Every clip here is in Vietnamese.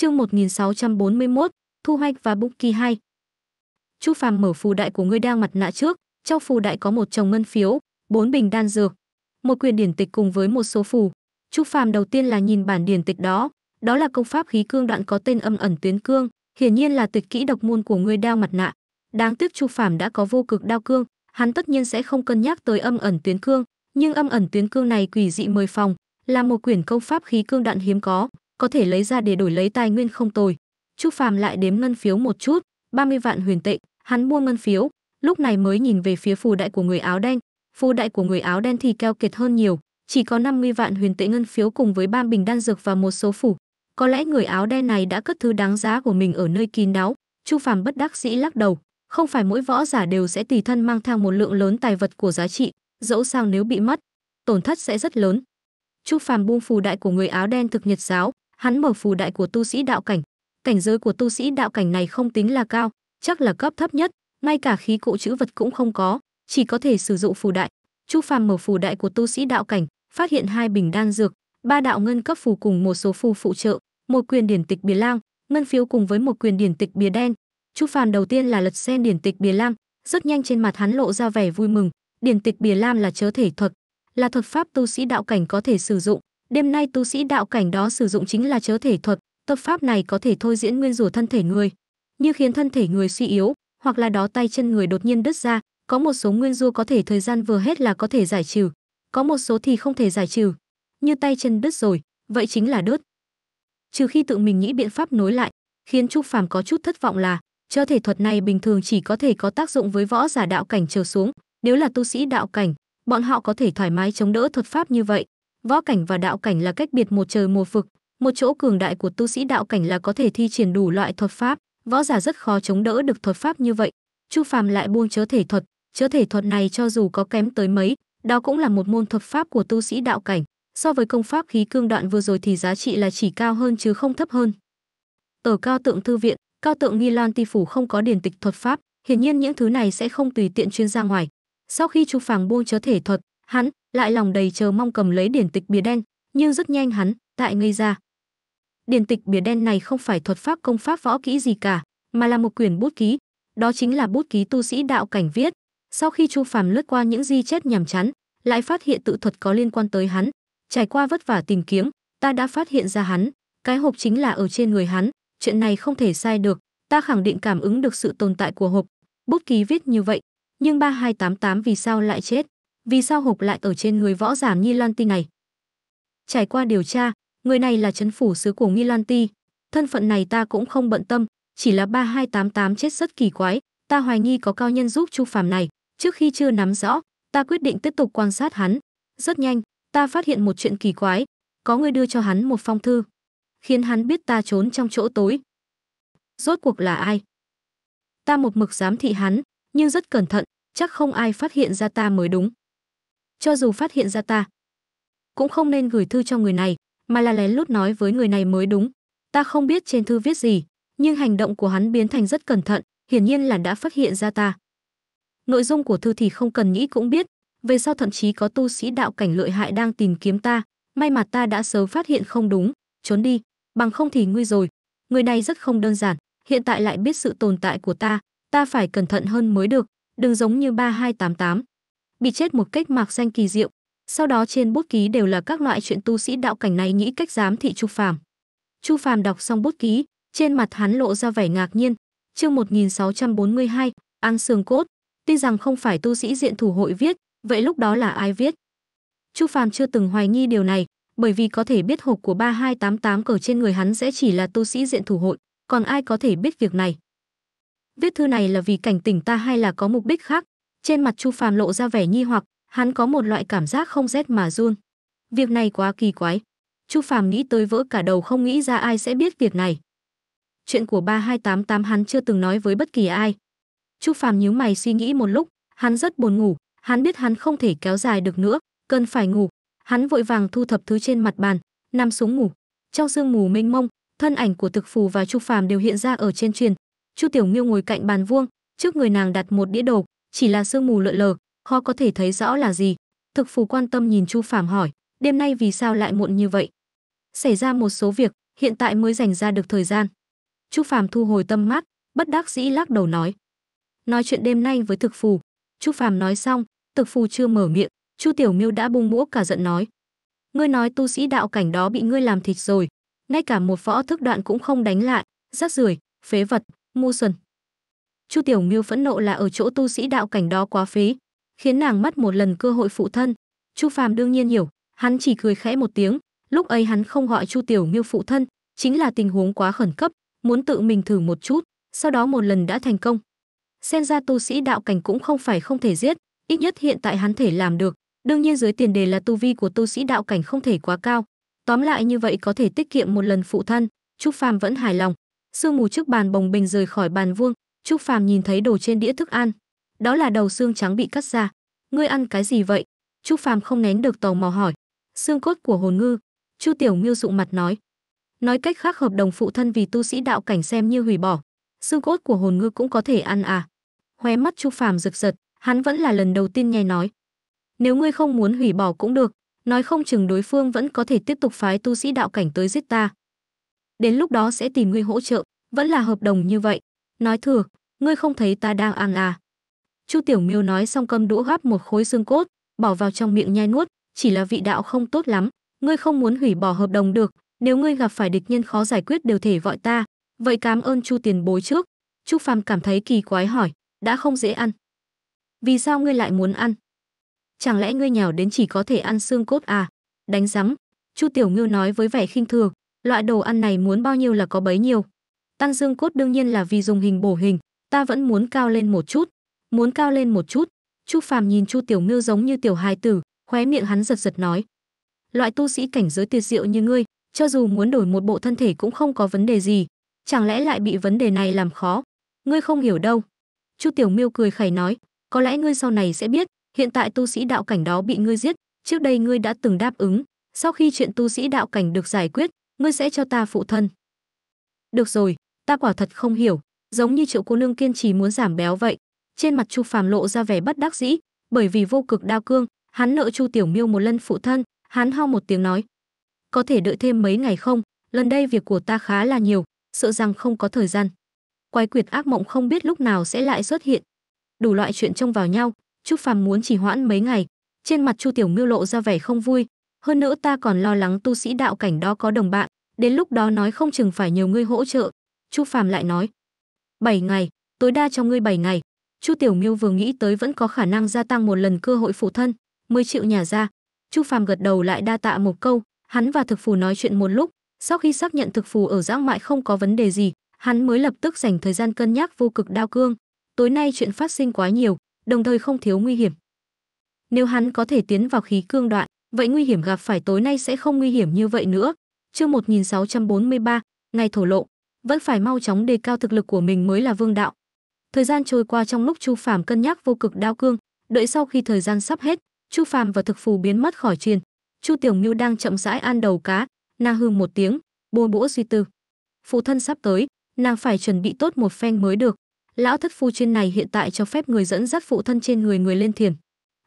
Chương 1641, thu hoạch và búc kỳ 2. Chu Phàm mở phù đại của ngươi đang mặt nạ trước, trong phù đại có một chồng ngân phiếu, bốn bình đan dược, một quyển điển tịch cùng với một số phù. Chu Phàm đầu tiên là nhìn bản điển tịch đó, đó là công pháp khí cương đoạn có tên âm ẩn tuyến cương, hiển nhiên là tịch kỹ độc môn của ngươi đao mặt nạ. Đáng tiếc Chu Phàm đã có vô cực đao cương, hắn tất nhiên sẽ không cân nhắc tới âm ẩn tuyến cương, nhưng âm ẩn tuyến cương này quỷ dị mười phòng, là một quyển công pháp khí cương đoạn hiếm có, có thể lấy ra để đổi lấy tài nguyên không tồi. Chu Phàm lại đếm ngân phiếu một chút, 30 vạn huyền tệ, hắn mua ngân phiếu, lúc này mới nhìn về phía phù đại của người áo đen, phù đại của người áo đen thì keo kiệt hơn nhiều, chỉ có 50 vạn huyền tệ ngân phiếu cùng với ba bình đan dược và một số phủ. Có lẽ người áo đen này đã cất thứ đáng giá của mình ở nơi kín đáo. Chu Phàm bất đắc dĩ lắc đầu, không phải mỗi võ giả đều sẽ tùy thân mang theo một lượng lớn tài vật của giá trị, dẫu sao nếu bị mất, tổn thất sẽ rất lớn. Chu Phàm buông phù đại của người áo đen thực nhật giáo, hắn mở phù đại của tu sĩ đạo cảnh cảnh giới của tu sĩ đạo cảnh này không tính là cao chắc là cấp thấp nhất ngay cả khí cụ chữ vật cũng không có chỉ có thể sử dụng phù đại chu phàm mở phù đại của tu sĩ đạo cảnh phát hiện hai bình đan dược ba đạo ngân cấp phù cùng một số phù phụ trợ một quyền điển tịch bìa lang ngân phiếu cùng với một quyền điển tịch bìa đen chu phàm đầu tiên là lật xem điển tịch bìa lang rất nhanh trên mặt hắn lộ ra vẻ vui mừng điển tịch bìa lam là chớ thể thuật là thuật pháp tu sĩ đạo cảnh có thể sử dụng Đêm nay tu sĩ đạo cảnh đó sử dụng chính là chớ thể thuật, tập pháp này có thể thôi diễn nguyên rủa thân thể người, như khiến thân thể người suy yếu, hoặc là đó tay chân người đột nhiên đứt ra, có một số nguyên rủa có thể thời gian vừa hết là có thể giải trừ, có một số thì không thể giải trừ. Như tay chân đứt rồi, vậy chính là đứt. Trừ khi tự mình nghĩ biện pháp nối lại, khiến Trúc Phàm có chút thất vọng là, chớ thể thuật này bình thường chỉ có thể có tác dụng với võ giả đạo cảnh trở xuống, nếu là tu sĩ đạo cảnh, bọn họ có thể thoải mái chống đỡ thuật pháp như vậy, Võ cảnh và đạo cảnh là cách biệt một trời một vực, một chỗ cường đại của tu sĩ đạo cảnh là có thể thi triển đủ loại thuật pháp, võ giả rất khó chống đỡ được thuật pháp như vậy. Chu Phàm lại buông chớ thể thuật, chớ thể thuật này cho dù có kém tới mấy, đó cũng là một môn thuật pháp của tu sĩ đạo cảnh, so với công pháp khí cương đoạn vừa rồi thì giá trị là chỉ cao hơn chứ không thấp hơn. Ở Cao Tượng thư viện, Cao Tượng Nghi Lan Ti phủ không có điển tịch thuật pháp, hiển nhiên những thứ này sẽ không tùy tiện chuyên ra ngoài. Sau khi Chu Phàm buông chớ thể thuật, hắn lại lòng đầy chờ mong cầm lấy điển tịch bìa đen, nhưng rất nhanh hắn tại ngây ra. Điển tịch bìa đen này không phải thuật pháp công pháp võ kỹ gì cả, mà là một quyển bút ký, đó chính là bút ký tu sĩ đạo cảnh viết. Sau khi Chu Phàm lướt qua những di chép nhàm chán, lại phát hiện tự thuật có liên quan tới hắn, trải qua vất vả tìm kiếm, ta đã phát hiện ra hắn, cái hộp chính là ở trên người hắn, chuyện này không thể sai được, ta khẳng định cảm ứng được sự tồn tại của hộp. Bút ký viết như vậy, nhưng 3288 vì sao lại chết? vì sao hộp lại ở trên người võ giả Nghi Lan Ti này. Trải qua điều tra, người này là chấn phủ sứ của Nghi Lan Ti, thân phận này ta cũng không bận tâm, chỉ là 3288 chết rất kỳ quái, ta hoài nghi có cao nhân giúp Chu Phàm này, trước khi chưa nắm rõ, ta quyết định tiếp tục quan sát hắn. Rất nhanh, ta phát hiện một chuyện kỳ quái, có người đưa cho hắn một phong thư, khiến hắn biết ta trốn trong chỗ tối. Rốt cuộc là ai? Ta một mực giám thị hắn, nhưng rất cẩn thận, chắc không ai phát hiện ra ta mới đúng cho dù phát hiện ra ta cũng không nên gửi thư cho người này mà là lén lút nói với người này mới đúng ta không biết trên thư viết gì nhưng hành động của hắn biến thành rất cẩn thận hiển nhiên là đã phát hiện ra ta nội dung của thư thì không cần nghĩ cũng biết về sau thậm chí có tu sĩ đạo cảnh lợi hại đang tìm kiếm ta may mà ta đã sớm phát hiện không đúng trốn đi bằng không thì nguy rồi người này rất không đơn giản hiện tại lại biết sự tồn tại của ta ta phải cẩn thận hơn mới được đừng giống như 3288 bị chết một cách mạc danh kỳ diệu. Sau đó trên bút ký đều là các loại chuyện tu sĩ đạo cảnh này nghĩ cách giám thị Chu Phàm. Chu Phàm đọc xong bút ký, trên mặt hắn lộ ra vẻ ngạc nhiên. Chương 1642, ăn xương cốt, tuy rằng không phải tu sĩ diện thủ hội viết, vậy lúc đó là ai viết? Chu Phàm chưa từng hoài nghi điều này, bởi vì có thể biết hộp của 3288 cờ trên người hắn sẽ chỉ là tu sĩ diện thủ hội, còn ai có thể biết việc này? Viết thư này là vì cảnh tỉnh ta hay là có mục đích khác, trên mặt Chu Phàm lộ ra vẻ nghi hoặc, hắn có một loại cảm giác không rét mà run. Việc này quá kỳ quái. Chu Phàm nghĩ tới vỡ cả đầu không nghĩ ra ai sẽ biết việc này. Chuyện của ba hai tám tám hắn chưa từng nói với bất kỳ ai. Chu Phàm nhíu mày suy nghĩ một lúc, hắn rất buồn ngủ, hắn biết hắn không thể kéo dài được nữa, cần phải ngủ. Hắn vội vàng thu thập thứ trên mặt bàn, nằm xuống ngủ. Trong sương mù mênh mông, thân ảnh của Thực Phù và Chu Phàm đều hiện ra ở trên truyền. Chu Tiểu Miêu ngồi cạnh bàn vuông, trước người nàng đặt một đĩa đồ, chỉ là sương mù lượn lờ, khó có thể thấy rõ là gì. Thực phù quan tâm nhìn Chu Phàm hỏi, đêm nay vì sao lại muộn như vậy? Xảy ra một số việc, hiện tại mới dành ra được thời gian. Chu Phàm thu hồi tâm mắt, bất đắc dĩ lắc đầu nói. Nói chuyện đêm nay với thực phù. Chu Phàm nói xong, thực phù chưa mở miệng, Chu Tiểu Miêu đã bung bũa cả giận nói. Ngươi nói tu sĩ đạo cảnh đó bị ngươi làm thịt rồi, ngay cả một võ thức đoạn cũng không đánh lại, rác rưởi, phế vật, mu xuẩn. Chu Tiểu Ngưu phẫn nộ là ở chỗ tu sĩ đạo cảnh đó quá phí, khiến nàng mất một lần cơ hội phụ thân. Chu Phàm đương nhiên hiểu, hắn chỉ cười khẽ một tiếng, lúc ấy hắn không gọi Chu Tiểu Ngưu phụ thân, chính là tình huống quá khẩn cấp, muốn tự mình thử một chút, sau đó một lần đã thành công. Xem ra tu sĩ đạo cảnh cũng không phải không thể giết, ít nhất hiện tại hắn thể làm được, đương nhiên dưới tiền đề là tu vi của tu sĩ đạo cảnh không thể quá cao. Tóm lại như vậy có thể tiết kiệm một lần phụ thân, Chu Phàm vẫn hài lòng. Sương mù trước bàn bồng bình rời khỏi bàn vuông, Trúc Phàm nhìn thấy đồ trên đĩa thức ăn, đó là đầu xương trắng bị cắt ra. Ngươi ăn cái gì vậy? Trúc Phàm không nén được tò mò hỏi. Xương cốt của hồn ngư. Chu Tiểu Miêu dụ mặt nói. Nói cách khác hợp đồng phụ thân vì tu sĩ đạo cảnh xem như hủy bỏ. Xương cốt của hồn ngư cũng có thể ăn à? Khóe mắt Trúc Phàm rực rật, hắn vẫn là lần đầu tiên nghe nói. Nếu ngươi không muốn hủy bỏ cũng được, nói không chừng đối phương vẫn có thể tiếp tục phái tu sĩ đạo cảnh tới giết ta. Đến lúc đó sẽ tìm ngươi hỗ trợ, vẫn là hợp đồng như vậy. Nói thừa, ngươi không thấy ta đang ăn à? Chu Tiểu Miêu nói xong cầm đũa gắp một khối xương cốt, bỏ vào trong miệng nhai nuốt, chỉ là vị đạo không tốt lắm, ngươi không muốn hủy bỏ hợp đồng được, nếu ngươi gặp phải địch nhân khó giải quyết đều thể gọi ta, vậy cảm ơn Chu tiền bối trước. Chu Phàm cảm thấy kỳ quái hỏi, đã không dễ ăn. Vì sao ngươi lại muốn ăn? Chẳng lẽ ngươi nhào đến chỉ có thể ăn xương cốt à? Đánh rắm, Chu Tiểu Miêu nói với vẻ khinh thường, loại đồ ăn này muốn bao nhiêu là có bấy nhiêu. Tăng dương cốt đương nhiên là vì dùng hình bổ hình, ta vẫn muốn cao lên một chút, muốn cao lên một chút. Chu Phàm nhìn Chu Tiểu Miêu giống như tiểu hài tử, khóe miệng hắn giật giật nói: "Loại tu sĩ cảnh giới tuyệt diệu như ngươi, cho dù muốn đổi một bộ thân thể cũng không có vấn đề gì, chẳng lẽ lại bị vấn đề này làm khó? Ngươi không hiểu đâu." Chu Tiểu Miêu cười khẩy nói: "Có lẽ ngươi sau này sẽ biết, hiện tại tu sĩ đạo cảnh đó bị ngươi giết, trước đây ngươi đã từng đáp ứng, sau khi chuyện tu sĩ đạo cảnh được giải quyết, ngươi sẽ cho ta phụ thân." "Được rồi, ta quả thật không hiểu, giống như Triệu cô nương kiên trì muốn giảm béo vậy." Trên mặt Chu Phàm lộ ra vẻ bất đắc dĩ, bởi vì vô cực đao cương, hắn nợ Chu Tiểu Miêu một lần phụ thân, hắn ho một tiếng nói: "Có thể đợi thêm mấy ngày không? Lần đây việc của ta khá là nhiều, sợ rằng không có thời gian." Quái quyệt ác mộng không biết lúc nào sẽ lại xuất hiện. Đủ loại chuyện trông vào nhau, chu Phàm muốn chỉ hoãn mấy ngày, trên mặt Chu Tiểu Miêu lộ ra vẻ không vui, hơn nữa ta còn lo lắng tu sĩ đạo cảnh đó có đồng bạn, đến lúc đó nói không chừng phải nhiều người hỗ trợ, Chu Phàm lại nói: "7 ngày, tối đa cho ngươi 7 ngày." Chu Tiểu Miêu vừa nghĩ tới vẫn có khả năng gia tăng một lần cơ hội phụ thân, mới triệu nhà ra. Chu Phàm gật đầu lại đa tạ một câu, hắn và thực phù nói chuyện một lúc, sau khi xác nhận thực phù ở dã mại không có vấn đề gì, hắn mới lập tức dành thời gian cân nhắc vô cực đao cương. Tối nay chuyện phát sinh quá nhiều, đồng thời không thiếu nguy hiểm. Nếu hắn có thể tiến vào khí cương đoạn, vậy nguy hiểm gặp phải tối nay sẽ không nguy hiểm như vậy nữa. Chương 1643, ngày thổ lộ vẫn phải mau chóng đề cao thực lực của mình mới là vương đạo. Thời gian trôi qua trong lúc Chu Phàm cân nhắc vô cực đao cương, đợi sau khi thời gian sắp hết, Chu Phàm và thực phù biến mất khỏi truyền. Chu Tiểu Ngưu đang chậm rãi ăn đầu cá, nàng hư một tiếng, bồi bỗ suy tư. Phụ thân sắp tới, nàng phải chuẩn bị tốt một phen mới được. Lão thất phu trên này hiện tại cho phép người dẫn dắt phụ thân trên người người lên thiền.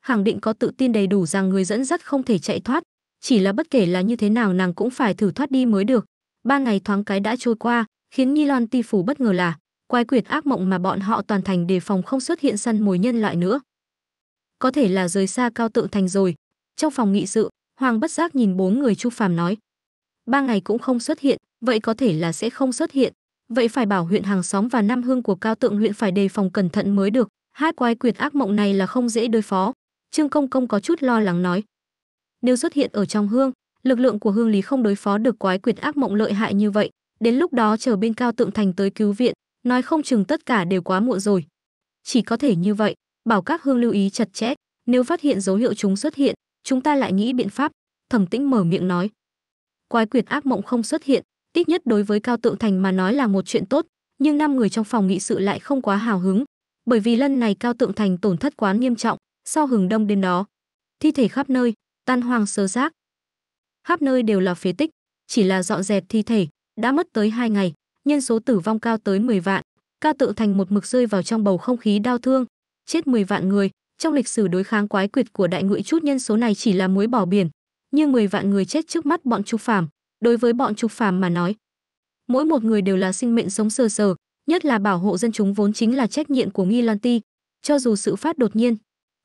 Khẳng định có tự tin đầy đủ rằng người dẫn dắt không thể chạy thoát, chỉ là bất kể là như thế nào nàng cũng phải thử thoát đi mới được. Ba ngày thoáng cái đã trôi qua, khiến Nhi Milan ti phủ bất ngờ là quái quyệt ác mộng mà bọn họ toàn thành đề phòng không xuất hiện săn mồi nhân loại nữa. Có thể là rời xa cao tự thành rồi. Trong phòng nghị sự, Hoàng bất giác nhìn bốn người Chu Phàm nói. Ba ngày cũng không xuất hiện, vậy có thể là sẽ không xuất hiện. Vậy phải bảo huyện hàng xóm và năm hương của cao tượng huyện phải đề phòng cẩn thận mới được. Hai quái quyệt ác mộng này là không dễ đối phó. Trương Công Công có chút lo lắng nói. Nếu xuất hiện ở trong hương, lực lượng của hương lý không đối phó được quái quyệt ác mộng lợi hại như vậy, Đến lúc đó chờ bên cao tượng thành tới cứu viện, nói không chừng tất cả đều quá muộn rồi. Chỉ có thể như vậy, bảo các hương lưu ý chặt chẽ, nếu phát hiện dấu hiệu chúng xuất hiện, chúng ta lại nghĩ biện pháp. Thẩm tĩnh mở miệng nói. Quái quyệt ác mộng không xuất hiện, ít nhất đối với cao tượng thành mà nói là một chuyện tốt, nhưng năm người trong phòng nghị sự lại không quá hào hứng, bởi vì lần này cao tượng thành tổn thất quá nghiêm trọng, sau hừng đông đến đó, thi thể khắp nơi, tan hoang sơ xác. Khắp nơi đều là phế tích, chỉ là dọn dẹp thi thể, đã mất tới 2 ngày, nhân số tử vong cao tới 10 vạn. Ca tự thành một mực rơi vào trong bầu không khí đau thương, chết 10 vạn người, trong lịch sử đối kháng quái quyệt của đại ngụy chút nhân số này chỉ là muối bỏ biển, nhưng 10 vạn người chết trước mắt bọn trục phàm, đối với bọn trục phàm mà nói, mỗi một người đều là sinh mệnh sống sờ sờ, nhất là bảo hộ dân chúng vốn chính là trách nhiệm của Nghi Lan Ti, cho dù sự phát đột nhiên,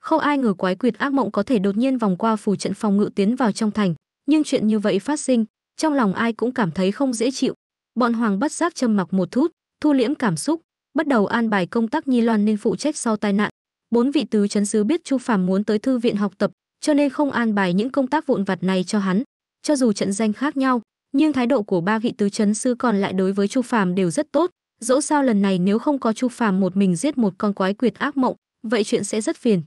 không ai ngờ quái quyệt ác mộng có thể đột nhiên vòng qua phủ trận phòng ngự tiến vào trong thành, nhưng chuyện như vậy phát sinh, trong lòng ai cũng cảm thấy không dễ chịu. Bọn Hoàng bất giác châm mặc một chút, thu liễm cảm xúc, bắt đầu an bài công tác Nhi Loan nên phụ trách sau tai nạn. Bốn vị tứ chấn sứ biết Chu Phàm muốn tới thư viện học tập, cho nên không an bài những công tác vụn vặt này cho hắn. Cho dù trận danh khác nhau, nhưng thái độ của ba vị tứ chấn sư còn lại đối với Chu Phàm đều rất tốt. Dẫu sao lần này nếu không có Chu Phàm một mình giết một con quái quyệt ác mộng, vậy chuyện sẽ rất phiền.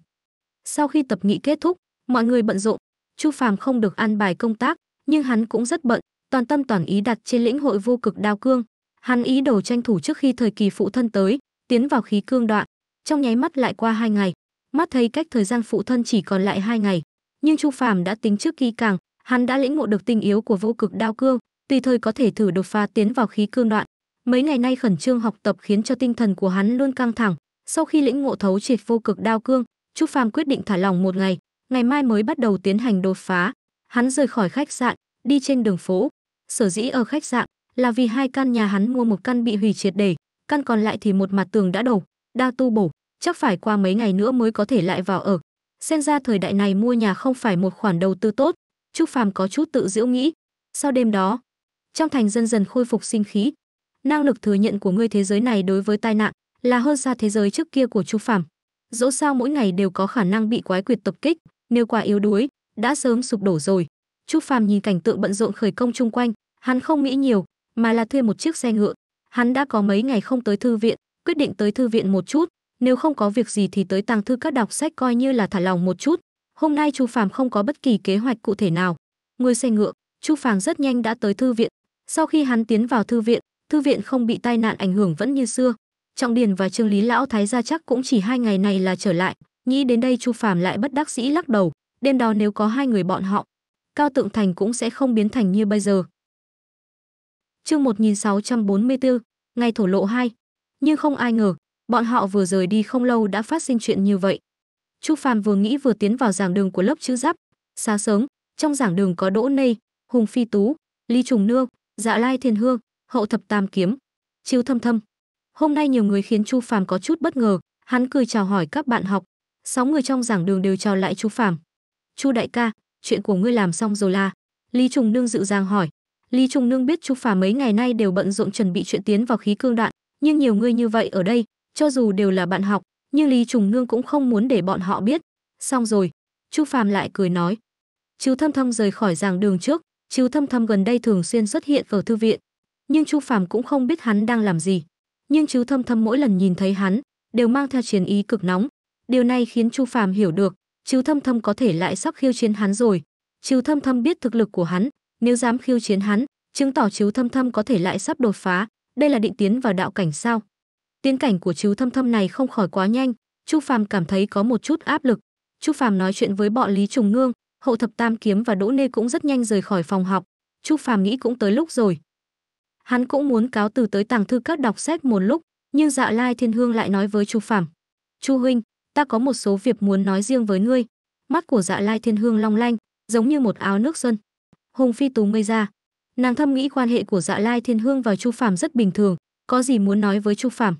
Sau khi tập nghị kết thúc, mọi người bận rộn, Chu Phàm không được an bài công tác, nhưng hắn cũng rất bận, toàn tâm toàn ý đặt trên lĩnh hội vô cực đao cương. Hắn ý đồ tranh thủ trước khi thời kỳ phụ thân tới, tiến vào khí cương đoạn. Trong nháy mắt lại qua hai ngày, mắt thấy cách thời gian phụ thân chỉ còn lại hai ngày, nhưng Chu Phàm đã tính trước kỳ càng, hắn đã lĩnh ngộ được tinh yếu của vô cực đao cương, tùy thời có thể thử đột phá tiến vào khí cương đoạn. Mấy ngày nay khẩn trương học tập khiến cho tinh thần của hắn luôn căng thẳng. Sau khi lĩnh ngộ thấu triệt vô cực đao cương, Chu Phàm quyết định thả lòng một ngày, ngày mai mới bắt đầu tiến hành đột phá. Hắn rời khỏi khách sạn, đi trên đường phố. Sở dĩ ở khách sạn là vì hai căn nhà hắn mua một căn bị hủy triệt để, căn còn lại thì một mặt tường đã đổ, đa tu bổ, chắc phải qua mấy ngày nữa mới có thể lại vào ở. Xem ra thời đại này mua nhà không phải một khoản đầu tư tốt, Trúc Phàm có chút tự giễu nghĩ. Sau đêm đó, trong thành dần dần khôi phục sinh khí, năng lực thừa nhận của người thế giới này đối với tai nạn là hơn xa thế giới trước kia của Trúc Phàm. Dẫu sao mỗi ngày đều có khả năng bị quái quyệt tập kích, nếu quá yếu đuối, đã sớm sụp đổ rồi. Trúc Phàm nhìn cảnh tượng bận rộn khởi công chung quanh, hắn không nghĩ nhiều, mà là thuê một chiếc xe ngựa. Hắn đã có mấy ngày không tới thư viện, quyết định tới thư viện một chút, nếu không có việc gì thì tới tàng thư các đọc sách coi như là thả lòng một chút. Hôm nay Chu Phàm không có bất kỳ kế hoạch cụ thể nào. Ngồi xe ngựa, Chu Phàm rất nhanh đã tới thư viện. Sau khi hắn tiến vào thư viện, thư viện không bị tai nạn ảnh hưởng vẫn như xưa. Trọng Điền và Trương Lý lão thái gia chắc cũng chỉ hai ngày này là trở lại, nghĩ đến đây Chu Phàm lại bất đắc dĩ lắc đầu đêm đó nếu có hai người bọn họ, Cao Tượng Thành cũng sẽ không biến thành như bây giờ. Chương 1644, ngày thổ lộ 2. Nhưng không ai ngờ, bọn họ vừa rời đi không lâu đã phát sinh chuyện như vậy. chu Phàm vừa nghĩ vừa tiến vào giảng đường của lớp chữ giáp. Sáng sớm, trong giảng đường có Đỗ Nây, Hùng Phi Tú, Lý Trùng Nương, Dạ Lai Thiên Hương, Hậu Thập Tam Kiếm, Chiêu Thâm Thâm. Hôm nay nhiều người khiến Chu Phàm có chút bất ngờ, hắn cười chào hỏi các bạn học. Sáu người trong giảng đường đều chào lại Chu Phàm chu đại ca chuyện của ngươi làm xong rồi là lý trùng nương dịu dàng hỏi lý trùng nương biết chu phà mấy ngày nay đều bận rộn chuẩn bị chuyện tiến vào khí cương đoạn nhưng nhiều người như vậy ở đây cho dù đều là bạn học nhưng lý trùng nương cũng không muốn để bọn họ biết xong rồi chu phàm lại cười nói chiếu thâm thâm rời khỏi giảng đường trước chiếu thâm thâm gần đây thường xuyên xuất hiện ở thư viện nhưng chu phàm cũng không biết hắn đang làm gì nhưng chiếu thâm thâm mỗi lần nhìn thấy hắn đều mang theo chiến ý cực nóng điều này khiến chu phàm hiểu được Chiếu Thâm Thâm có thể lại sắp khiêu chiến hắn rồi. Chiếu Thâm Thâm biết thực lực của hắn, nếu dám khiêu chiến hắn, chứng tỏ Chiếu Thâm Thâm có thể lại sắp đột phá, đây là định tiến vào đạo cảnh sao? Tiến cảnh của Chiếu Thâm Thâm này không khỏi quá nhanh, Chu Phàm cảm thấy có một chút áp lực. Chu Phàm nói chuyện với bọn Lý Trùng Ngương, Hậu Thập Tam Kiếm và Đỗ Nê cũng rất nhanh rời khỏi phòng học, Chu Phàm nghĩ cũng tới lúc rồi. Hắn cũng muốn cáo từ tới tàng thư các đọc sách một lúc, nhưng Dạ Lai Thiên Hương lại nói với Chu Phàm: "Chu huynh, ta có một số việc muốn nói riêng với ngươi. Mắt của dạ lai thiên hương long lanh, giống như một áo nước xuân. Hùng phi tú mây ra. Nàng thâm nghĩ quan hệ của dạ lai thiên hương và chu phàm rất bình thường, có gì muốn nói với chu phàm.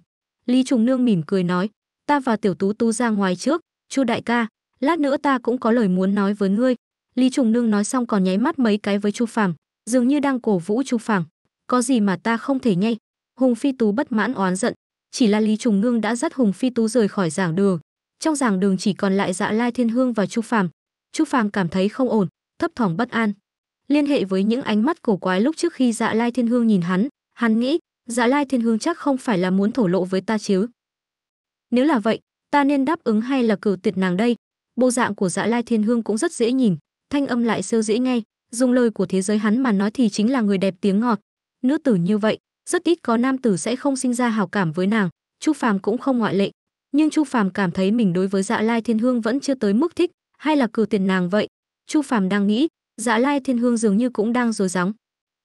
Lý Trùng Nương mỉm cười nói, ta và tiểu tú tú ra ngoài trước, chu đại ca, lát nữa ta cũng có lời muốn nói với ngươi. Lý Trùng Nương nói xong còn nháy mắt mấy cái với chu phàm, dường như đang cổ vũ chu phàm. Có gì mà ta không thể nhây. Hùng phi tú bất mãn oán giận, chỉ là Lý Trùng Nương đã dắt Hùng Phi Tú rời khỏi giảng đường, trong giảng đường chỉ còn lại Dạ Lai Thiên Hương và Chu Phàm. Chu Phàm cảm thấy không ổn, thấp thỏm bất an. Liên hệ với những ánh mắt cổ quái lúc trước khi Dạ Lai Thiên Hương nhìn hắn, hắn nghĩ, Dạ Lai Thiên Hương chắc không phải là muốn thổ lộ với ta chứ. Nếu là vậy, ta nên đáp ứng hay là cử tuyệt nàng đây? Bộ dạng của Dạ Lai Thiên Hương cũng rất dễ nhìn, thanh âm lại siêu dễ nghe, dùng lời của thế giới hắn mà nói thì chính là người đẹp tiếng ngọt. Nữ tử như vậy, rất ít có nam tử sẽ không sinh ra hào cảm với nàng, Chu Phàm cũng không ngoại lệ nhưng chu phàm cảm thấy mình đối với dạ lai thiên hương vẫn chưa tới mức thích hay là cừu tiền nàng vậy chu phàm đang nghĩ dạ lai thiên hương dường như cũng đang rối rắm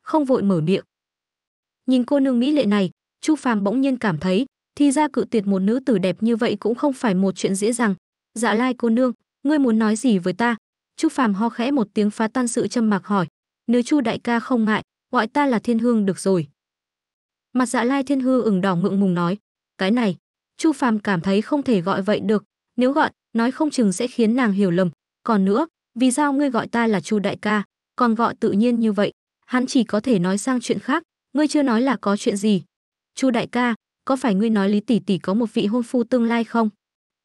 không vội mở miệng nhìn cô nương mỹ lệ này chu phàm bỗng nhiên cảm thấy thì ra cự tuyệt một nữ tử đẹp như vậy cũng không phải một chuyện dễ dàng dạ lai cô nương ngươi muốn nói gì với ta chu phàm ho khẽ một tiếng phá tan sự châm mặc hỏi nếu chu đại ca không ngại gọi ta là thiên hương được rồi mặt dạ lai thiên hương ửng đỏ ngượng mùng nói cái này Chu Phàm cảm thấy không thể gọi vậy được, nếu gọi, nói không chừng sẽ khiến nàng hiểu lầm. Còn nữa, vì sao ngươi gọi ta là Chu đại ca, còn gọi tự nhiên như vậy? Hắn chỉ có thể nói sang chuyện khác, ngươi chưa nói là có chuyện gì. Chu đại ca, có phải ngươi nói Lý tỷ tỷ có một vị hôn phu tương lai không?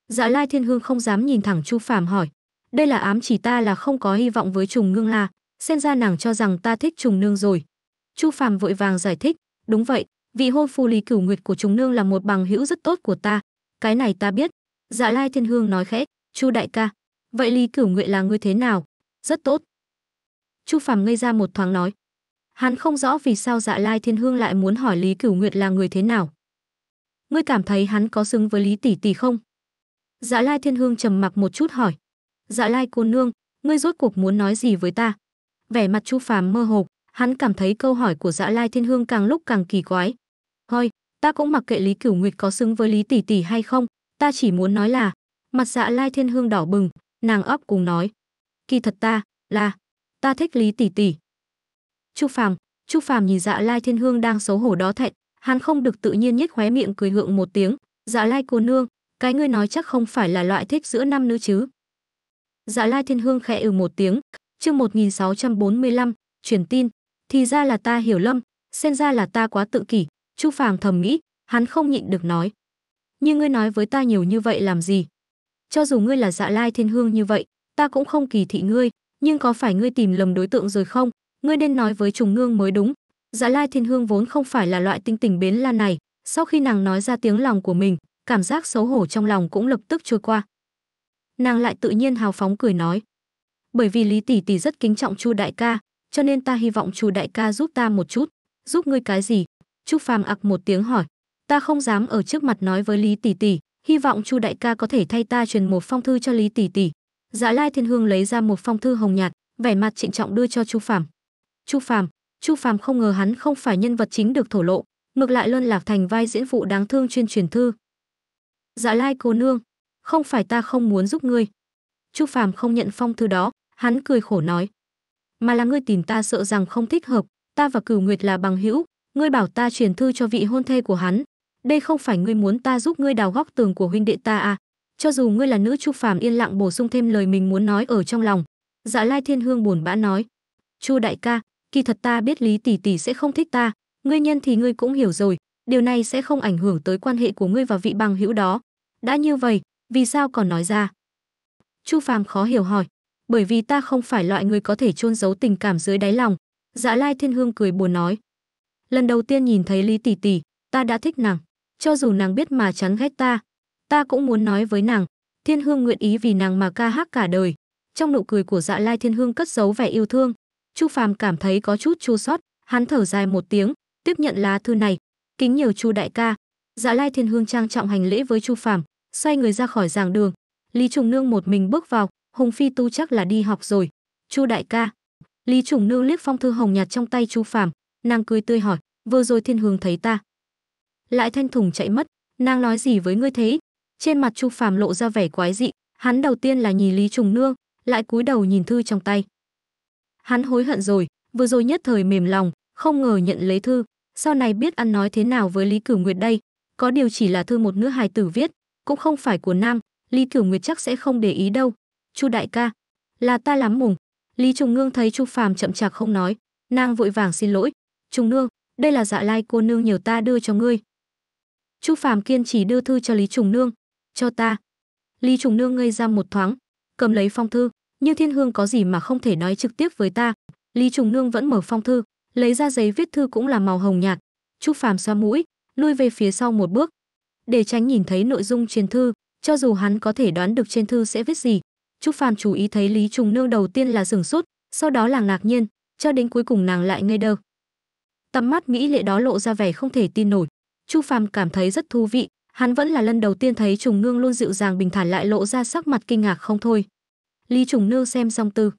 Dạ Lai Thiên Hương không dám nhìn thẳng Chu Phàm hỏi, đây là ám chỉ ta là không có hy vọng với Trùng Ngưng La, xem ra nàng cho rằng ta thích Trùng Nương rồi. Chu Phàm vội vàng giải thích, đúng vậy, vị hôn phu lý cửu nguyệt của chúng nương là một bằng hữu rất tốt của ta cái này ta biết dạ lai thiên hương nói khẽ chu đại ca vậy lý cửu nguyệt là người thế nào rất tốt chu phàm ngây ra một thoáng nói hắn không rõ vì sao dạ lai thiên hương lại muốn hỏi lý cửu nguyệt là người thế nào ngươi cảm thấy hắn có xứng với lý tỷ tỷ không dạ lai thiên hương trầm mặc một chút hỏi dạ lai cô nương ngươi rốt cuộc muốn nói gì với ta vẻ mặt chu phàm mơ hồ hắn cảm thấy câu hỏi của dạ lai thiên hương càng lúc càng kỳ quái Thôi, ta cũng mặc kệ Lý Cửu Nguyệt có xứng với Lý Tỷ Tỷ hay không, ta chỉ muốn nói là, mặt dạ lai thiên hương đỏ bừng, nàng ấp cùng nói. Kỳ thật ta, là, ta thích Lý Tỷ Tỷ. Trúc Phàm, Trúc Phàm nhìn dạ lai thiên hương đang xấu hổ đó thẹn, hắn không được tự nhiên nhếch khóe miệng cười gượng một tiếng, dạ lai cô nương, cái ngươi nói chắc không phải là loại thích giữa nam nữ chứ. Dạ lai thiên hương khẽ ừ một tiếng, chương 1645, truyền tin, thì ra là ta hiểu lầm, xem ra là ta quá tự kỷ, Chu Phàng thầm nghĩ, hắn không nhịn được nói. Như ngươi nói với ta nhiều như vậy làm gì? Cho dù ngươi là dạ lai thiên hương như vậy, ta cũng không kỳ thị ngươi, nhưng có phải ngươi tìm lầm đối tượng rồi không? Ngươi nên nói với trùng ngương mới đúng. Dạ lai thiên hương vốn không phải là loại tinh tình bến la này. Sau khi nàng nói ra tiếng lòng của mình, cảm giác xấu hổ trong lòng cũng lập tức trôi qua. Nàng lại tự nhiên hào phóng cười nói. Bởi vì Lý Tỷ Tỷ rất kính trọng Chu Đại ca, cho nên ta hy vọng Chu Đại ca giúp ta một chút. Giúp ngươi cái gì? Trúc Phàm ặc một tiếng hỏi, ta không dám ở trước mặt nói với Lý tỷ tỷ, hy vọng Chu đại ca có thể thay ta truyền một phong thư cho Lý tỷ tỷ. Dạ Lai Thiên Hương lấy ra một phong thư hồng nhạt, vẻ mặt trịnh trọng đưa cho Chu Phàm. Chu Phàm, Chu Phàm không ngờ hắn không phải nhân vật chính được thổ lộ, ngược lại luân lạc thành vai diễn vụ đáng thương chuyên truyền thư. Dạ Lai cô nương, không phải ta không muốn giúp ngươi. Chu Phàm không nhận phong thư đó, hắn cười khổ nói, mà là ngươi tìm ta sợ rằng không thích hợp, ta và Cửu Nguyệt là bằng hữu, ngươi bảo ta truyền thư cho vị hôn thê của hắn, đây không phải ngươi muốn ta giúp ngươi đào góc tường của huynh đệ ta à? Cho dù ngươi là nữ Chu Phàm yên lặng bổ sung thêm lời mình muốn nói ở trong lòng, Dạ Lai Thiên Hương buồn bã nói, "Chu đại ca, kỳ thật ta biết Lý tỷ tỷ sẽ không thích ta, ngươi nhân thì ngươi cũng hiểu rồi, điều này sẽ không ảnh hưởng tới quan hệ của ngươi và vị bằng hữu đó. Đã như vậy, vì sao còn nói ra?" Chu Phàm khó hiểu hỏi, "Bởi vì ta không phải loại người có thể chôn giấu tình cảm dưới đáy lòng." Dạ Lai Thiên Hương cười buồn nói, lần đầu tiên nhìn thấy Lý Tỷ Tỷ, ta đã thích nàng, cho dù nàng biết mà chán ghét ta, ta cũng muốn nói với nàng, Thiên Hương nguyện ý vì nàng mà ca hát cả đời. Trong nụ cười của Dạ Lai Thiên Hương cất giấu vẻ yêu thương, Chu Phàm cảm thấy có chút chua xót, hắn thở dài một tiếng, tiếp nhận lá thư này, kính nhiều Chu đại ca. Dạ Lai Thiên Hương trang trọng hành lễ với Chu Phàm, xoay người ra khỏi giảng đường, Lý Trùng Nương một mình bước vào, Hồng Phi tu chắc là đi học rồi. Chu đại ca. Lý Trùng Nương liếc phong thư hồng nhạt trong tay Chu Phàm, Nàng cười tươi hỏi, vừa rồi thiên hương thấy ta. Lại thanh thùng chạy mất, nàng nói gì với ngươi thế? Trên mặt Chu Phàm lộ ra vẻ quái dị, hắn đầu tiên là nhìn Lý Trùng Nương, lại cúi đầu nhìn thư trong tay. Hắn hối hận rồi, vừa rồi nhất thời mềm lòng, không ngờ nhận lấy thư, sau này biết ăn nói thế nào với Lý Cửu Nguyệt đây, có điều chỉ là thư một nữ hài tử viết, cũng không phải của nam, Lý Cửu Nguyệt chắc sẽ không để ý đâu. Chu đại ca, là ta lắm mùng. Lý Trùng Ngương thấy Chu Phàm chậm chạp không nói, nàng vội vàng xin lỗi, Trung nương, đây là dạ lai cô nương nhiều ta đưa cho ngươi. Chu Phàm kiên trì đưa thư cho Lý Trùng Nương, cho ta. Lý Trùng Nương ngây ra một thoáng, cầm lấy phong thư, như thiên hương có gì mà không thể nói trực tiếp với ta. Lý Trùng Nương vẫn mở phong thư, lấy ra giấy viết thư cũng là màu hồng nhạt. Chu Phàm xoa mũi, lui về phía sau một bước, để tránh nhìn thấy nội dung trên thư, cho dù hắn có thể đoán được trên thư sẽ viết gì. Chu Phàm chú ý thấy Lý Trùng Nương đầu tiên là sửng sốt, sau đó là ngạc nhiên, cho đến cuối cùng nàng lại ngây đơ tầm mắt mỹ lệ đó lộ ra vẻ không thể tin nổi chu phàm cảm thấy rất thú vị hắn vẫn là lần đầu tiên thấy trùng nương luôn dịu dàng bình thản lại lộ ra sắc mặt kinh ngạc không thôi lý trùng nương xem xong tư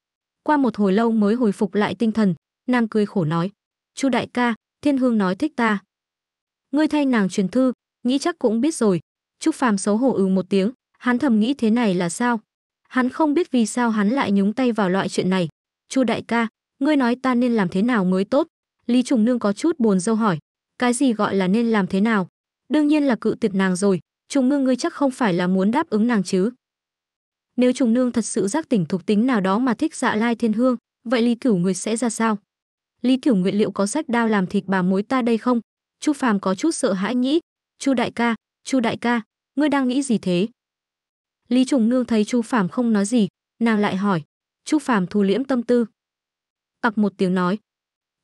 qua một hồi lâu mới hồi phục lại tinh thần nàng cười khổ nói chu đại ca thiên hương nói thích ta ngươi thay nàng truyền thư nghĩ chắc cũng biết rồi trúc phàm xấu hổ ừ một tiếng hắn thầm nghĩ thế này là sao hắn không biết vì sao hắn lại nhúng tay vào loại chuyện này chu đại ca ngươi nói ta nên làm thế nào mới tốt Lý Trùng Nương có chút buồn dâu hỏi, cái gì gọi là nên làm thế nào? Đương nhiên là cự tuyệt nàng rồi, Trùng Nương ngươi chắc không phải là muốn đáp ứng nàng chứ? Nếu Trùng Nương thật sự giác tỉnh thuộc tính nào đó mà thích dạ lai thiên hương, vậy Lý Cửu Nguyệt sẽ ra sao? Lý Cửu Nguyệt liệu có sách đao làm thịt bà mối ta đây không? Chu Phàm có chút sợ hãi nghĩ, "Chu đại ca, Chu đại ca, ngươi đang nghĩ gì thế?" Lý Trùng Nương thấy Chu Phàm không nói gì, nàng lại hỏi, Chu Phàm thu liễm tâm tư. Tặc một tiếng nói,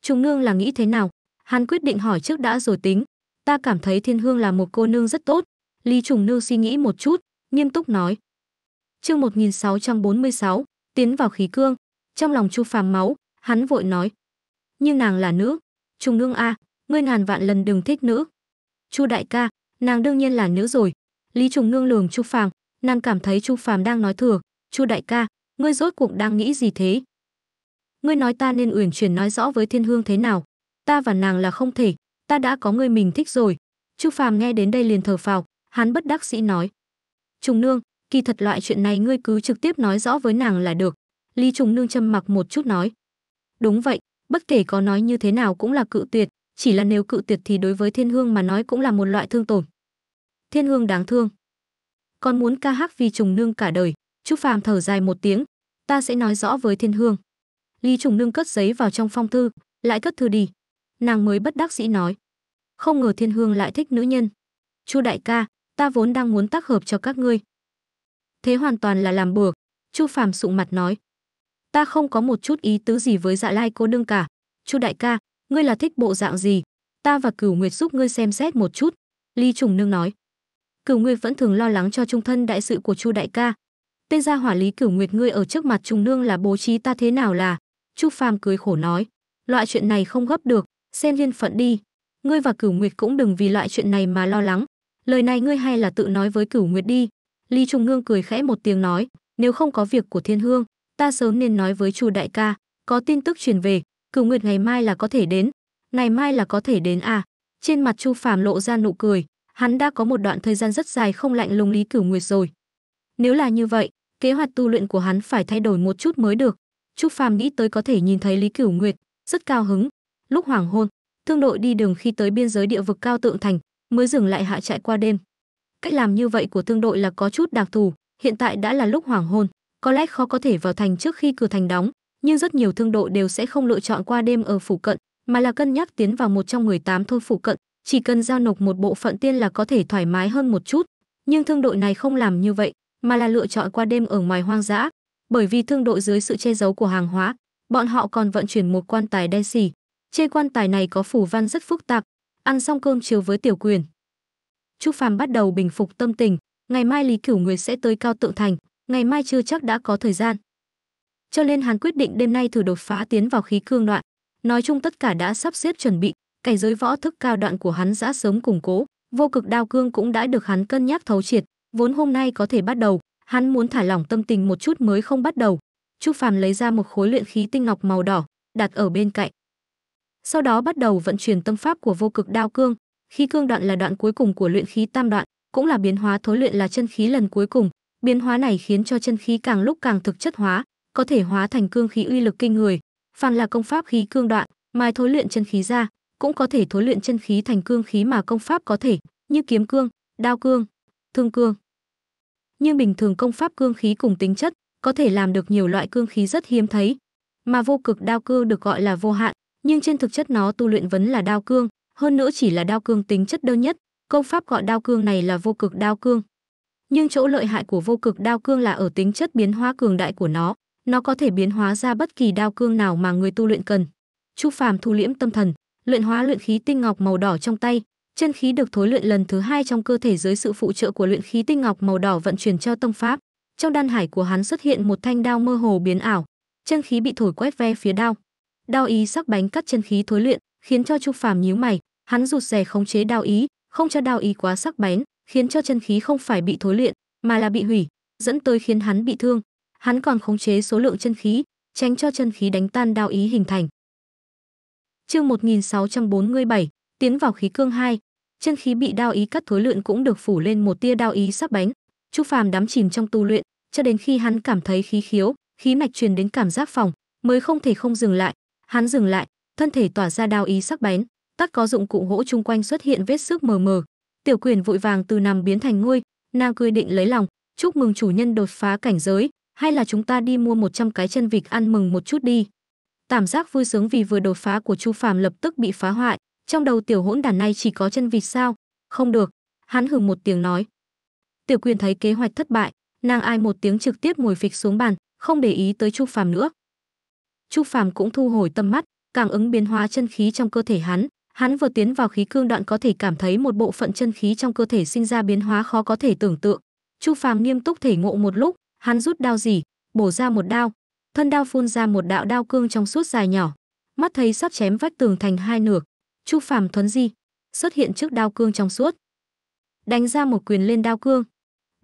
Trùng Nương là nghĩ thế nào? Hắn quyết định hỏi trước đã rồi tính. Ta cảm thấy Thiên Hương là một cô nương rất tốt. Lý Trùng Nương suy nghĩ một chút, nghiêm túc nói. Chương 1646, tiến vào khí cương, trong lòng Chu Phàm máu, hắn vội nói: "Nhưng nàng là nữ, Trùng Nương a, ngươi ngàn vạn lần đừng thích nữ." Chu đại ca, nàng đương nhiên là nữ rồi. Lý Trùng Nương lường Chu Phàm, nàng cảm thấy Chu Phàm đang nói thừa, "Chu đại ca, ngươi rốt cuộc đang nghĩ gì thế?" ngươi nói ta nên uyển chuyển nói rõ với thiên hương thế nào ta và nàng là không thể ta đã có người mình thích rồi chu phàm nghe đến đây liền thở phào hắn bất đắc sĩ nói trùng nương kỳ thật loại chuyện này ngươi cứ trực tiếp nói rõ với nàng là được ly trùng nương châm mặc một chút nói đúng vậy bất kể có nói như thế nào cũng là cự tuyệt chỉ là nếu cự tuyệt thì đối với thiên hương mà nói cũng là một loại thương tổn thiên hương đáng thương còn muốn ca hát vì trùng nương cả đời Chu phàm thở dài một tiếng ta sẽ nói rõ với thiên hương Lý Trùng Nương cất giấy vào trong phong thư, lại cất thư đi. Nàng mới bất đắc dĩ nói, không ngờ Thiên Hương lại thích nữ nhân. Chu đại ca, ta vốn đang muốn tác hợp cho các ngươi. Thế hoàn toàn là làm bừa, Chu Phàm sụng mặt nói. Ta không có một chút ý tứ gì với Dạ Lai cô nương cả. Chu đại ca, ngươi là thích bộ dạng gì? Ta và Cửu Nguyệt giúp ngươi xem xét một chút." Lý Trùng Nương nói. Cửu Nguyệt vẫn thường lo lắng cho trung thân đại sự của Chu đại ca. Tên gia hỏa Lý Cửu Nguyệt ngươi ở trước mặt Trùng Nương là bố trí ta thế nào là? Trúc Phàm cười khổ nói, loại chuyện này không gấp được, xem liên phận đi. Ngươi và Cửu Nguyệt cũng đừng vì loại chuyện này mà lo lắng. Lời này ngươi hay là tự nói với Cửu Nguyệt đi. Lý Trung Ngương cười khẽ một tiếng nói, nếu không có việc của Thiên Hương, ta sớm nên nói với Chu đại ca, có tin tức truyền về, Cửu Nguyệt ngày mai là có thể đến. Ngày mai là có thể đến à? Trên mặt Chu Phàm lộ ra nụ cười, hắn đã có một đoạn thời gian rất dài không lạnh lùng Lý Cửu Nguyệt rồi. Nếu là như vậy, kế hoạch tu luyện của hắn phải thay đổi một chút mới được. Trúc Phàm nghĩ tới có thể nhìn thấy Lý Cửu Nguyệt, rất cao hứng. Lúc hoàng hôn, thương đội đi đường khi tới biên giới địa vực cao tượng thành, mới dừng lại hạ trại qua đêm. Cách làm như vậy của thương đội là có chút đặc thù, hiện tại đã là lúc hoàng hôn, có lẽ khó có thể vào thành trước khi cửa thành đóng, nhưng rất nhiều thương đội đều sẽ không lựa chọn qua đêm ở phủ cận, mà là cân nhắc tiến vào một trong 18 thôn phủ cận, chỉ cần giao nộp một bộ phận tiên là có thể thoải mái hơn một chút, nhưng thương đội này không làm như vậy, mà là lựa chọn qua đêm ở ngoài hoang dã, bởi vì thương đội dưới sự che giấu của hàng hóa, bọn họ còn vận chuyển một quan tài đen xỉ. Trên quan tài này có phủ văn rất phức tạp, ăn xong cơm chiều với tiểu quyền. Trúc Phàm bắt đầu bình phục tâm tình, ngày mai Lý Cửu Nguyệt sẽ tới Cao Tự Thành, ngày mai chưa chắc đã có thời gian. Cho nên hắn quyết định đêm nay thử đột phá tiến vào khí cương đoạn. Nói chung tất cả đã sắp xếp chuẩn bị, cảnh giới võ thức cao đoạn của hắn đã sớm củng cố, vô cực đao cương cũng đã được hắn cân nhắc thấu triệt, vốn hôm nay có thể bắt đầu, hắn muốn thả lỏng tâm tình một chút mới không bắt đầu. Trúc Phàm lấy ra một khối luyện khí tinh ngọc màu đỏ, đặt ở bên cạnh. Sau đó bắt đầu vận chuyển tâm pháp của vô cực đao cương, khi cương đoạn là đoạn cuối cùng của luyện khí tam đoạn, cũng là biến hóa thối luyện là chân khí lần cuối cùng, biến hóa này khiến cho chân khí càng lúc càng thực chất hóa, có thể hóa thành cương khí uy lực kinh người, phàm là công pháp khí cương đoạn, mai thối luyện chân khí ra, cũng có thể thối luyện chân khí thành cương khí mà công pháp có thể, như kiếm cương, đao cương, thương cương nhưng bình thường công pháp cương khí cùng tính chất có thể làm được nhiều loại cương khí rất hiếm thấy, mà vô cực đao cương được gọi là vô hạn, nhưng trên thực chất nó tu luyện vẫn là đao cương, hơn nữa chỉ là đao cương tính chất đơn nhất, công pháp gọi đao cương này là vô cực đao cương. Nhưng chỗ lợi hại của vô cực đao cương là ở tính chất biến hóa cường đại của nó, nó có thể biến hóa ra bất kỳ đao cương nào mà người tu luyện cần. Chu Phàm thu liễm tâm thần, luyện hóa luyện khí tinh ngọc màu đỏ trong tay, chân khí được thối luyện lần thứ hai trong cơ thể dưới sự phụ trợ của luyện khí tinh ngọc màu đỏ vận chuyển cho tông pháp trong đan hải của hắn xuất hiện một thanh đao mơ hồ biến ảo chân khí bị thổi quét ve phía đao đao ý sắc bánh cắt chân khí thối luyện khiến cho chu phàm nhíu mày hắn rụt rè khống chế đao ý không cho đao ý quá sắc bén khiến cho chân khí không phải bị thối luyện mà là bị hủy dẫn tới khiến hắn bị thương hắn còn khống chế số lượng chân khí tránh cho chân khí đánh tan đao ý hình thành chương một 1647, tiến vào khí cương hai chân khí bị đao ý cắt thối lượn cũng được phủ lên một tia đao ý sắc bén Chu phàm đắm chìm trong tu luyện cho đến khi hắn cảm thấy khí khiếu khí mạch truyền đến cảm giác phòng mới không thể không dừng lại hắn dừng lại thân thể tỏa ra đao ý sắc bén tắt có dụng cụ hỗ chung quanh xuất hiện vết sức mờ mờ tiểu quyền vội vàng từ nằm biến thành nguôi nàng cười định lấy lòng chúc mừng chủ nhân đột phá cảnh giới hay là chúng ta đi mua 100 cái chân vịt ăn mừng một chút đi cảm giác vui sướng vì vừa đột phá của chu phàm lập tức bị phá hoại trong đầu tiểu hỗn đản này chỉ có chân vịt sao? Không được, hắn hừ một tiếng nói. Tiểu quyền thấy kế hoạch thất bại, nàng ai một tiếng trực tiếp ngồi phịch xuống bàn, không để ý tới chu Phàm nữa. chu Phàm cũng thu hồi tâm mắt, càng ứng biến hóa chân khí trong cơ thể hắn, hắn vừa tiến vào khí cương đoạn có thể cảm thấy một bộ phận chân khí trong cơ thể sinh ra biến hóa khó có thể tưởng tượng. Chu Phàm nghiêm túc thể ngộ một lúc, hắn rút đao gì, bổ ra một đao, thân đao phun ra một đạo đao cương trong suốt dài nhỏ, mắt thấy sắp chém vách tường thành hai nửa, Chu Phàm thuấn di, xuất hiện trước đao cương trong suốt. Đánh ra một quyền lên đao cương.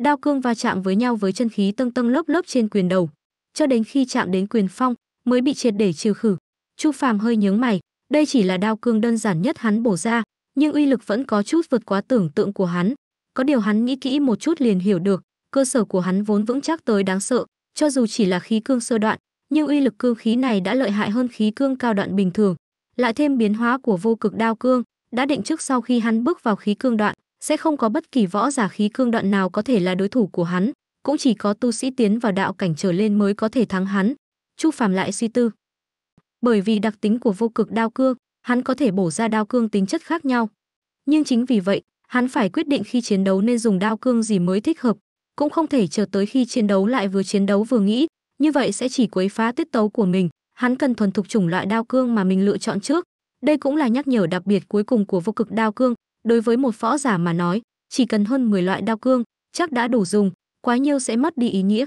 Đao cương va chạm với nhau với chân khí tâng tâng lớp lớp trên quyền đầu, cho đến khi chạm đến quyền phong mới bị triệt để trừ khử. Chu Phàm hơi nhướng mày, đây chỉ là đao cương đơn giản nhất hắn bổ ra, nhưng uy lực vẫn có chút vượt quá tưởng tượng của hắn. Có điều hắn nghĩ kỹ một chút liền hiểu được, cơ sở của hắn vốn vững chắc tới đáng sợ, cho dù chỉ là khí cương sơ đoạn, nhưng uy lực cương khí này đã lợi hại hơn khí cương cao đoạn bình thường, lại thêm biến hóa của vô cực đao cương, đã định trước sau khi hắn bước vào khí cương đoạn, sẽ không có bất kỳ võ giả khí cương đoạn nào có thể là đối thủ của hắn, cũng chỉ có tu sĩ tiến vào đạo cảnh trở lên mới có thể thắng hắn. Chu Phàm lại suy tư. Bởi vì đặc tính của vô cực đao cương, hắn có thể bổ ra đao cương tính chất khác nhau. Nhưng chính vì vậy, hắn phải quyết định khi chiến đấu nên dùng đao cương gì mới thích hợp, cũng không thể chờ tới khi chiến đấu lại vừa chiến đấu vừa nghĩ, như vậy sẽ chỉ quấy phá tiết tấu của mình, hắn cần thuần thục chủng loại đao cương mà mình lựa chọn trước. Đây cũng là nhắc nhở đặc biệt cuối cùng của vô cực đao cương, đối với một võ giả mà nói, chỉ cần hơn 10 loại đao cương, chắc đã đủ dùng, quá nhiều sẽ mất đi ý nghĩa.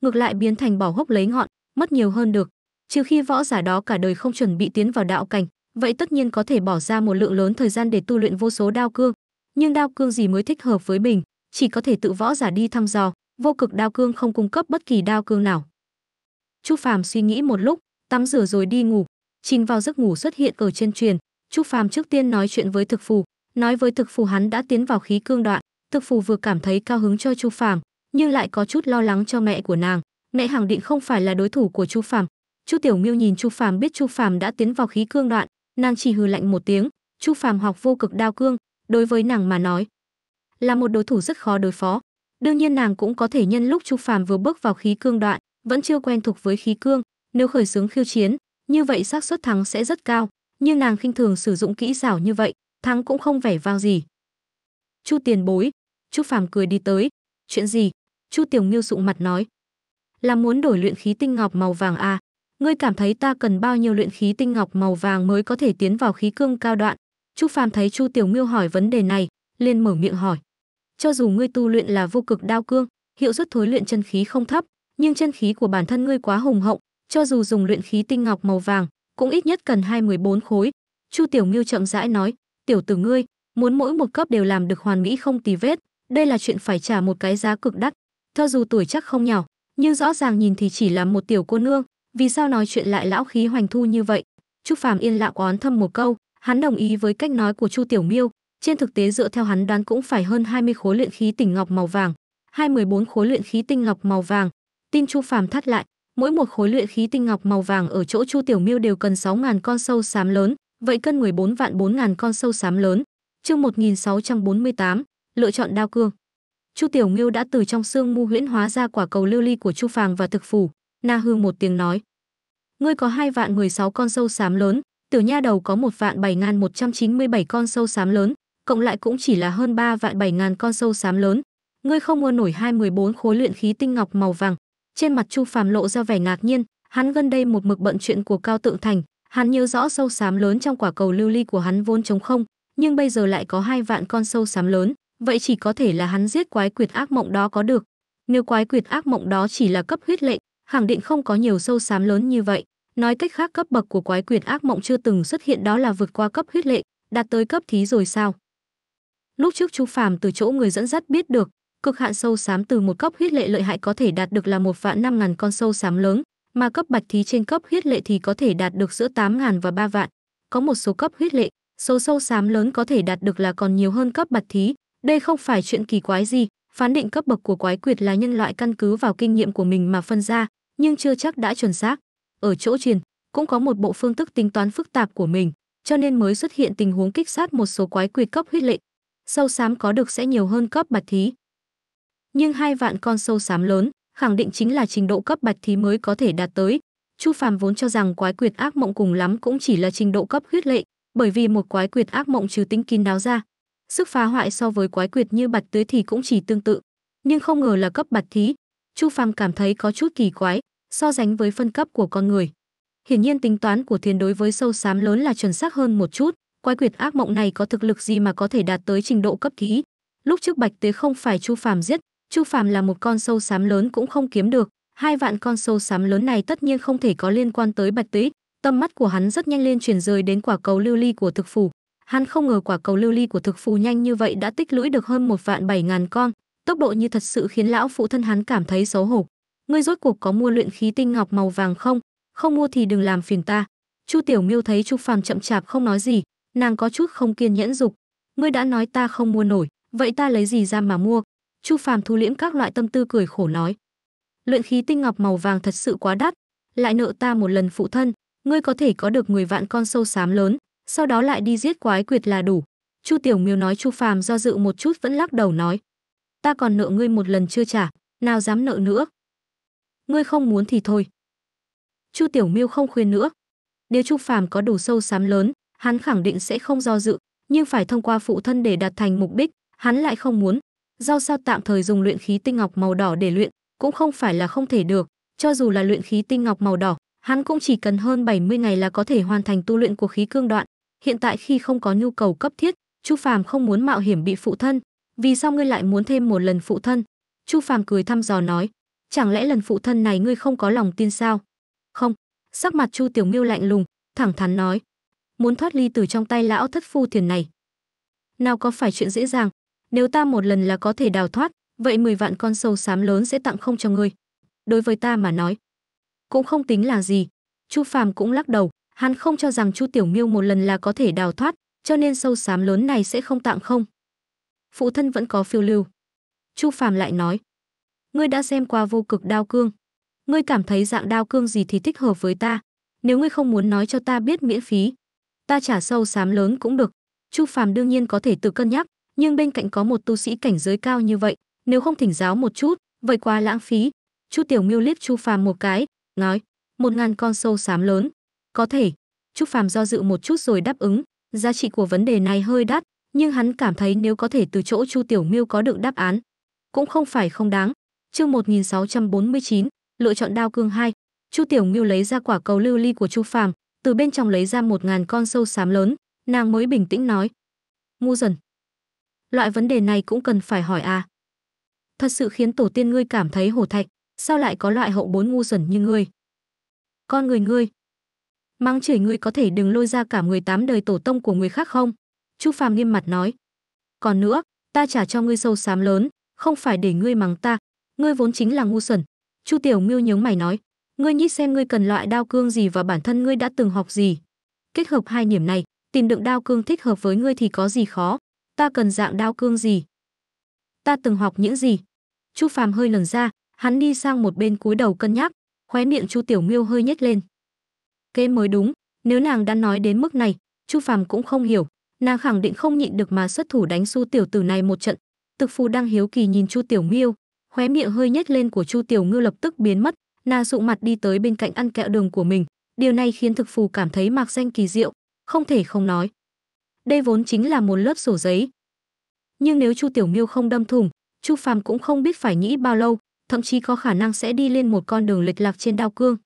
Ngược lại biến thành bỏ hốc lấy ngọn, mất nhiều hơn được. Trừ khi võ giả đó cả đời không chuẩn bị tiến vào đạo cảnh, vậy tất nhiên có thể bỏ ra một lượng lớn thời gian để tu luyện vô số đao cương, nhưng đao cương gì mới thích hợp với mình, chỉ có thể tự võ giả đi thăm dò, vô cực đao cương không cung cấp bất kỳ đao cương nào. Chu Phàm suy nghĩ một lúc, tắm rửa rồi đi ngủ. Trình vào giấc ngủ xuất hiện ở trên truyền, Trúc Phàm trước tiên nói chuyện với thực phù, nói với thực phù hắn đã tiến vào khí cương đoạn, thực phù vừa cảm thấy cao hứng cho Chu Phàm, nhưng lại có chút lo lắng cho mẹ của nàng, mẹ hàng định không phải là đối thủ của Chu Phàm. Chu Tiểu Miêu nhìn Chu Phàm biết Chu Phàm đã tiến vào khí cương đoạn, nàng chỉ hừ lạnh một tiếng, Chu Phàm học vô cực đao cương, đối với nàng mà nói, là một đối thủ rất khó đối phó. Đương nhiên nàng cũng có thể nhân lúc Chu Phàm vừa bước vào khí cương đoạn, vẫn chưa quen thuộc với khí cương, nếu khởi xướng khiêu chiến, như vậy xác suất thắng sẽ rất cao, nhưng nàng khinh thường sử dụng kỹ xảo như vậy, thắng cũng không vẻ vang gì. Chu Tiền Bối, Chu Phàm cười đi tới, "Chuyện gì?" Chu Tiểu Miêu sụng mặt nói, "Là muốn đổi luyện khí tinh ngọc màu vàng à? Ngươi cảm thấy ta cần bao nhiêu luyện khí tinh ngọc màu vàng mới có thể tiến vào khí cương cao đoạn?" Chu Phàm thấy Chu Tiểu Miêu hỏi vấn đề này, liền mở miệng hỏi, "Cho dù ngươi tu luyện là vô cực đao cương, hiệu suất thối luyện chân khí không thấp, nhưng chân khí của bản thân ngươi quá hùng hậu, cho dù dùng luyện khí tinh ngọc màu vàng, cũng ít nhất cần hai bốn khối. Chu Tiểu Ngưu chậm rãi nói, "Tiểu tử ngươi, muốn mỗi một cấp đều làm được hoàn mỹ không tì vết, đây là chuyện phải trả một cái giá cực đắt. Cho dù tuổi chắc không nhỏ, nhưng rõ ràng nhìn thì chỉ là một tiểu cô nương, vì sao nói chuyện lại lão khí hoành thu như vậy?" Trúc Phàm yên lặng oán thâm một câu, hắn đồng ý với cách nói của Chu Tiểu Miêu, trên thực tế dựa theo hắn đoán cũng phải hơn 20 khối luyện khí tinh ngọc màu vàng, 214 khối luyện khí tinh ngọc màu vàng. Tin Chu Phàm thắt lại, Mỗi một khối luyện khí tinh ngọc màu vàng ở chỗ Chu Tiểu Miêu đều cần 6000 con sâu xám lớn, vậy cân mười bốn vạn 4000 con sâu xám lớn. Chương một nghìn sáu trăm bốn mươi tám, lựa chọn đao cương. Chu Tiểu Miêu đã từ trong xương mu huyễn hóa ra quả cầu lưu ly của Chu Phàng và thực phủ, Na Hư một tiếng nói: "Ngươi có hai vạn mười sáu con sâu xám lớn, tiểu nha đầu có một vạn bảy một trăm chín mươi bảy con sâu xám lớn, cộng lại cũng chỉ là hơn ba vạn 7000 con sâu xám lớn. Ngươi không mua nổi hai mười bốn khối luyện khí tinh ngọc màu vàng, trên mặt chu phàm lộ ra vẻ ngạc nhiên hắn gần đây một mực bận chuyện của cao tự thành hắn nhớ rõ sâu xám lớn trong quả cầu lưu ly của hắn vốn trống không nhưng bây giờ lại có hai vạn con sâu xám lớn vậy chỉ có thể là hắn giết quái quyệt ác mộng đó có được nếu quái quyệt ác mộng đó chỉ là cấp huyết lệnh khẳng định không có nhiều sâu xám lớn như vậy nói cách khác cấp bậc của quái quyệt ác mộng chưa từng xuất hiện đó là vượt qua cấp huyết lệnh đạt tới cấp thí rồi sao lúc trước chu phàm từ chỗ người dẫn dắt biết được cực hạn sâu xám từ một cấp huyết lệ lợi hại có thể đạt được là một vạn năm ngàn con sâu xám lớn, mà cấp bạch thí trên cấp huyết lệ thì có thể đạt được giữa tám ngàn và ba vạn. Có một số cấp huyết lệ, số sâu xám lớn có thể đạt được là còn nhiều hơn cấp bạch thí. Đây không phải chuyện kỳ quái gì, phán định cấp bậc của quái quyệt là nhân loại căn cứ vào kinh nghiệm của mình mà phân ra, nhưng chưa chắc đã chuẩn xác. Ở chỗ truyền, cũng có một bộ phương thức tính toán phức tạp của mình, cho nên mới xuất hiện tình huống kích sát một số quái quyệt cấp huyết lệ. Sâu xám có được sẽ nhiều hơn cấp bạch thí, nhưng hai vạn con sâu xám lớn khẳng định chính là trình độ cấp bạch thì mới có thể đạt tới chu phàm vốn cho rằng quái quyệt ác mộng cùng lắm cũng chỉ là trình độ cấp huyết lệ bởi vì một quái quyệt ác mộng trừ tính kín đáo ra sức phá hoại so với quái quyệt như bạch tưới thì cũng chỉ tương tự nhưng không ngờ là cấp bạch thí chu phàm cảm thấy có chút kỳ quái so sánh với phân cấp của con người hiển nhiên tính toán của thiên đối với sâu xám lớn là chuẩn xác hơn một chút quái quyệt ác mộng này có thực lực gì mà có thể đạt tới trình độ cấp thí lúc trước bạch tưới không phải chu phàm giết Chu Phàm là một con sâu xám lớn cũng không kiếm được, hai vạn con sâu xám lớn này tất nhiên không thể có liên quan tới Bạch Tuyết, tâm mắt của hắn rất nhanh lên chuyển rời đến quả cầu lưu ly của thực Phủ. Hắn không ngờ quả cầu lưu ly của thực Phủ nhanh như vậy đã tích lũy được hơn một vạn bảy ngàn con, tốc độ như thật sự khiến lão phụ thân hắn cảm thấy xấu hổ. Ngươi rốt cuộc có mua luyện khí tinh ngọc màu vàng không? Không mua thì đừng làm phiền ta. Chu Tiểu Miêu thấy Chu Phàm chậm chạp không nói gì, nàng có chút không kiên nhẫn dục, ngươi đã nói ta không mua nổi, vậy ta lấy gì ra mà mua? Chu Phàm thu liễm các loại tâm tư cười khổ nói: "Luyện khí tinh ngọc màu vàng thật sự quá đắt, lại nợ ta một lần phụ thân, ngươi có thể có được 10 vạn con sâu xám lớn, sau đó lại đi giết quái quyệt là đủ." Chu Tiểu Miêu nói Chu Phàm do dự một chút vẫn lắc đầu nói: "Ta còn nợ ngươi một lần chưa trả, nào dám nợ nữa." "Ngươi không muốn thì thôi." Chu Tiểu Miêu không khuyên nữa. Nếu Chu Phàm có đủ sâu xám lớn, hắn khẳng định sẽ không do dự, nhưng phải thông qua phụ thân để đạt thành mục đích, hắn lại không muốn, giao sao tạm thời dùng luyện khí tinh ngọc màu đỏ để luyện, cũng không phải là không thể được, cho dù là luyện khí tinh ngọc màu đỏ, hắn cũng chỉ cần hơn 70 ngày là có thể hoàn thành tu luyện của khí cương đoạn. Hiện tại khi không có nhu cầu cấp thiết, Chu Phàm không muốn mạo hiểm bị phụ thân, vì sao ngươi lại muốn thêm một lần phụ thân? Chu Phàm cười thăm dò nói, chẳng lẽ lần phụ thân này ngươi không có lòng tin sao? Không, sắc mặt Chu Tiểu Miêu lạnh lùng, thẳng thắn nói, muốn thoát ly từ trong tay lão thất phu thiền này. Nào có phải chuyện dễ dàng, nếu ta một lần là có thể đào thoát, vậy 10 vạn con sâu xám lớn sẽ tặng không cho ngươi. Đối với ta mà nói, cũng không tính là gì. Chu Phàm cũng lắc đầu, hắn không cho rằng Chu Tiểu Miêu một lần là có thể đào thoát, cho nên sâu xám lớn này sẽ không tặng không. Phụ thân vẫn có phiêu lưu. Chu Phàm lại nói, ngươi đã xem qua vô cực đao cương, ngươi cảm thấy dạng đao cương gì thì thích hợp với ta, nếu ngươi không muốn nói cho ta biết miễn phí, ta trả sâu xám lớn cũng được. Chu Phàm đương nhiên có thể tự cân nhắc, nhưng bên cạnh có một tu sĩ cảnh giới cao như vậy, nếu không thỉnh giáo một chút, vậy quá lãng phí. Chu Tiểu Miêu liếc Chu Phàm một cái, nói, một ngàn con sâu xám lớn, có thể. Chu Phàm do dự một chút rồi đáp ứng, giá trị của vấn đề này hơi đắt, nhưng hắn cảm thấy nếu có thể từ chỗ Chu Tiểu Miêu có được đáp án, cũng không phải không đáng. Chương 1649, lựa chọn đao cương 2. Chu Tiểu Miêu lấy ra quả cầu lưu ly của Chu Phàm, từ bên trong lấy ra một ngàn con sâu xám lớn, nàng mới bình tĩnh nói: "Ngu dần, loại vấn đề này cũng cần phải hỏi à. Thật sự khiến tổ tiên ngươi cảm thấy hổ thạch, sao lại có loại hậu bốn ngu xuẩn như ngươi? Con người ngươi, mắng chửi ngươi có thể đừng lôi ra cả 18 đời tổ tông của người khác không? Chu Phàm nghiêm mặt nói. Còn nữa, ta trả cho ngươi sâu xám lớn, không phải để ngươi mắng ta, ngươi vốn chính là ngu xuẩn. Chu Tiểu Ngưu nhướng mày nói, ngươi nghĩ xem ngươi cần loại đao cương gì và bản thân ngươi đã từng học gì. Kết hợp hai điểm này, tìm được đao cương thích hợp với ngươi thì có gì khó. Ta cần dạng đao cương gì? Ta từng học những gì? Chu Phàm hơi lần ra, hắn đi sang một bên cúi đầu cân nhắc, khóe miệng Chu Tiểu Miêu hơi nhếch lên. Kế mới đúng, nếu nàng đã nói đến mức này, Chu Phàm cũng không hiểu, nàng khẳng định không nhịn được mà xuất thủ đánh Su tiểu tử này một trận. Tực Phù đang hiếu kỳ nhìn Chu Tiểu Miêu, khóe miệng hơi nhếch lên của Chu Tiểu Ngư lập tức biến mất, nàng dụ mặt đi tới bên cạnh ăn kẹo đường của mình, điều này khiến Thực Phù cảm thấy mạc danh kỳ diệu, không thể không nói đây vốn chính là một lớp sổ giấy. Nhưng nếu Chu Tiểu Miêu không đâm thủng, Chu Phàm cũng không biết phải nghĩ bao lâu, thậm chí có khả năng sẽ đi lên một con đường lệch lạc trên đao cương.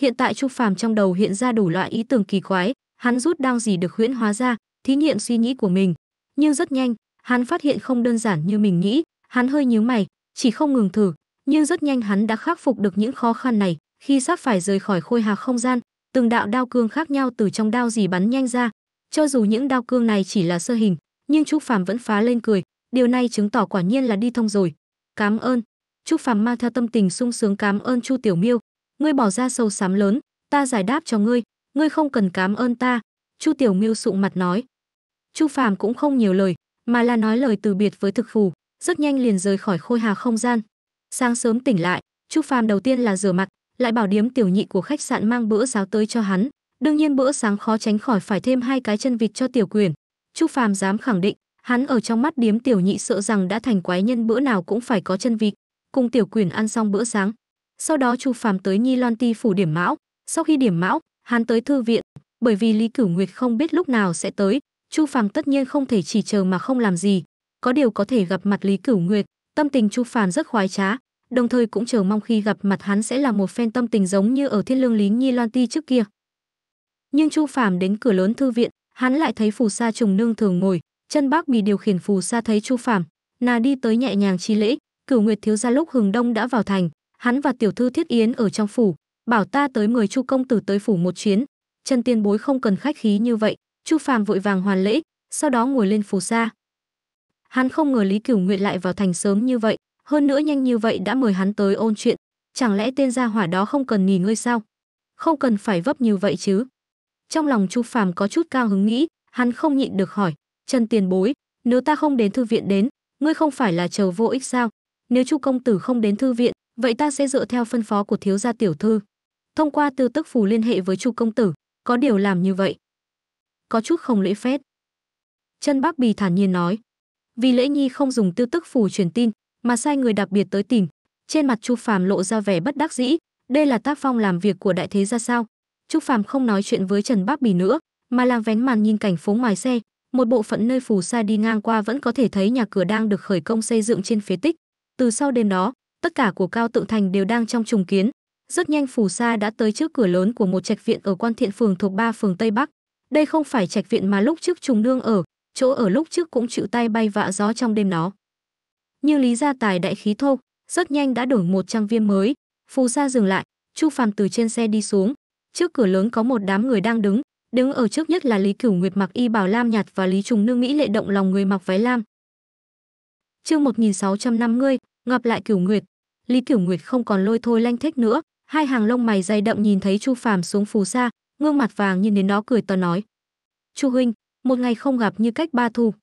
Hiện tại Chu Phàm trong đầu hiện ra đủ loại ý tưởng kỳ quái, hắn rút đao gì được huyễn hóa ra, thí nghiệm suy nghĩ của mình. Nhưng rất nhanh, hắn phát hiện không đơn giản như mình nghĩ, hắn hơi nhíu mày, chỉ không ngừng thử, nhưng rất nhanh hắn đã khắc phục được những khó khăn này, khi sắp phải rời khỏi khôi hà không gian, từng đạo đao cương khác nhau từ trong đao gì bắn nhanh ra, cho dù những đao cương này chỉ là sơ hình, nhưng Trúc Phàm vẫn phá lên cười, điều này chứng tỏ quả nhiên là đi thông rồi. Cám ơn. Trúc Phàm mang theo tâm tình sung sướng cám ơn Chu Tiểu Miêu, ngươi bỏ ra sâu sám lớn, ta giải đáp cho ngươi, ngươi không cần cám ơn ta." Chu Tiểu Miêu sụm mặt nói. Chu Phàm cũng không nhiều lời, mà là nói lời từ biệt với thực phù, rất nhanh liền rời khỏi khôi hà không gian. Sáng sớm tỉnh lại, Chu Phàm đầu tiên là rửa mặt, lại bảo điếm tiểu nhị của khách sạn mang bữa sáng tới cho hắn, Đương nhiên bữa sáng khó tránh khỏi phải thêm hai cái chân vịt cho Tiểu Quyền. chu Phàm dám khẳng định, hắn ở trong mắt điếm tiểu nhị sợ rằng đã thành quái nhân bữa nào cũng phải có chân vịt. Cùng Tiểu Quyền ăn xong bữa sáng, sau đó Chu Phàm tới Nhi Loan Ti phủ điểm mão, sau khi điểm mão, hắn tới thư viện, bởi vì Lý Cửu Nguyệt không biết lúc nào sẽ tới, Chu Phàm tất nhiên không thể chỉ chờ mà không làm gì, có điều có thể gặp mặt Lý Cửu Nguyệt, tâm tình Chu Phàm rất khoái trá, đồng thời cũng chờ mong khi gặp mặt hắn sẽ là một phen tâm tình giống như ở Thiên Lương Lý Nhi Loan Ti trước kia nhưng chu phàm đến cửa lớn thư viện hắn lại thấy phù sa trùng nương thường ngồi chân bác bì điều khiển phù sa thấy chu phàm nà đi tới nhẹ nhàng chi lễ cửu nguyệt thiếu gia lúc hừng đông đã vào thành hắn và tiểu thư thiết yến ở trong phủ bảo ta tới mời chu công tử tới phủ một chuyến chân tiên bối không cần khách khí như vậy chu phàm vội vàng hoàn lễ sau đó ngồi lên phù sa hắn không ngờ lý cửu Nguyệt lại vào thành sớm như vậy hơn nữa nhanh như vậy đã mời hắn tới ôn chuyện chẳng lẽ tên gia hỏa đó không cần nghỉ ngơi sao không cần phải vấp như vậy chứ trong lòng Chu Phàm có chút cao hứng nghĩ, hắn không nhịn được hỏi, "Trần Tiền Bối, nếu ta không đến thư viện đến, ngươi không phải là chờ vô ích sao? Nếu Chu công tử không đến thư viện, vậy ta sẽ dựa theo phân phó của thiếu gia tiểu thư, thông qua tư tức phù liên hệ với Chu công tử, có điều làm như vậy." Có chút không lễ phép. Chân Bác Bì thản nhiên nói, "Vì Lễ Nhi không dùng tư tức phù truyền tin, mà sai người đặc biệt tới tìm." Trên mặt Chu Phàm lộ ra vẻ bất đắc dĩ, đây là tác phong làm việc của đại thế gia sao? Trúc Phàm không nói chuyện với Trần Bác Bỉ nữa, mà là vén màn nhìn cảnh phố ngoài xe, một bộ phận nơi phù sa đi ngang qua vẫn có thể thấy nhà cửa đang được khởi công xây dựng trên phế tích. Từ sau đêm đó, tất cả của cao tự thành đều đang trong trùng kiến. Rất nhanh phù sa đã tới trước cửa lớn của một trạch viện ở Quan Thiện phường thuộc ba phường Tây Bắc. Đây không phải trạch viện mà lúc trước trùng đương ở, chỗ ở lúc trước cũng chịu tay bay vạ gió trong đêm đó. Nhưng Lý Gia Tài đại khí thô, rất nhanh đã đổi một trang viên mới. Phù sa dừng lại, Chu Phàm từ trên xe đi xuống, Trước cửa lớn có một đám người đang đứng, đứng ở trước nhất là Lý Cửu Nguyệt mặc y bào lam nhạt và Lý Trùng Nương mỹ lệ động lòng người mặc váy lam. Chương 1650, gặp lại Cửu Nguyệt. Lý Cửu Nguyệt không còn lôi thôi lanh thích nữa, hai hàng lông mày dày đậm nhìn thấy Chu Phàm xuống phù sa, gương mặt vàng nhìn đến đó cười to nói: "Chu huynh, một ngày không gặp như cách ba thu.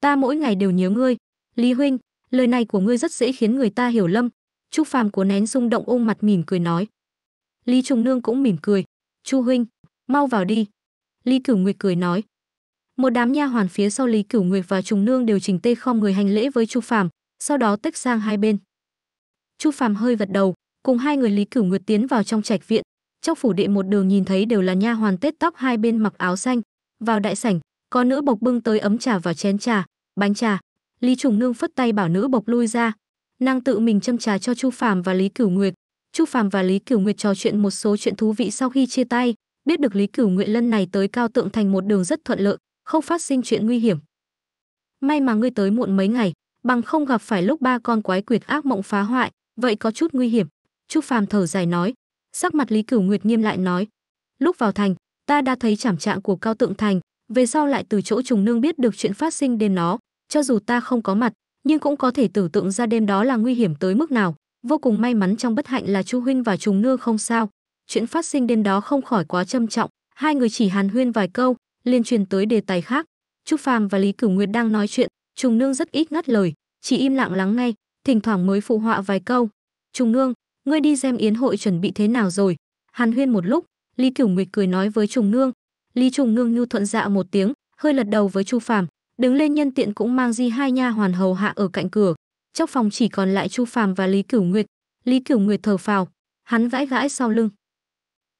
Ta mỗi ngày đều nhớ ngươi, Lý huynh, lời này của ngươi rất dễ khiến người ta hiểu lâm. Chu Phàm cố nén rung động ôm mặt mỉm cười nói: Lý Trung Nương cũng mỉm cười, "Chu huynh, mau vào đi." Lý Cửu Nguyệt cười nói. Một đám nha hoàn phía sau Lý Cửu Nguyệt và Trung Nương đều chỉnh tê khom người hành lễ với Chu Phạm, sau đó tách sang hai bên. Chu Phạm hơi vật đầu, cùng hai người Lý Cửu Nguyệt tiến vào trong trạch viện, trong phủ đệ một đường nhìn thấy đều là nha hoàn tết tóc hai bên mặc áo xanh, vào đại sảnh, có nữ bộc bưng tới ấm trà và chén trà, bánh trà. Lý Trùng Nương phất tay bảo nữ bộc lui ra, nàng tự mình châm trà cho Chu Phạm và Lý Cửu Nguyệt, Chu Phàm và Lý Cửu Nguyệt trò chuyện một số chuyện thú vị sau khi chia tay, biết được Lý Cửu Nguyệt lần này tới Cao Tượng Thành một đường rất thuận lợi, không phát sinh chuyện nguy hiểm. May mà ngươi tới muộn mấy ngày, bằng không gặp phải lúc ba con quái quyệt ác mộng phá hoại, vậy có chút nguy hiểm." Chu Phàm thở dài nói. Sắc mặt Lý Cửu Nguyệt nghiêm lại nói: "Lúc vào thành, ta đã thấy chảm trạng của Cao Tượng Thành, về sau lại từ chỗ trùng nương biết được chuyện phát sinh đến nó, cho dù ta không có mặt, nhưng cũng có thể tưởng tượng ra đêm đó là nguy hiểm tới mức nào." Vô cùng may mắn trong bất hạnh là Chu huynh và Trùng Nương không sao. Chuyện phát sinh đêm đó không khỏi quá trầm trọng, hai người chỉ hàn huyên vài câu, liền truyền tới đề tài khác. Trúc Phàm và Lý Cửu Nguyệt đang nói chuyện, Trùng Nương rất ít ngắt lời, chỉ im lặng lắng nghe, thỉnh thoảng mới phụ họa vài câu. "Trùng Nương, ngươi đi xem yến hội chuẩn bị thế nào rồi?" Hàn Huyên một lúc, Lý Cửu Nguyệt cười nói với Trùng Nương. Lý Trùng Nương nhu thuận dạ một tiếng, hơi lật đầu với Chu Phàm, đứng lên nhân tiện cũng mang di hai nha hoàn hầu hạ ở cạnh cửa trong phòng chỉ còn lại Chu Phàm và Lý Cửu Nguyệt. Lý Cửu Nguyệt thở phào, hắn vãi gãi sau lưng,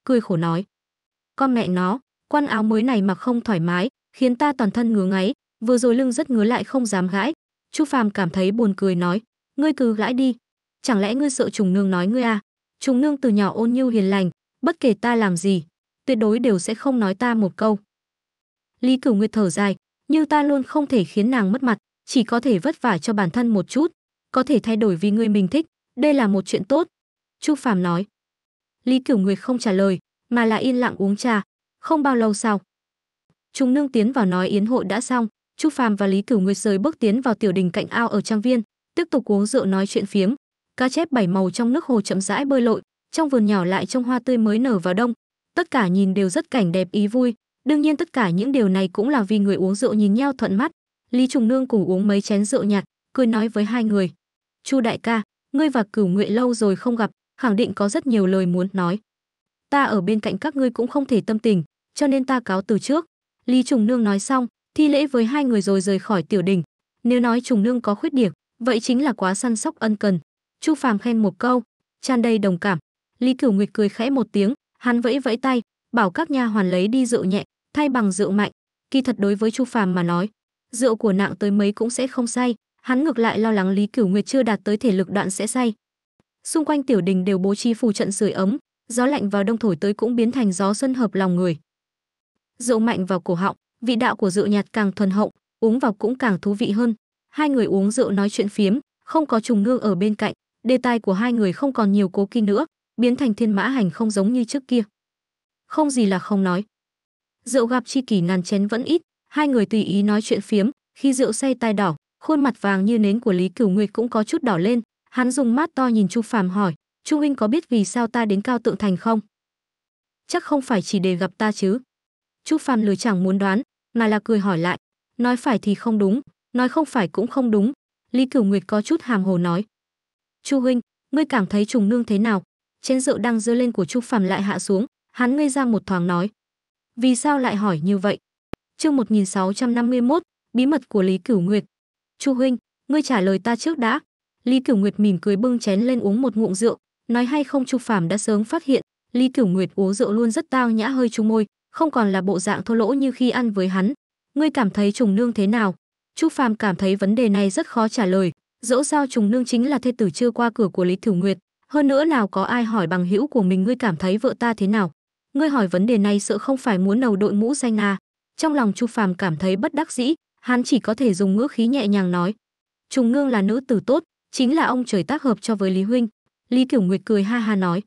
cười khổ nói: "Con mẹ nó, quan áo mới này mặc không thoải mái, khiến ta toàn thân ngứa ngáy, vừa rồi lưng rất ngứa lại không dám gãi." Chu Phàm cảm thấy buồn cười nói: "Ngươi cứ gãi đi, chẳng lẽ ngươi sợ trùng nương nói ngươi à? Trùng nương từ nhỏ ôn nhu hiền lành, bất kể ta làm gì, tuyệt đối đều sẽ không nói ta một câu." Lý Cửu Nguyệt thở dài, "Nhưng ta luôn không thể khiến nàng mất mặt, chỉ có thể vất vả cho bản thân một chút, có thể thay đổi vì người mình thích, đây là một chuyện tốt. Chu Phàm nói. Lý Cửu Nguyệt không trả lời, mà là yên lặng uống trà. Không bao lâu sau, Trung Nương tiến vào nói yến hội đã xong, Chu Phàm và Lý Cửu Nguyệt rời bước tiến vào tiểu đình cạnh ao ở trang viên, tiếp tục uống rượu nói chuyện phiếm. Cá chép bảy màu trong nước hồ chậm rãi bơi lội, trong vườn nhỏ lại trong hoa tươi mới nở vào đông, tất cả nhìn đều rất cảnh đẹp ý vui. Đương nhiên tất cả những điều này cũng là vì người uống rượu nhìn nhau thuận mắt. Lý Trùng Nương cùng uống mấy chén rượu nhạt, cười nói với hai người. Chu đại ca, ngươi và Cửu Nguyệt lâu rồi không gặp, khẳng định có rất nhiều lời muốn nói. Ta ở bên cạnh các ngươi cũng không thể tâm tình, cho nên ta cáo từ trước." Lý Trùng Nương nói xong, thi lễ với hai người rồi rời khỏi tiểu đình. Nếu nói Trùng Nương có khuyết điểm, vậy chính là quá săn sóc ân cần. Chu Phàm khen một câu, tràn đầy đồng cảm. Lý Cửu Nguyệt cười khẽ một tiếng, hắn vẫy vẫy tay, bảo các nha hoàn lấy đi rượu nhẹ, thay bằng rượu mạnh. Kỳ thật đối với Chu Phàm mà nói, rượu của nặng tới mấy cũng sẽ không say, hắn ngược lại lo lắng Lý Cửu Nguyệt chưa đạt tới thể lực đoạn sẽ say. Xung quanh tiểu đình đều bố trí phù trận sưởi ấm, gió lạnh vào đông thổi tới cũng biến thành gió xuân hợp lòng người. Rượu mạnh vào cổ họng, vị đạo của rượu nhạt càng thuần hậu, uống vào cũng càng thú vị hơn. Hai người uống rượu nói chuyện phiếm, không có trùng nương ở bên cạnh, đề tài của hai người không còn nhiều cố kỳ nữa, biến thành thiên mã hành không giống như trước kia. Không gì là không nói. Rượu gặp chi kỷ ngàn chén vẫn ít, hai người tùy ý nói chuyện phiếm, khi rượu say tai đỏ, khuôn mặt vàng như nến của lý cửu nguyệt cũng có chút đỏ lên hắn dùng mắt to nhìn chu phàm hỏi chu huynh có biết vì sao ta đến cao tượng thành không chắc không phải chỉ để gặp ta chứ chu phàm lười chẳng muốn đoán mà là cười hỏi lại nói phải thì không đúng nói không phải cũng không đúng lý cửu nguyệt có chút hàm hồ nói chu huynh ngươi cảm thấy trùng nương thế nào chén rượu đang dơ lên của chu phàm lại hạ xuống hắn ngây ra một thoáng nói vì sao lại hỏi như vậy chương 1651, bí mật của lý cửu nguyệt chu huynh ngươi trả lời ta trước đã lý cửu nguyệt mỉm cười bưng chén lên uống một ngụm rượu nói hay không chu phàm đã sớm phát hiện lý cửu nguyệt uống rượu luôn rất tao nhã hơi chu môi không còn là bộ dạng thô lỗ như khi ăn với hắn ngươi cảm thấy trùng nương thế nào chu phàm cảm thấy vấn đề này rất khó trả lời dẫu sao trùng nương chính là thê tử chưa qua cửa của lý cửu nguyệt hơn nữa nào có ai hỏi bằng hữu của mình ngươi cảm thấy vợ ta thế nào ngươi hỏi vấn đề này sợ không phải muốn đầu đội mũ danh à trong lòng chu phàm cảm thấy bất đắc dĩ hắn chỉ có thể dùng ngữ khí nhẹ nhàng nói trùng ngương là nữ tử tốt chính là ông trời tác hợp cho với lý huynh lý kiểu nguyệt cười ha ha nói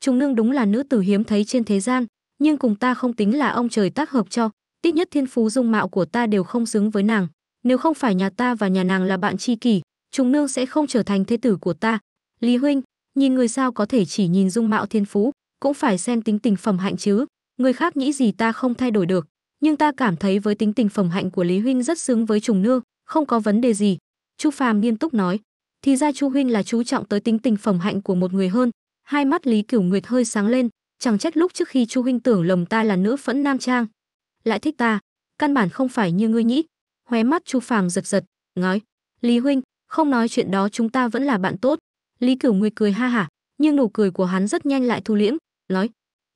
trùng nương đúng là nữ tử hiếm thấy trên thế gian nhưng cùng ta không tính là ông trời tác hợp cho ít nhất thiên phú dung mạo của ta đều không xứng với nàng nếu không phải nhà ta và nhà nàng là bạn tri kỷ trùng nương sẽ không trở thành thế tử của ta lý huynh nhìn người sao có thể chỉ nhìn dung mạo thiên phú cũng phải xem tính tình phẩm hạnh chứ người khác nghĩ gì ta không thay đổi được nhưng ta cảm thấy với tính tình phẩm hạnh của Lý huynh rất xứng với trùng nương, không có vấn đề gì." Chu Phàm nghiêm túc nói, "Thì ra Chu huynh là chú trọng tới tính tình phẩm hạnh của một người hơn." Hai mắt Lý Cửu Nguyệt hơi sáng lên, chẳng trách lúc trước khi Chu huynh tưởng lầm ta là nữ phẫn nam trang, lại thích ta, căn bản không phải như ngươi nghĩ. Khóe mắt Chu Phàm giật giật, nói: "Lý huynh, không nói chuyện đó chúng ta vẫn là bạn tốt." Lý Cửu Nguyệt cười ha hả, nhưng nụ cười của hắn rất nhanh lại thu liễm, nói: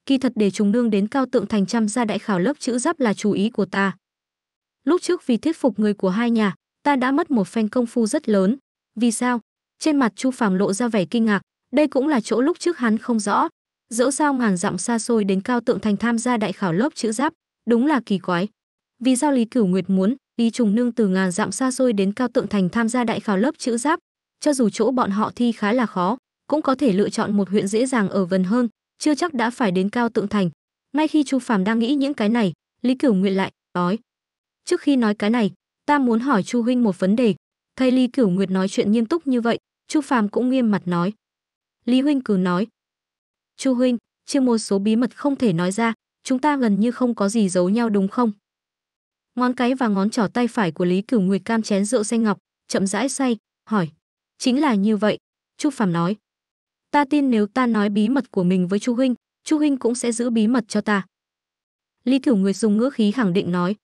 kỳ thật để trùng nương đến cao tượng thành trăm gia đại khảo lớp chữ giáp là chú ý của ta lúc trước vì thuyết phục người của hai nhà ta đã mất một phen công phu rất lớn vì sao trên mặt chu phàm lộ ra vẻ kinh ngạc đây cũng là chỗ lúc trước hắn không rõ dẫu sao ngàn dặm xa xôi đến cao tượng thành tham gia đại khảo lớp chữ giáp đúng là kỳ quái vì sao lý cửu nguyệt muốn lý trùng nương từ ngàn dặm xa xôi đến cao tượng thành tham gia đại khảo lớp chữ giáp cho dù chỗ bọn họ thi khá là khó cũng có thể lựa chọn một huyện dễ dàng ở gần hơn chưa chắc đã phải đến cao tượng thành ngay khi chu phàm đang nghĩ những cái này lý cửu nguyện lại nói trước khi nói cái này ta muốn hỏi chu huynh một vấn đề thầy lý cửu nguyệt nói chuyện nghiêm túc như vậy chu phàm cũng nghiêm mặt nói lý huynh cứ nói chu huynh chưa một số bí mật không thể nói ra chúng ta gần như không có gì giấu nhau đúng không ngón cái và ngón trỏ tay phải của lý cửu nguyệt cam chén rượu xanh ngọc chậm rãi say hỏi chính là như vậy chu phàm nói ta tin nếu ta nói bí mật của mình với chu huynh chu huynh cũng sẽ giữ bí mật cho ta lý thử người dùng ngữ khí khẳng định nói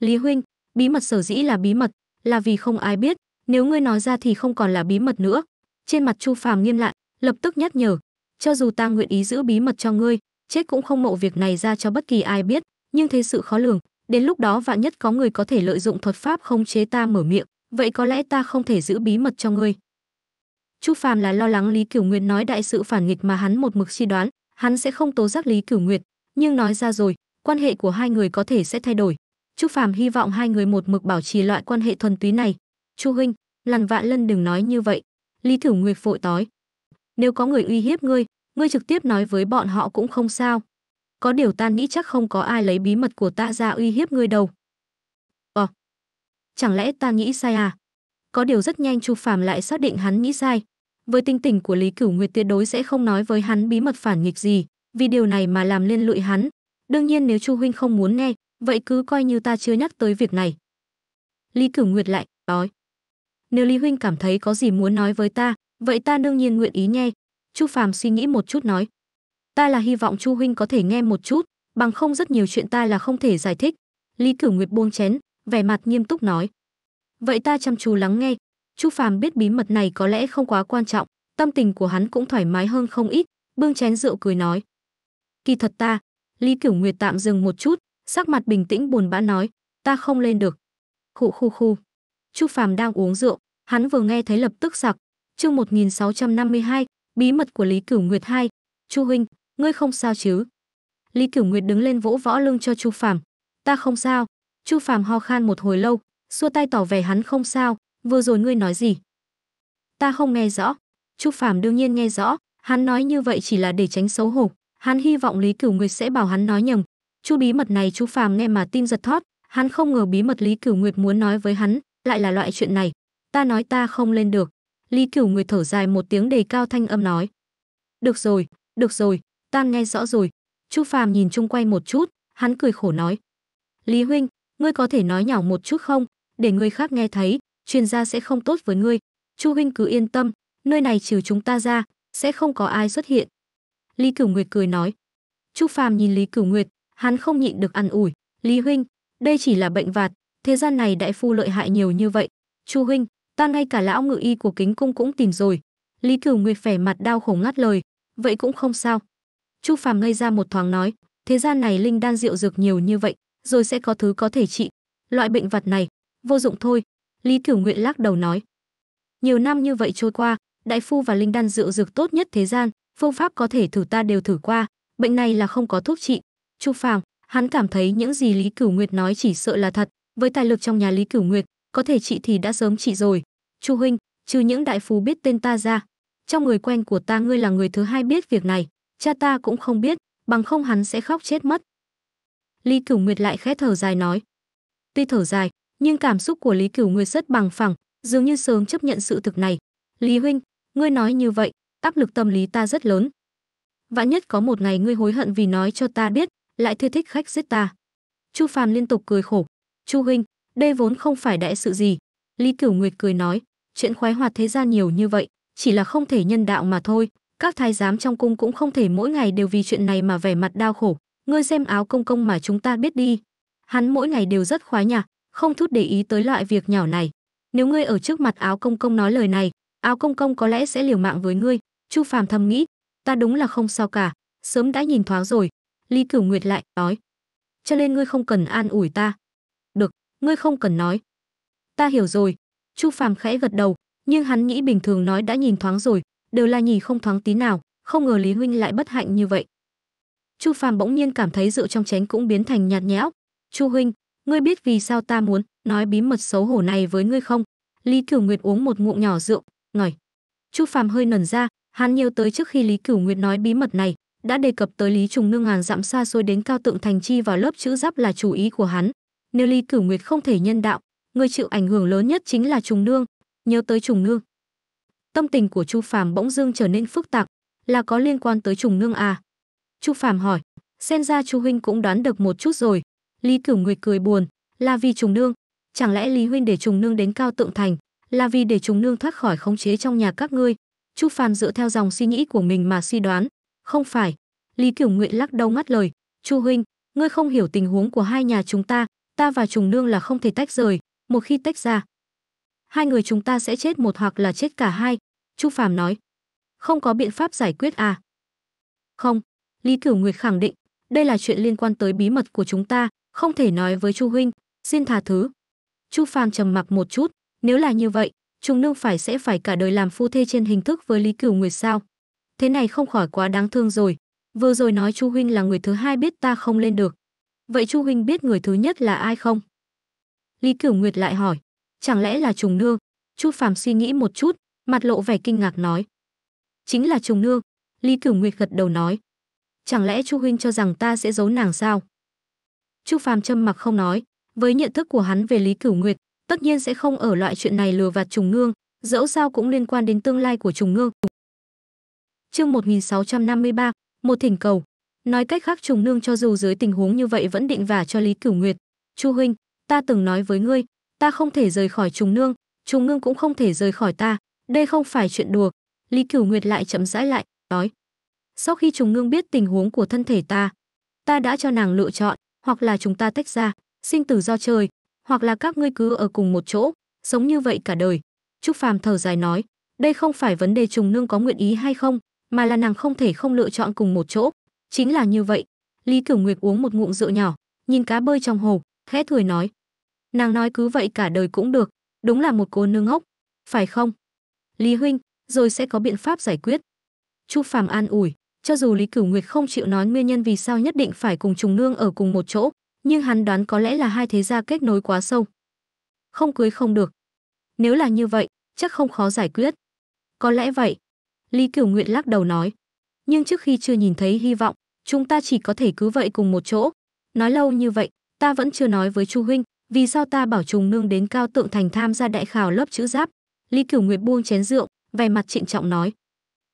lý huynh bí mật sở dĩ là bí mật là vì không ai biết nếu ngươi nói ra thì không còn là bí mật nữa trên mặt chu phàm nghiêm lại lập tức nhắc nhở cho dù ta nguyện ý giữ bí mật cho ngươi chết cũng không mộ việc này ra cho bất kỳ ai biết nhưng thế sự khó lường đến lúc đó vạn nhất có người có thể lợi dụng thuật pháp không chế ta mở miệng vậy có lẽ ta không thể giữ bí mật cho ngươi Chu Phàm là lo lắng Lý Cửu Nguyệt nói đại sự phản nghịch mà hắn một mực suy đoán, hắn sẽ không tố giác Lý Cửu Nguyệt, nhưng nói ra rồi, quan hệ của hai người có thể sẽ thay đổi. Chu Phàm hy vọng hai người một mực bảo trì loại quan hệ thuần túy này. Chu huynh, Làn Vạn Lân đừng nói như vậy. Lý Cửu Nguyệt vội nói. Nếu có người uy hiếp ngươi, ngươi trực tiếp nói với bọn họ cũng không sao. Có điều ta nghĩ chắc không có ai lấy bí mật của ta ra uy hiếp ngươi đâu. Ờ, chẳng lẽ ta nghĩ sai à? Có điều rất nhanh Chu Phàm lại xác định hắn nghĩ sai, với tinh tình của Lý Cửu Nguyệt tuyệt đối sẽ không nói với hắn bí mật phản nghịch gì, vì điều này mà làm liên lụy hắn. Đương nhiên nếu Chu huynh không muốn nghe, vậy cứ coi như ta chưa nhắc tới việc này. Lý Cửu Nguyệt lại nói: "Nếu Lý huynh cảm thấy có gì muốn nói với ta, vậy ta đương nhiên nguyện ý nghe." Chu Phàm suy nghĩ một chút nói: "Ta là hy vọng Chu huynh có thể nghe một chút, bằng không rất nhiều chuyện ta là không thể giải thích." Lý Cửu Nguyệt buông chén, vẻ mặt nghiêm túc nói: "Vậy ta chăm chú lắng nghe, Chu Phàm biết bí mật này có lẽ không quá quan trọng, tâm tình của hắn cũng thoải mái hơn không ít, bưng chén rượu cười nói: "Kỳ thật ta." Lý Cửu Nguyệt tạm dừng một chút, sắc mặt bình tĩnh buồn bã nói: "Ta không lên được." Khụ khu khu. Chu Phàm đang uống rượu, hắn vừa nghe thấy lập tức sặc. Chương 1652, bí mật của Lý Cửu Nguyệt 2. Chu huynh, ngươi không sao chứ? Lý Cửu Nguyệt đứng lên vỗ võ lưng cho Chu Phàm, "Ta không sao." Chu Phàm ho khan một hồi lâu, xua tay tỏ vẻ hắn không sao, vừa rồi ngươi nói gì? Ta không nghe rõ. Trúc Phàm đương nhiên nghe rõ, hắn nói như vậy chỉ là để tránh xấu hổ, hắn hy vọng Lý Cửu Nguyệt sẽ bảo hắn nói nhầm. Chu bí mật này Chu Phàm nghe mà tim giật thót, hắn không ngờ bí mật Lý Cửu Nguyệt muốn nói với hắn, lại là loại chuyện này. Ta nói ta không lên được. Lý Cửu Nguyệt thở dài một tiếng đầy cao thanh âm nói. Được rồi, được rồi, ta nghe rõ rồi. Chu Phàm nhìn chung quanh một chút, hắn cười khổ nói. Lý huynh, ngươi có thể nói nhỏ một chút không, để người khác nghe thấy, chuyên gia sẽ không tốt với ngươi chu huynh cứ yên tâm nơi này trừ chúng ta ra sẽ không có ai xuất hiện lý cửu nguyệt cười nói chu phàm nhìn lý cửu nguyệt hắn không nhịn được ăn ủi lý huynh đây chỉ là bệnh vặt thế gian này đại phu lợi hại nhiều như vậy chu huynh ta ngay cả lão ngự y của kính cung cũng tìm rồi lý cửu nguyệt vẻ mặt đau khổ ngắt lời vậy cũng không sao chu phàm ngây ra một thoáng nói thế gian này linh đan rượu dược nhiều như vậy rồi sẽ có thứ có thể trị loại bệnh vặt này vô dụng thôi Lý Cửu Nguyện lắc đầu nói. Nhiều năm như vậy trôi qua, đại phu và linh đan rượu dược tốt nhất thế gian, phương pháp có thể thử ta đều thử qua, bệnh này là không có thuốc trị. Chu Phàm, hắn cảm thấy những gì Lý Cửu Nguyệt nói chỉ sợ là thật, với tài lực trong nhà Lý Cửu Nguyệt, có thể trị thì đã sớm trị rồi. Chu huynh, trừ những đại phu biết tên ta ra, trong người quen của ta ngươi là người thứ hai biết việc này, cha ta cũng không biết, bằng không hắn sẽ khóc chết mất. Lý Cửu Nguyệt lại khẽ thở dài nói. Tuy thở dài, nhưng cảm xúc của Lý Cửu Nguyệt rất bằng phẳng, dường như sớm chấp nhận sự thực này. "Lý huynh, ngươi nói như vậy, áp lực tâm lý ta rất lớn. Vạn nhất có một ngày ngươi hối hận vì nói cho ta biết, lại thưa thích khách giết ta." Chu Phàm liên tục cười khổ, "Chu huynh, đây vốn không phải đại sự gì." Lý Cửu Nguyệt cười nói, "Chuyện khoái hoạt thế gian nhiều như vậy, chỉ là không thể nhân đạo mà thôi." Các thái giám trong cung cũng không thể mỗi ngày đều vì chuyện này mà vẻ mặt đau khổ, ngươi xem áo công công mà chúng ta biết đi. Hắn mỗi ngày đều rất khoái nhả, không chút để ý tới loại việc nhỏ này nếu ngươi ở trước mặt áo công công nói lời này áo công công có lẽ sẽ liều mạng với ngươi chu phàm thầm nghĩ ta đúng là không sao cả sớm đã nhìn thoáng rồi lý cửu nguyệt lại nói cho nên ngươi không cần an ủi ta được ngươi không cần nói ta hiểu rồi chu phàm khẽ gật đầu nhưng hắn nghĩ bình thường nói đã nhìn thoáng rồi đều là nhìn không thoáng tí nào không ngờ lý huynh lại bất hạnh như vậy chu phàm bỗng nhiên cảm thấy rượu trong chén cũng biến thành nhạt nhẽo chu huynh ngươi biết vì sao ta muốn nói bí mật xấu hổ này với ngươi không lý cửu nguyệt uống một ngụm nhỏ rượu ngỏi chu phàm hơi nẩn ra hắn nhiều tới trước khi lý cửu nguyệt nói bí mật này đã đề cập tới lý trùng nương hàng dặm xa xôi đến cao tượng thành chi vào lớp chữ giáp là chủ ý của hắn nếu lý cửu nguyệt không thể nhân đạo người chịu ảnh hưởng lớn nhất chính là trùng nương nhớ tới trùng nương tâm tình của chu phàm bỗng dưng trở nên phức tạp là có liên quan tới trùng nương à chu phàm hỏi xem ra chu huynh cũng đoán được một chút rồi Lý Cửu Nguyệt cười buồn, là vì trùng nương, chẳng lẽ Lý huynh để trùng nương đến cao tượng thành, là vì để trùng nương thoát khỏi khống chế trong nhà các ngươi? Chu Phàm dựa theo dòng suy nghĩ của mình mà suy đoán, không phải. Lý Cửu Nguyệt lắc đầu ngắt lời, "Chu huynh, ngươi không hiểu tình huống của hai nhà chúng ta, ta và trùng nương là không thể tách rời, một khi tách ra, hai người chúng ta sẽ chết một hoặc là chết cả hai." Chu Phàm nói. "Không có biện pháp giải quyết à?" "Không." Lý Cửu Nguyệt khẳng định, "Đây là chuyện liên quan tới bí mật của chúng ta, không thể nói với Chu huynh, xin tha thứ. Chu Phàm trầm mặc một chút, nếu là như vậy, Trùng Nương phải sẽ phải cả đời làm phu thê trên hình thức với Lý Cửu Nguyệt sao? Thế này không khỏi quá đáng thương rồi. Vừa rồi nói Chu huynh là người thứ hai biết ta không lên được. Vậy Chu huynh biết người thứ nhất là ai không? Lý Cửu Nguyệt lại hỏi, chẳng lẽ là Trùng Nương? Chu Phàm suy nghĩ một chút, mặt lộ vẻ kinh ngạc nói, chính là Trùng Nương. Lý Cửu Nguyệt gật đầu nói, chẳng lẽ Chu huynh cho rằng ta sẽ giấu nàng sao? Trúc Phàm trầm mặc không nói, với nhận thức của hắn về Lý Cửu Nguyệt, tất nhiên sẽ không ở loại chuyện này lừa vạt Trùng Nương, dẫu sao cũng liên quan đến tương lai của Trùng Nương. Chương 1653, một thỉnh cầu. Nói cách khác Trùng Nương cho dù dưới tình huống như vậy vẫn định vả cho Lý Cửu Nguyệt, "Chu huynh, ta từng nói với ngươi, ta không thể rời khỏi Trùng Nương, Trùng Nương cũng không thể rời khỏi ta, đây không phải chuyện đùa." Lý Cửu Nguyệt lại chậm rãi lại, nói: "Sau khi Trùng Nương biết tình huống của thân thể ta, ta đã cho nàng lựa chọn, hoặc là chúng ta tách ra, sinh tử do trời, hoặc là các ngươi cứ ở cùng một chỗ, sống như vậy cả đời. Trúc Phàm thở dài nói, đây không phải vấn đề trùng nương có nguyện ý hay không, mà là nàng không thể không lựa chọn cùng một chỗ. Chính là như vậy. Lý Cửu Nguyệt uống một ngụm rượu nhỏ, nhìn cá bơi trong hồ, khẽ thùi nói. Nàng nói cứ vậy cả đời cũng được, đúng là một cô nương ngốc, phải không? Lý Huynh, rồi sẽ có biện pháp giải quyết. Chu Phàm an ủi, cho dù Lý Cửu Nguyệt không chịu nói nguyên nhân vì sao nhất định phải cùng Trùng Nương ở cùng một chỗ, nhưng hắn đoán có lẽ là hai thế gia kết nối quá sâu. Không cưới không được. Nếu là như vậy, chắc không khó giải quyết. Có lẽ vậy. Lý Cửu Nguyệt lắc đầu nói. Nhưng trước khi chưa nhìn thấy hy vọng, chúng ta chỉ có thể cứ vậy cùng một chỗ. Nói lâu như vậy, ta vẫn chưa nói với Chu Huynh, vì sao ta bảo Trùng Nương đến Cao Tượng Thành tham gia đại khảo lớp chữ giáp. Lý Cửu Nguyệt buông chén rượu, vẻ mặt trịnh trọng nói.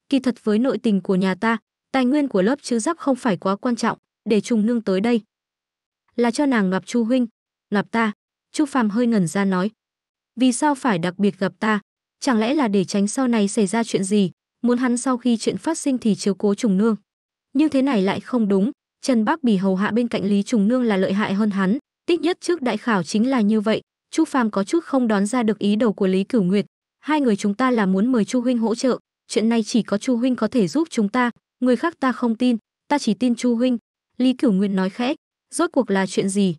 Kỳ thật với nội tình của nhà ta, Tài nguyên của lớp chữ giáp không phải quá quan trọng, để trùng nương tới đây. Là cho nàng gặp Chu huynh, gặp ta, Chu Phàm hơi ngẩn ra nói. Vì sao phải đặc biệt gặp ta? Chẳng lẽ là để tránh sau này xảy ra chuyện gì, muốn hắn sau khi chuyện phát sinh thì chiếu cố trùng nương. Như thế này lại không đúng, Trần Bác Bỉ hầu hạ bên cạnh Lý Trùng Nương là lợi hại hơn hắn, tích nhất trước đại khảo chính là như vậy, Chu Phàm có chút không đón ra được ý đầu của Lý Cửu Nguyệt, hai người chúng ta là muốn mời Chu huynh hỗ trợ, chuyện này chỉ có Chu huynh có thể giúp chúng ta, người khác ta không tin ta chỉ tin chu huynh lý cửu nguyên nói khẽ rốt cuộc là chuyện gì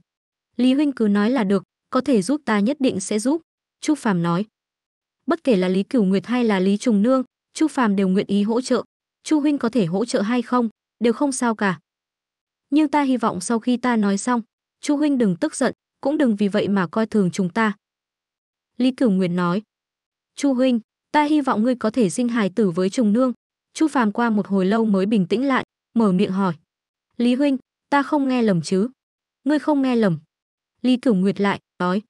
lý huynh cứ nói là được có thể giúp ta nhất định sẽ giúp chu phàm nói bất kể là lý cửu nguyệt hay là lý trùng nương chu phàm đều nguyện ý hỗ trợ chu huynh có thể hỗ trợ hay không đều không sao cả nhưng ta hy vọng sau khi ta nói xong chu huynh đừng tức giận cũng đừng vì vậy mà coi thường chúng ta lý cửu nguyệt nói chu huynh ta hy vọng ngươi có thể sinh hài tử với trùng nương Chu Phàm qua một hồi lâu mới bình tĩnh lại, mở miệng hỏi: "Lý huynh, ta không nghe lầm chứ?" "Ngươi không nghe lầm." Lý Cửu Nguyệt lại nói: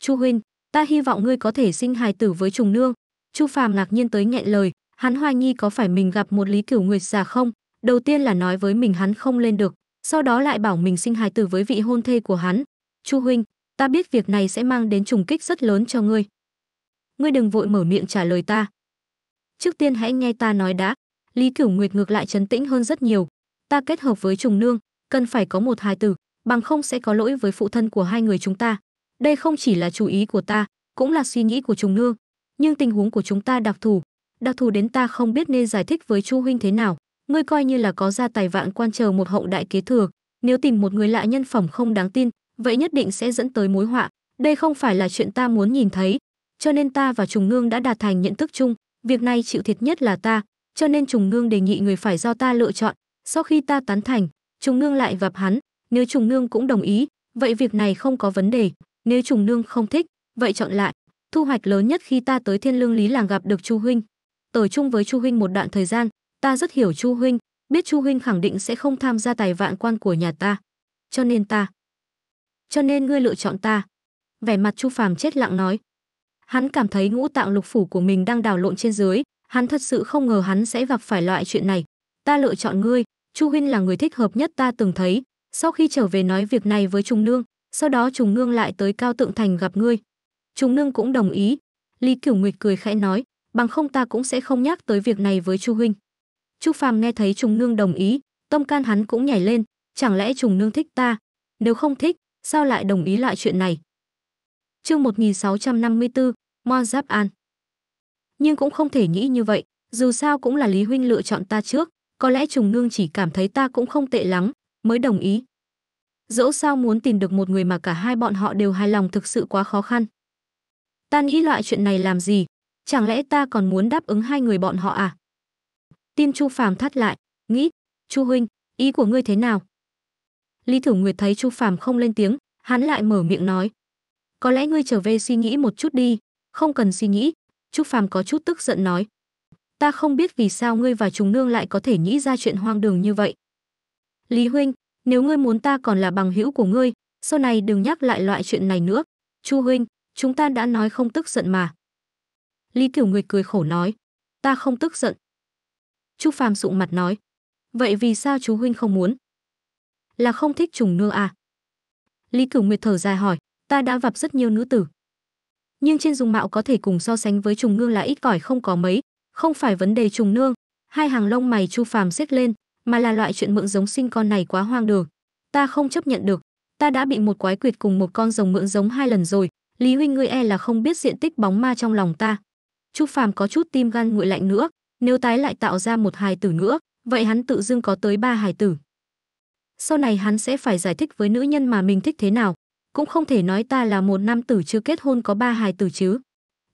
"Chu huynh, ta hy vọng ngươi có thể sinh hài tử với trùng nương." Chu Phàm ngạc nhiên tới nghẹn lời, hắn hoài nghi có phải mình gặp một Lý Cửu Nguyệt già không? Đầu tiên là nói với mình hắn không lên được, sau đó lại bảo mình sinh hài tử với vị hôn thê của hắn. "Chu huynh, ta biết việc này sẽ mang đến trùng kích rất lớn cho ngươi." ngươi đừng vội mở miệng trả lời ta, Trước tiên hãy nghe ta nói đã. Lý Cửu Nguyệt ngược lại trấn tĩnh hơn rất nhiều. Ta kết hợp với trùng nương, cần phải có một hài tử, bằng không sẽ có lỗi với phụ thân của hai người chúng ta. Đây không chỉ là chú ý của ta, cũng là suy nghĩ của trùng nương. Nhưng tình huống của chúng ta đặc thù, đặc thù đến ta không biết nên giải thích với Chu huynh thế nào. Ngươi coi như là có gia tài vạn quan chờ một hậu đại kế thừa, nếu tìm một người lạ nhân phẩm không đáng tin, vậy nhất định sẽ dẫn tới mối họa. Đây không phải là chuyện ta muốn nhìn thấy, cho nên ta và trùng nương đã đạt thành nhận thức chung, việc này chịu thiệt nhất là ta, cho nên Trùng Nương đề nghị người phải do ta lựa chọn, sau khi ta tán thành, Trùng Nương lại gặp hắn, nếu Trùng Nương cũng đồng ý, vậy việc này không có vấn đề, nếu Trùng Nương không thích, vậy chọn lại, thu hoạch lớn nhất khi ta tới Thiên Lương Lý làng gặp được Chu huynh. Tới chung với Chu huynh một đoạn thời gian, ta rất hiểu Chu huynh, biết Chu huynh khẳng định sẽ không tham gia tài vạn quan của nhà ta, cho nên ta Cho nên ngươi lựa chọn ta. Vẻ mặt Chu Phàm chết lặng nói, Hắn cảm thấy ngũ tạng lục phủ của mình đang đảo lộn trên dưới, hắn thật sự không ngờ hắn sẽ gặp phải loại chuyện này. Ta lựa chọn ngươi, Chu huynh là người thích hợp nhất ta từng thấy. Sau khi trở về nói việc này với Trung nương, sau đó Trung nương lại tới Cao Tượng Thành gặp ngươi. Trung nương cũng đồng ý. Lý Cửu Nguyệt cười khẽ nói, bằng không ta cũng sẽ không nhắc tới việc này với Chu huynh. Chu Phàm nghe thấy Trung nương đồng ý, tâm can hắn cũng nhảy lên, chẳng lẽ Trung nương thích ta? Nếu không thích, sao lại đồng ý loại chuyện này? Chương 1654, Mozab An. Nhưng cũng không thể nghĩ như vậy, dù sao cũng là Lý huynh lựa chọn ta trước, có lẽ trùng nương chỉ cảm thấy ta cũng không tệ lắm, mới đồng ý. Dẫu sao muốn tìm được một người mà cả hai bọn họ đều hài lòng thực sự quá khó khăn. Ta nghĩ loại chuyện này làm gì, chẳng lẽ ta còn muốn đáp ứng hai người bọn họ à? Tim Chu Phàm thắt lại, nghĩ, Chu huynh, ý của ngươi thế nào? Lý Thử Nguyệt thấy Chu Phàm không lên tiếng, hắn lại mở miệng nói, có lẽ ngươi trở về suy nghĩ một chút đi không cần suy nghĩ trúc phàm có chút tức giận nói ta không biết vì sao ngươi và chúng nương lại có thể nghĩ ra chuyện hoang đường như vậy lý huynh nếu ngươi muốn ta còn là bằng hữu của ngươi sau này đừng nhắc lại loại chuyện này nữa chu huynh chúng ta đã nói không tức giận mà lý Tiểu nguyệt cười khổ nói ta không tức giận trúc phàm sụ mặt nói vậy vì sao chú huynh không muốn là không thích trùng nương à lý cửu nguyệt thở dài hỏi ta đã gặp rất nhiều nữ tử. Nhưng trên dung mạo có thể cùng so sánh với trùng ngương là ít cỏi không có mấy, không phải vấn đề trùng nương, hai hàng lông mày Chu Phàm xếp lên, mà là loại chuyện mượn giống sinh con này quá hoang đường, ta không chấp nhận được, ta đã bị một quái quyệt cùng một con rồng mượn giống hai lần rồi, Lý huynh ngươi e là không biết diện tích bóng ma trong lòng ta. Chu Phàm có chút tim gan nguội lạnh nữa, nếu tái lại tạo ra một hài tử nữa, vậy hắn tự dưng có tới ba hài tử. Sau này hắn sẽ phải giải thích với nữ nhân mà mình thích thế nào, cũng không thể nói ta là một nam tử chưa kết hôn có ba hài tử chứ.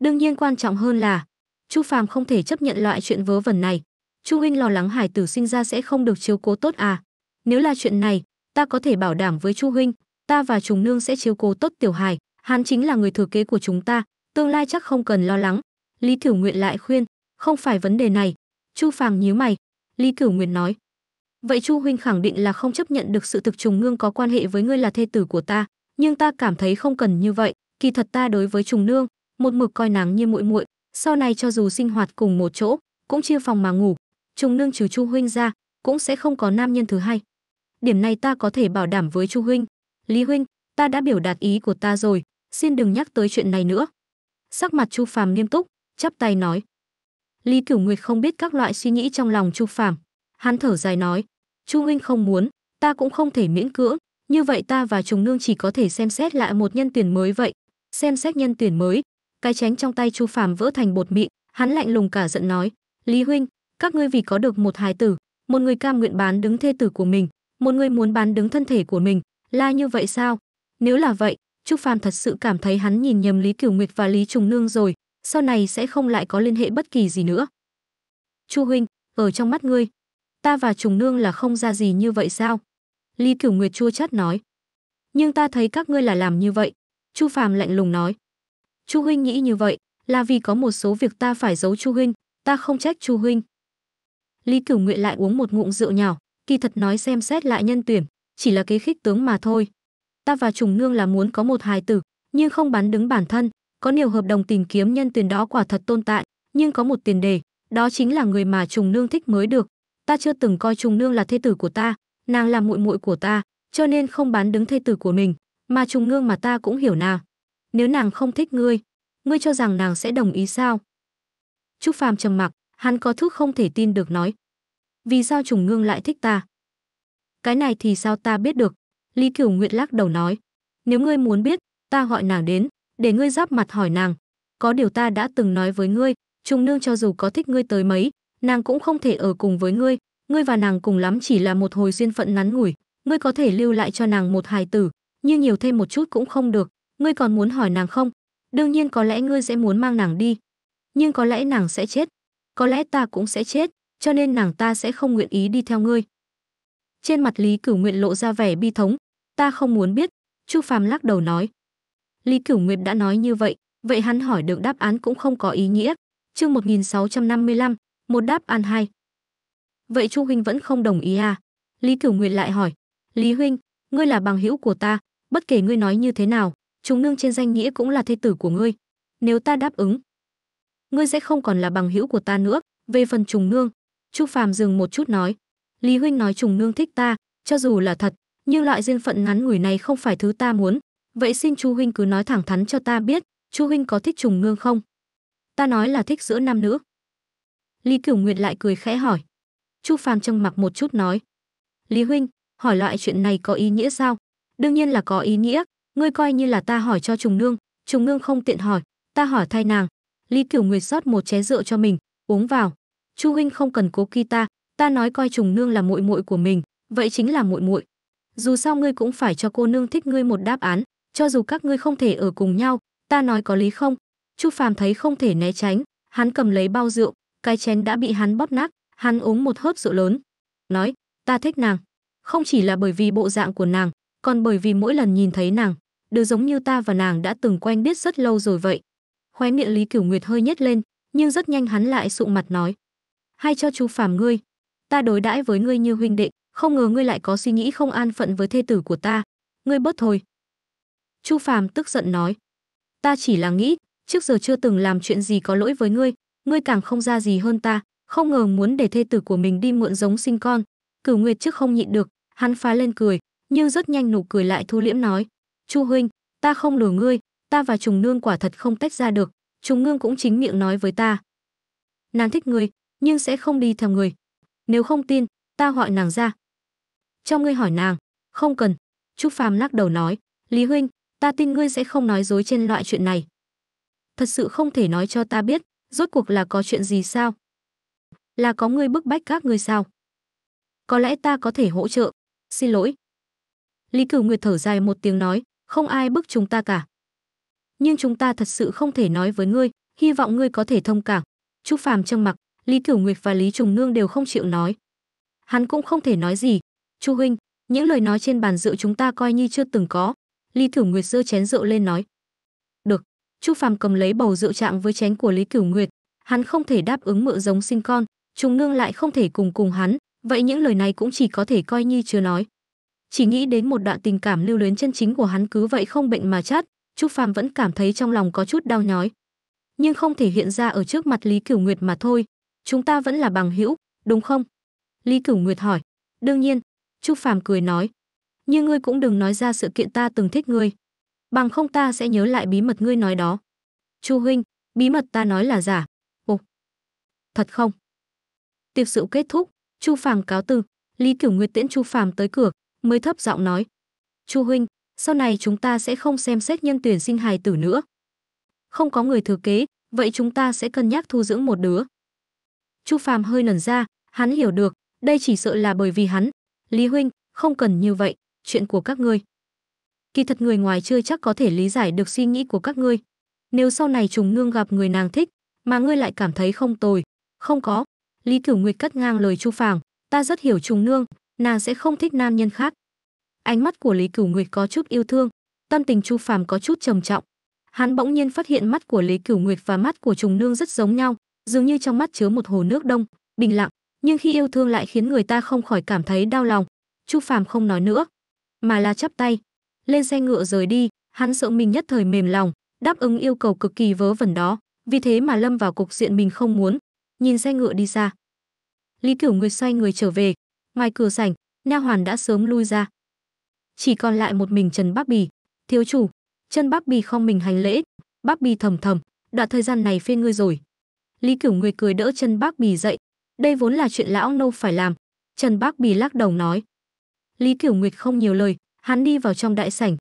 Đương nhiên quan trọng hơn là, Chu Phàm không thể chấp nhận loại chuyện vớ vẩn này. Chu huynh lo lắng hài tử sinh ra sẽ không được chiếu cố tốt à? Nếu là chuyện này, ta có thể bảo đảm với Chu huynh, ta và trùng nương sẽ chiếu cố tốt tiểu hài, hắn chính là người thừa kế của chúng ta, tương lai chắc không cần lo lắng. Lý Thử Nguyện lại khuyên, không phải vấn đề này. Chu Phàm nhíu mày, Lý Thử nguyệt nói, vậy Chu huynh khẳng định là không chấp nhận được sự thực trùng nương có quan hệ với ngươi là thê tử của ta nhưng ta cảm thấy không cần như vậy kỳ thật ta đối với trùng nương một mực coi nắng như muội muội sau này cho dù sinh hoạt cùng một chỗ cũng chia phòng mà ngủ trùng nương trừ chu huynh ra cũng sẽ không có nam nhân thứ hai điểm này ta có thể bảo đảm với chu huynh lý huynh ta đã biểu đạt ý của ta rồi xin đừng nhắc tới chuyện này nữa sắc mặt chu phàm nghiêm túc chắp tay nói lý cửu nguyệt không biết các loại suy nghĩ trong lòng chu phàm hắn thở dài nói chu huynh không muốn ta cũng không thể miễn cưỡng như vậy ta và trùng nương chỉ có thể xem xét lại một nhân tuyển mới vậy. Xem xét nhân tuyển mới, cái chén trong tay Chu Phàm vỡ thành bột mịn, hắn lạnh lùng cả giận nói: "Lý huynh, các ngươi vì có được một hài tử, một người cam nguyện bán đứng thê tử của mình, một người muốn bán đứng thân thể của mình, là như vậy sao?" Nếu là vậy, chu Phàm thật sự cảm thấy hắn nhìn nhầm Lý Cửu Nguyệt và Lý Trùng Nương rồi, sau này sẽ không lại có liên hệ bất kỳ gì nữa. Chu huynh, ở trong mắt ngươi, ta và Trùng Nương là không ra gì như vậy sao? Lý Cửu Nguyệt chua chát nói. Nhưng ta thấy các ngươi là làm như vậy. Chu Phàm lạnh lùng nói. Chu huynh nghĩ như vậy là vì có một số việc ta phải giấu Chu huynh, ta không trách Chu huynh. Lý Cửu Nguyệt lại uống một ngụm rượu nhỏ, kỳ thật nói xem xét lại nhân tuyển, chỉ là kế khích tướng mà thôi. Ta và trùng nương là muốn có một hài tử, nhưng không bán đứng bản thân, có nhiều hợp đồng tìm kiếm nhân tuyển đó quả thật tồn tại, nhưng có một tiền đề, đó chính là người mà trùng nương thích mới được. Ta chưa từng coi trùng nương là thê tử của ta, nàng là muội muội của ta, cho nên không bán đứng thê tử của mình, mà trùng ngương mà ta cũng hiểu nàng. Nếu nàng không thích ngươi, ngươi cho rằng nàng sẽ đồng ý sao? Trúc Phàm trầm mặc, hắn có thước không thể tin được nói. Vì sao trùng ngương lại thích ta? Cái này thì sao ta biết được? Lý Kiều Nguyệt lắc đầu nói. Nếu ngươi muốn biết, ta gọi nàng đến, để ngươi giáp mặt hỏi nàng. Có điều ta đã từng nói với ngươi, trùng nương cho dù có thích ngươi tới mấy, nàng cũng không thể ở cùng với ngươi, ngươi và nàng cùng lắm chỉ là một hồi duyên phận ngắn ngủi, ngươi có thể lưu lại cho nàng một hài tử, nhưng nhiều thêm một chút cũng không được, ngươi còn muốn hỏi nàng không? Đương nhiên có lẽ ngươi sẽ muốn mang nàng đi, nhưng có lẽ nàng sẽ chết, có lẽ ta cũng sẽ chết, cho nên nàng ta sẽ không nguyện ý đi theo ngươi. Trên mặt Lý Cửu Nguyện lộ ra vẻ bi thống, ta không muốn biết, Chu Phàm lắc đầu nói. Lý Cửu Nguyệt đã nói như vậy, vậy hắn hỏi được đáp án cũng không có ý nghĩa. Chương 1655, một đáp án hai vậy chu huynh vẫn không đồng ý à lý cửu nguyệt lại hỏi lý huynh ngươi là bằng hữu của ta bất kể ngươi nói như thế nào chúng nương trên danh nghĩa cũng là thê tử của ngươi nếu ta đáp ứng ngươi sẽ không còn là bằng hữu của ta nữa về phần trùng nương chu phàm dừng một chút nói lý huynh nói trùng nương thích ta cho dù là thật nhưng loại duyên phận ngắn ngủi này không phải thứ ta muốn vậy xin chu huynh cứ nói thẳng thắn cho ta biết chu huynh có thích trùng nương không ta nói là thích giữa nam nữ lý cửu nguyệt lại cười khẽ hỏi Chu Phàm trầm mặc một chút nói: "Lý huynh, hỏi loại chuyện này có ý nghĩa sao?" "Đương nhiên là có ý nghĩa, ngươi coi như là ta hỏi cho Trùng Nương, Trùng Nương không tiện hỏi, ta hỏi thay nàng." Lý Cửu Nguyệt rót một chén rượu cho mình, uống vào. "Chu huynh không cần cố kỳ ta, ta nói coi Trùng Nương là muội muội của mình, vậy chính là muội muội. Dù sao ngươi cũng phải cho cô nương thích ngươi một đáp án, cho dù các ngươi không thể ở cùng nhau, ta nói có lý không?" Chu Phàm thấy không thể né tránh, hắn cầm lấy bao rượu, cái chén đã bị hắn bóp nát, Hắn uống một hớp rượu lớn, nói, ta thích nàng, không chỉ là bởi vì bộ dạng của nàng, còn bởi vì mỗi lần nhìn thấy nàng, đều giống như ta và nàng đã từng quen biết rất lâu rồi vậy. Khóe miệng Lý Cửu Nguyệt hơi nhếch lên, nhưng rất nhanh hắn lại sụ mặt nói, hay cho chú phàm ngươi, ta đối đãi với ngươi như huynh đệ, không ngờ ngươi lại có suy nghĩ không an phận với thê tử của ta, ngươi bớt thôi. Chu Phàm tức giận nói, ta chỉ là nghĩ, trước giờ chưa từng làm chuyện gì có lỗi với ngươi, ngươi càng không ra gì hơn ta, không ngờ muốn để thê tử của mình đi mượn giống sinh con. Cửu Nguyệt trước không nhịn được, hắn phá lên cười, nhưng rất nhanh nụ cười lại thu liễm nói: "Chu huynh, ta không lừa ngươi, ta và Trùng Nương quả thật không tách ra được, Trùng Nương cũng chính miệng nói với ta. Nàng thích ngươi, nhưng sẽ không đi theo người. Nếu không tin, ta gọi nàng ra." Cho ngươi hỏi nàng, "Không cần." Chu Phàm lắc đầu nói: "Lý huynh, ta tin ngươi sẽ không nói dối trên loại chuyện này." Thật sự không thể nói cho ta biết, rốt cuộc là có chuyện gì sao? Là có người bức bách các người sao? Có lẽ ta có thể hỗ trợ. Xin lỗi. Lý Cửu Nguyệt thở dài một tiếng nói, không ai bức chúng ta cả. Nhưng chúng ta thật sự không thể nói với ngươi, hy vọng ngươi có thể thông cảm. Trúc Phàm trầm mặc, Lý Cửu Nguyệt và Lý Trùng Nương đều không chịu nói. Hắn cũng không thể nói gì. Chu huynh, những lời nói trên bàn rượu chúng ta coi như chưa từng có. Lý Cửu Nguyệt giơ chén rượu lên nói. Được. Trúc Phàm cầm lấy bầu rượu trạng với chén của Lý Cửu Nguyệt. Hắn không thể đáp ứng mượn giống sinh con, trùng ngưng lại không thể cùng cùng hắn vậy những lời này cũng chỉ có thể coi như chưa nói chỉ nghĩ đến một đoạn tình cảm lưu luyến chân chính của hắn cứ vậy không bệnh mà chát trúc phàm vẫn cảm thấy trong lòng có chút đau nhói nhưng không thể hiện ra ở trước mặt lý cửu nguyệt mà thôi chúng ta vẫn là bằng hữu đúng không lý cửu nguyệt hỏi đương nhiên trúc phàm cười nói nhưng ngươi cũng đừng nói ra sự kiện ta từng thích ngươi bằng không ta sẽ nhớ lại bí mật ngươi nói đó chu huynh bí mật ta nói là giả ồ thật không tiệc rượu kết thúc chu phàm cáo từ lý cửu nguyệt tiễn chu phàm tới cửa mới thấp giọng nói chu huynh sau này chúng ta sẽ không xem xét nhân tuyển sinh hài tử nữa không có người thừa kế vậy chúng ta sẽ cân nhắc thu dưỡng một đứa chu phàm hơi lần ra hắn hiểu được đây chỉ sợ là bởi vì hắn lý huynh không cần như vậy chuyện của các ngươi kỳ thật người ngoài chưa chắc có thể lý giải được suy nghĩ của các ngươi nếu sau này trùng ngương gặp người nàng thích mà ngươi lại cảm thấy không tồi không có Lý Thử Nguyệt cắt ngang lời Chu Phàng, "Ta rất hiểu Trùng Nương, nàng sẽ không thích nam nhân khác." Ánh mắt của Lý Cửu Nguyệt có chút yêu thương, tâm tình Chu Phàm có chút trầm trọng. Hắn bỗng nhiên phát hiện mắt của Lý Cửu Nguyệt và mắt của Trùng Nương rất giống nhau, dường như trong mắt chứa một hồ nước đông, bình lặng, nhưng khi yêu thương lại khiến người ta không khỏi cảm thấy đau lòng. Chu Phàm không nói nữa, mà là chắp tay, lên xe ngựa rời đi, hắn sợ mình nhất thời mềm lòng, đáp ứng yêu cầu cực kỳ vớ vẩn đó, vì thế mà lâm vào cục diện mình không muốn, nhìn xe ngựa đi ra, Lý Cửu Nguyệt xoay người trở về, ngoài cửa sảnh, Nha Hoàn đã sớm lui ra. Chỉ còn lại một mình Trần Bác Bì, thiếu chủ, Trần Bác Bì không mình hành lễ, Bác Bì thầm thầm, đoạn thời gian này phê ngươi rồi. Lý Cửu Nguyệt cười đỡ Trần Bác Bì dậy, đây vốn là chuyện lão nâu phải làm, Trần Bác Bì lắc đầu nói. Lý Cửu Nguyệt không nhiều lời, hắn đi vào trong đại sảnh.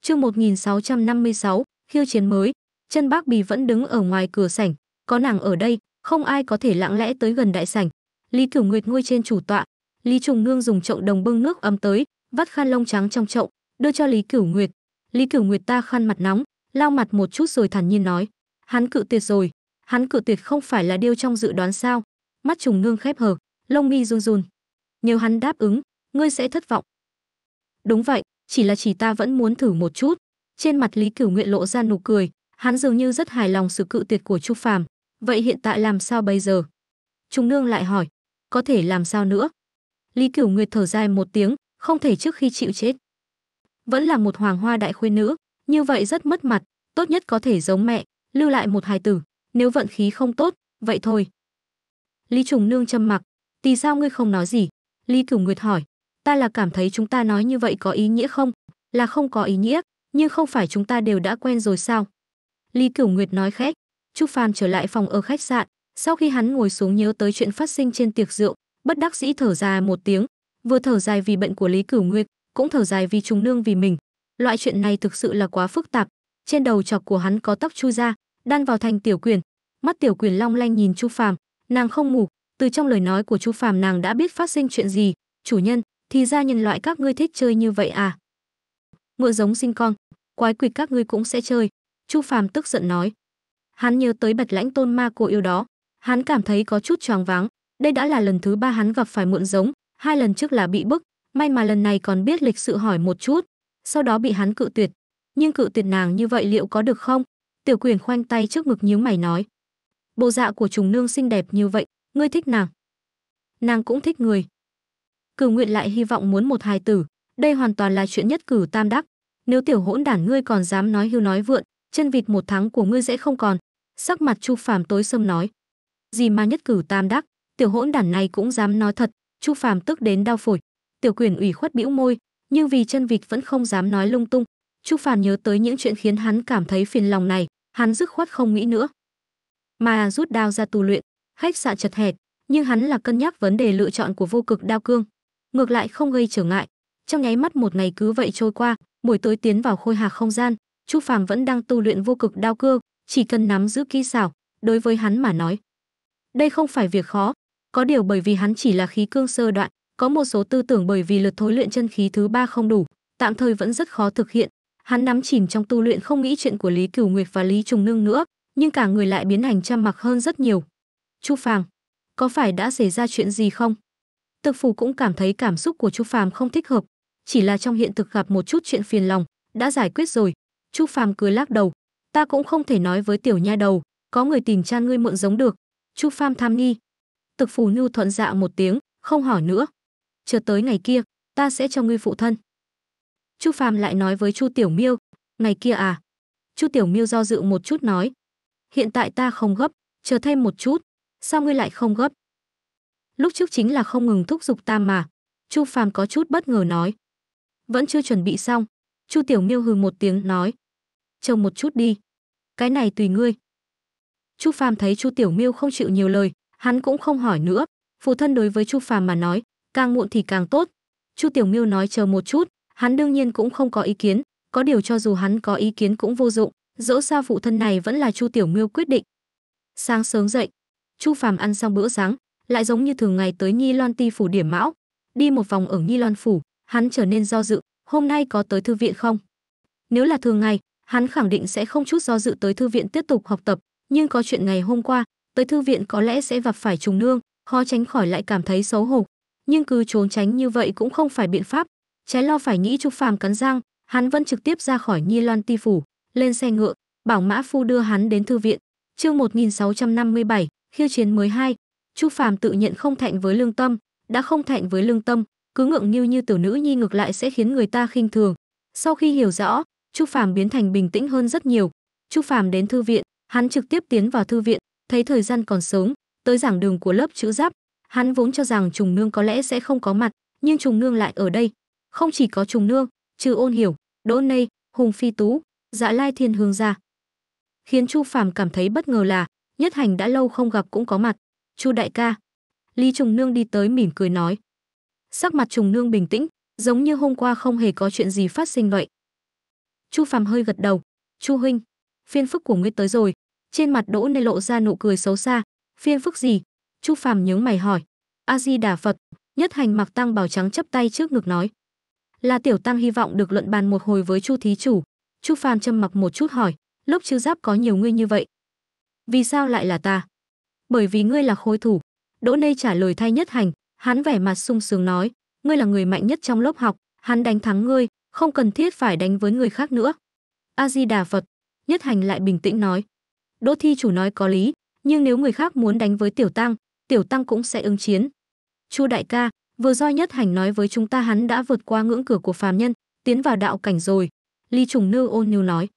Chương 1656, khiêu chiến mới, Trần Bác Bì vẫn đứng ở ngoài cửa sảnh, có nàng ở đây không ai có thể lặng lẽ tới gần đại sảnh lý cửu nguyệt ngồi trên chủ tọa lý trùng nương dùng chậu đồng bưng nước ấm tới vắt khăn lông trắng trong chậu đưa cho lý cửu nguyệt lý cửu nguyệt ta khăn mặt nóng lau mặt một chút rồi thản nhiên nói hắn cự tuyệt rồi hắn cự tuyệt không phải là điều trong dự đoán sao mắt trùng nương khép hờ lông mi run run nếu hắn đáp ứng ngươi sẽ thất vọng đúng vậy chỉ là chỉ ta vẫn muốn thử một chút trên mặt lý cửu nguyện lộ ra nụ cười hắn dường như rất hài lòng sự cự tuyệt của chu phàm Vậy hiện tại làm sao bây giờ? Trung nương lại hỏi, có thể làm sao nữa? Lý Cửu Nguyệt thở dài một tiếng, không thể trước khi chịu chết. Vẫn là một hoàng hoa đại khuyên nữ, như vậy rất mất mặt, tốt nhất có thể giống mẹ, lưu lại một hài tử, nếu vận khí không tốt, vậy thôi. Lý Trùng Nương châm mặc, "Tì sao ngươi không nói gì?" Lý Cửu Nguyệt hỏi, "Ta là cảm thấy chúng ta nói như vậy có ý nghĩa không?" "Là không có ý nghĩa, nhưng không phải chúng ta đều đã quen rồi sao?" Lý Cửu Nguyệt nói khách Trúc Phàm trở lại phòng ở khách sạn, sau khi hắn ngồi xuống nhớ tới chuyện phát sinh trên tiệc rượu, bất đắc dĩ thở dài một tiếng, vừa thở dài vì bệnh của Lý Cửu Nguyệt, cũng thở dài vì trùng nương vì mình. Loại chuyện này thực sự là quá phức tạp, trên đầu chọc của hắn có tóc chui ra, đan vào thành tiểu quyền. Mắt tiểu quyền long lanh nhìn Chu Phàm, nàng không ngủ, từ trong lời nói của Chu Phàm nàng đã biết phát sinh chuyện gì, chủ nhân, thì ra nhân loại các ngươi thích chơi như vậy à? Ngựa giống sinh con, quái quỷ các ngươi cũng sẽ chơi. Chu Phàm tức giận nói, hắn nhớ tới bạch lãnh tôn ma cô yêu đó hắn cảm thấy có chút choáng váng đây đã là lần thứ ba hắn gặp phải mượn giống hai lần trước là bị bức may mà lần này còn biết lịch sự hỏi một chút sau đó bị hắn cự tuyệt nhưng cự tuyệt nàng như vậy liệu có được không tiểu quyền khoanh tay trước ngực nhíu mày nói bộ dạ của trùng nương xinh đẹp như vậy ngươi thích nàng nàng cũng thích người cử nguyện lại hy vọng muốn một hài tử đây hoàn toàn là chuyện nhất cử tam đắc nếu tiểu hỗn đản ngươi còn dám nói hưu nói vượn chân vịt một tháng của ngươi sẽ không còn sắc mặt Chu Phàm tối sầm nói: "Gì mà nhất cử tam đắc, tiểu hỗn đản này cũng dám nói thật." Chu Phàm tức đến đau phổi, Tiểu Quyền ủy khuất bĩu môi, nhưng vì chân vịt vẫn không dám nói lung tung. Chu Phàm nhớ tới những chuyện khiến hắn cảm thấy phiền lòng này, hắn dứt khoát không nghĩ nữa, mà rút đao ra tu luyện, khách sạn chật hẹp, nhưng hắn là cân nhắc vấn đề lựa chọn của vô cực đao cương, ngược lại không gây trở ngại. Trong nháy mắt một ngày cứ vậy trôi qua, buổi tối tiến vào khôi hà không gian, Chu Phàm vẫn đang tu luyện vô cực đao cương, chỉ cần nắm giữ kỹ xảo, đối với hắn mà nói. Đây không phải việc khó, có điều bởi vì hắn chỉ là khí cương sơ đoạn, có một số tư tưởng bởi vì lượt thối luyện chân khí thứ ba không đủ, tạm thời vẫn rất khó thực hiện. Hắn nắm chìm trong tu luyện không nghĩ chuyện của Lý Cửu Nguyệt và Lý Trùng Nương nữa, nhưng cả người lại biến hành trăm mặc hơn rất nhiều. Chu Phàm, có phải đã xảy ra chuyện gì không? Thực phù cũng cảm thấy cảm xúc của Chu Phàm không thích hợp, chỉ là trong hiện thực gặp một chút chuyện phiền lòng, đã giải quyết rồi. Chu Phàm cười lắc đầu, ta cũng không thể nói với tiểu nha đầu, có người tìm cha ngươi mượn giống được. Chu Pham tham nghi. Tực Phù Nhu thuận dạ một tiếng, không hỏi nữa. Chờ tới ngày kia, ta sẽ cho ngươi phụ thân. Chu Phàm lại nói với Chu Tiểu Miêu, ngày kia à? Chu Tiểu Miêu do dự một chút nói, hiện tại ta không gấp, chờ thêm một chút, sao ngươi lại không gấp? Lúc trước chính là không ngừng thúc giục ta mà. Chu Phàm có chút bất ngờ nói, vẫn chưa chuẩn bị xong. Chu Tiểu Miêu hừ một tiếng nói, trông một chút đi. Cái này tùy ngươi. Chu Phàm thấy Chu Tiểu Miêu không chịu nhiều lời, hắn cũng không hỏi nữa, phụ thân đối với Chu Phàm mà nói, càng muộn thì càng tốt. Chu Tiểu Miêu nói chờ một chút, hắn đương nhiên cũng không có ý kiến, có điều cho dù hắn có ý kiến cũng vô dụng, dẫu sao phụ thân này vẫn là Chu Tiểu Miêu quyết định. Sáng sớm dậy, Chu Phàm ăn xong bữa sáng, lại giống như thường ngày tới Nhi Loan Ti phủ điểm mão, đi một vòng ở Nhi Loan phủ, hắn trở nên do dự, hôm nay có tới thư viện không? Nếu là thường ngày, hắn khẳng định sẽ không chút do dự tới thư viện tiếp tục học tập, nhưng có chuyện ngày hôm qua, tới thư viện có lẽ sẽ gặp phải trùng nương, khó tránh khỏi lại cảm thấy xấu hổ. Nhưng cứ trốn tránh như vậy cũng không phải biện pháp. Trái lo phải nghĩ Trúc Phàm cắn răng, hắn vẫn trực tiếp ra khỏi Nhi Loan Ti phủ, lên xe ngựa, bảo Mã Phu đưa hắn đến thư viện. Chương 1657, khiêu chiến mới hai. Trúc Phàm tự nhận không thạnh với lương tâm, đã không thạnh với lương tâm, cứ ngượng nghiêu như tiểu nữ nhi ngược lại sẽ khiến người ta khinh thường. Sau khi hiểu rõ, Trúc Phàm biến thành bình tĩnh hơn rất nhiều. Trúc Phàm đến thư viện, hắn trực tiếp tiến vào thư viện, thấy thời gian còn sớm, tới giảng đường của lớp chữ giáp. Hắn vốn cho rằng Trùng Nương có lẽ sẽ không có mặt, nhưng Trùng Nương lại ở đây. Không chỉ có Trùng Nương, trừ Ôn Hiểu, Đỗ Nây, Hùng Phi Tú, Dạ Lai Thiên Hương ra. Khiến Chu Phàm cảm thấy bất ngờ là, Nhất Hành đã lâu không gặp cũng có mặt. "Chu đại ca." Lý Trùng Nương đi tới mỉm cười nói. Sắc mặt Trùng Nương bình tĩnh, giống như hôm qua không hề có chuyện gì phát sinh vậy. Chu Phàm hơi gật đầu. Chu huynh, phiên phức của ngươi tới rồi. Trên mặt Đỗ Nê lộ ra nụ cười xấu xa. Phiên phức gì? Chu Phàm nhướng mày hỏi. A Di Đà Phật. Nhất hành mặc tăng bào trắng chắp tay trước ngực nói. Là tiểu tăng hy vọng được luận bàn một hồi với Chu thí chủ. Chu Phàm trầm mặc một chút hỏi. Lốc chư giáp có nhiều ngươi như vậy. Vì sao lại là ta? Bởi vì ngươi là khối thủ. Đỗ Nê trả lời thay nhất hành. Hắn vẻ mặt sung sướng nói. Ngươi là người mạnh nhất trong lớp học. Hắn đánh thắng ngươi, không cần thiết phải đánh với người khác nữa. A Di Đà Phật, Nhất Hành lại bình tĩnh nói. Đỗ Thi chủ nói có lý, nhưng nếu người khác muốn đánh với Tiểu Tăng, Tiểu Tăng cũng sẽ ứng chiến. Chu đại ca, vừa do Nhất Hành nói với chúng ta hắn đã vượt qua ngưỡng cửa của phàm nhân, tiến vào đạo cảnh rồi. Ly Trùng Nư ôn nhu nói.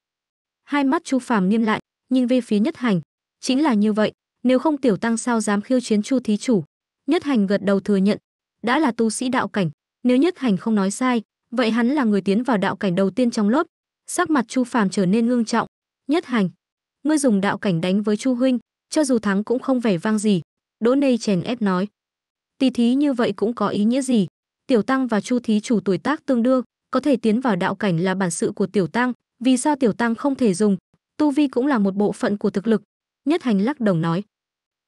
Hai mắt Chu Phàm niêm lại, nhìn về phía Nhất Hành. Chính là như vậy, nếu không Tiểu Tăng sao dám khiêu chiến Chu thí chủ? Nhất Hành gật đầu thừa nhận, đã là tu sĩ đạo cảnh, nếu Nhất Hành không nói sai, Vậy hắn là người tiến vào đạo cảnh đầu tiên trong lớp. Sắc mặt Chu Phàm trở nên ngưng trọng, "Nhất Hành, ngươi dùng đạo cảnh đánh với Chu huynh, cho dù thắng cũng không vẻ vang gì." Đỗ Nây chèn ép nói. "Tỷ thí như vậy cũng có ý nghĩa gì? Tiểu Tăng và Chu thí chủ tuổi tác tương đương, có thể tiến vào đạo cảnh là bản sự của Tiểu Tăng, vì sao Tiểu Tăng không thể dùng? Tu vi cũng là một bộ phận của thực lực." Nhất Hành lắc đầu nói.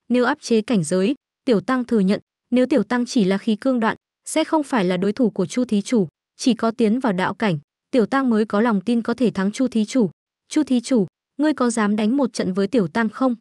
"Nếu áp chế cảnh giới, Tiểu Tăng thừa nhận, nếu Tiểu Tăng chỉ là khí cương đoạn, sẽ không phải là đối thủ của Chu thí chủ, chỉ có tiến vào đạo cảnh tiểu tăng mới có lòng tin có thể thắng chu thí chủ chu thí chủ ngươi có dám đánh một trận với tiểu tăng không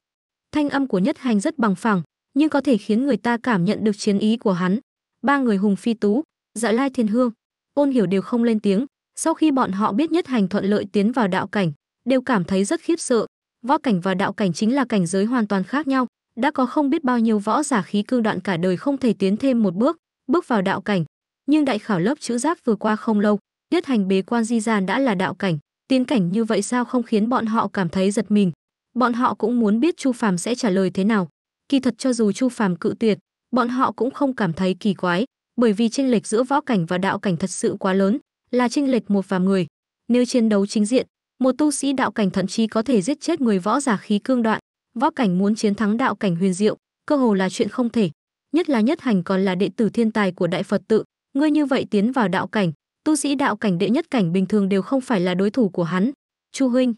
thanh âm của nhất hành rất bằng phẳng nhưng có thể khiến người ta cảm nhận được chiến ý của hắn ba người hùng phi tú dạ lai thiên hương ôn hiểu đều không lên tiếng sau khi bọn họ biết nhất hành thuận lợi tiến vào đạo cảnh đều cảm thấy rất khiếp sợ võ cảnh và đạo cảnh chính là cảnh giới hoàn toàn khác nhau đã có không biết bao nhiêu võ giả khí cương đoạn cả đời không thể tiến thêm một bước bước vào đạo cảnh nhưng đại khảo lớp chữ giáp vừa qua không lâu tiết hành bế quan di giàn đã là đạo cảnh tiến cảnh như vậy sao không khiến bọn họ cảm thấy giật mình bọn họ cũng muốn biết chu phàm sẽ trả lời thế nào kỳ thật cho dù chu phàm cự tuyệt bọn họ cũng không cảm thấy kỳ quái bởi vì chênh lệch giữa võ cảnh và đạo cảnh thật sự quá lớn là chênh lệch một và người. nếu chiến đấu chính diện một tu sĩ đạo cảnh thậm chí có thể giết chết người võ giả khí cương đoạn võ cảnh muốn chiến thắng đạo cảnh huyền diệu cơ hồ là chuyện không thể nhất là nhất hành còn là đệ tử thiên tài của đại phật tự ngươi như vậy tiến vào đạo cảnh, tu sĩ đạo cảnh đệ nhất cảnh bình thường đều không phải là đối thủ của hắn. Chu huynh,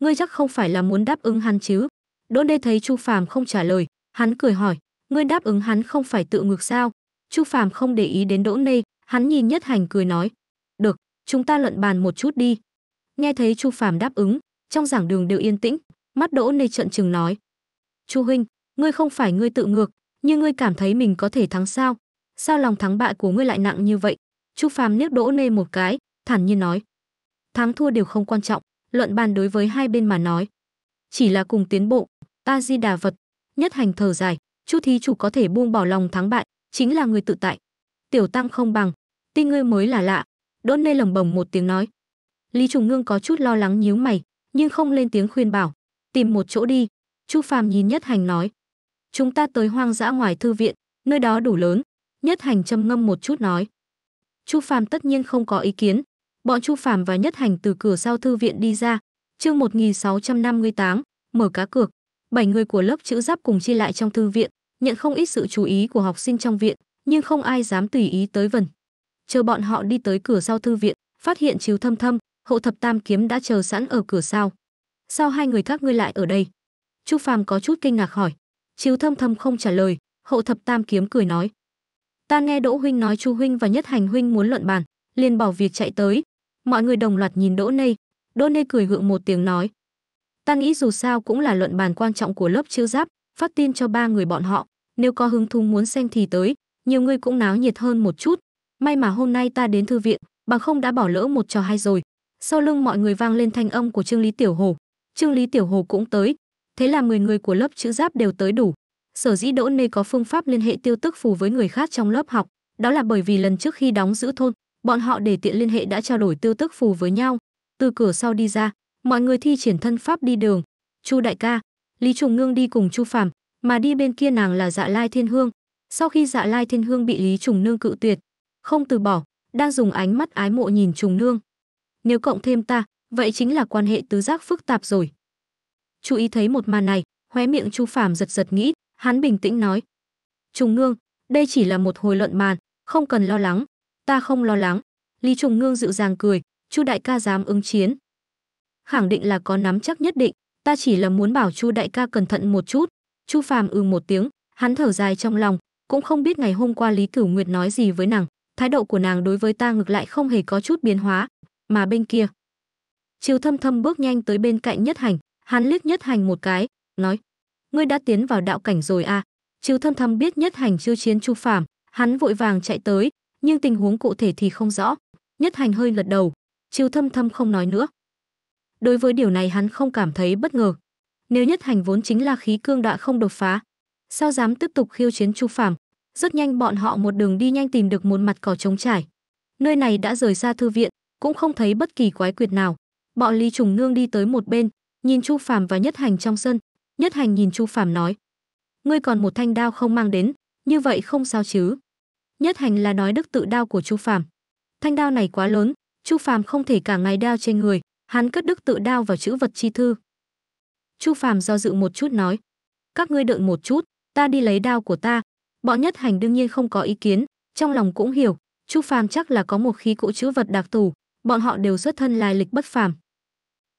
ngươi chắc không phải là muốn đáp ứng hắn chứ? Đỗ Đê thấy Chu Phàm không trả lời, hắn cười hỏi, ngươi đáp ứng hắn không phải tự ngược sao? Chu Phàm không để ý đến Đỗ Nê, hắn nhìn Nhất Hành cười nói, "Được, chúng ta luận bàn một chút đi." Nghe thấy Chu Phàm đáp ứng, trong giảng đường đều yên tĩnh, mắt Đỗ Nê trợn trừng nói, "Chu huynh, ngươi không phải ngươi tự ngược, nhưng ngươi cảm thấy mình có thể thắng sao? sao lòng thắng bại của ngươi lại nặng như vậy Chu phàm liếc đỗ nê một cái thản nhiên nói thắng thua đều không quan trọng luận bàn đối với hai bên mà nói chỉ là cùng tiến bộ Ta di đà vật nhất hành thở dài chu thí chủ có thể buông bỏ lòng thắng bại chính là người tự tại tiểu tăng không bằng tin ngươi mới là lạ đỗ nê lẩm bẩm một tiếng nói lý trùng ngương có chút lo lắng nhíu mày nhưng không lên tiếng khuyên bảo tìm một chỗ đi chu phàm nhìn nhất hành nói chúng ta tới hoang dã ngoài thư viện nơi đó đủ lớn Nhất Hành trầm ngâm một chút nói. Chu Phàm tất nhiên không có ý kiến. Bọn Chu Phàm và Nhất Hành từ cửa sau thư viện đi ra, chương 1658, mở cá cược. Bảy người của lớp chữ giáp cùng chia lại trong thư viện, nhận không ít sự chú ý của học sinh trong viện, nhưng không ai dám tùy ý tới vần. Chờ bọn họ đi tới cửa sau thư viện, phát hiện Chiếu Thâm Thâm, Hậu Thập Tam Kiếm đã chờ sẵn ở cửa sau. Sao hai người các ngươi lại ở đây? Chu Phàm có chút kinh ngạc hỏi. Chiếu Thâm Thâm không trả lời, Hậu Thập Tam Kiếm cười nói, Ta nghe Đỗ huynh nói Chu huynh và Nhất Hành huynh muốn luận bàn, liền bỏ việc chạy tới. Mọi người đồng loạt nhìn Đỗ Nê, Đỗ Nê cười gượng một tiếng nói: "Ta nghĩ dù sao cũng là luận bàn quan trọng của lớp chữ giáp, phát tin cho ba người bọn họ, nếu có hứng thú muốn xem thì tới, nhiều người cũng náo nhiệt hơn một chút. May mà hôm nay ta đến thư viện, bằng không đã bỏ lỡ một trò hay rồi." Sau lưng mọi người vang lên thanh âm của Trương Lý Tiểu Hồ. Trương Lý Tiểu Hồ cũng tới, thế là 10 người của lớp chữ giáp đều tới đủ, sở dĩ Đỗ Nê có phương pháp liên hệ tiêu tức phù với người khác trong lớp học, đó là bởi vì lần trước khi đóng giữ thôn, bọn họ để tiện liên hệ đã trao đổi tiêu tức phù với nhau. Từ cửa sau đi ra, mọi người thi triển thân pháp đi đường. Chu đại ca, Lý Trùng Ngương đi cùng Chu Phàm, mà đi bên kia nàng là Dạ Lai Thiên Hương. Sau khi Dạ Lai Thiên Hương bị Lý Trùng Nương cự tuyệt, không từ bỏ, đang dùng ánh mắt ái mộ nhìn Trùng Nương. Nếu cộng thêm ta, vậy chính là quan hệ tứ giác phức tạp rồi. Chú ý thấy một màn này, khóe miệng Chu Phàm giật giật nghĩ, Hắn bình tĩnh nói. Trùng Ngương, đây chỉ là một hồi luận bàn, không cần lo lắng. Ta không lo lắng. Lý Trùng Ngương dịu dàng cười, Chu đại ca dám ứng chiến. Khẳng định là có nắm chắc nhất định, ta chỉ là muốn bảo Chu đại ca cẩn thận một chút. Chu Phàm ừ một tiếng, hắn thở dài trong lòng, cũng không biết ngày hôm qua Lý Cửu Nguyệt nói gì với nàng, thái độ của nàng đối với ta ngược lại không hề có chút biến hóa, mà bên kia. Triều Thâm Thâm bước nhanh tới bên cạnh Nhất Hành, hắn liếc Nhất Hành một cái, nói: ngươi đã tiến vào đạo cảnh rồi à chứ thâm thâm biết nhất hành chưa chiến chu phàm hắn vội vàng chạy tới nhưng tình huống cụ thể thì không rõ nhất hành hơi lật đầu chứ thâm thâm không nói nữa đối với điều này hắn không cảm thấy bất ngờ nếu nhất hành vốn chính là khí cương đã không đột phá sao dám tiếp tục khiêu chiến chu phàm rất nhanh bọn họ một đường đi nhanh tìm được một mặt cỏ trống trải nơi này đã rời xa thư viện cũng không thấy bất kỳ quái quyệt nào bọn lý trùng nương đi tới một bên nhìn chu phàm và nhất hành trong sân Nhất Hành nhìn Chu Phàm nói: "Ngươi còn một thanh đao không mang đến, như vậy không sao chứ?" Nhất Hành là nói đức tự đao của Chu Phàm. Thanh đao này quá lớn, Chu Phàm không thể cả ngày đao trên người, hắn cất đức tự đao vào chữ vật chi thư. Chu Phàm do dự một chút nói: "Các ngươi đợi một chút, ta đi lấy đao của ta." Bọn Nhất Hành đương nhiên không có ý kiến, trong lòng cũng hiểu, Chu Phàm chắc là có một khí cụ chữ vật đặc thù, bọn họ đều xuất thân lai lịch bất phàm.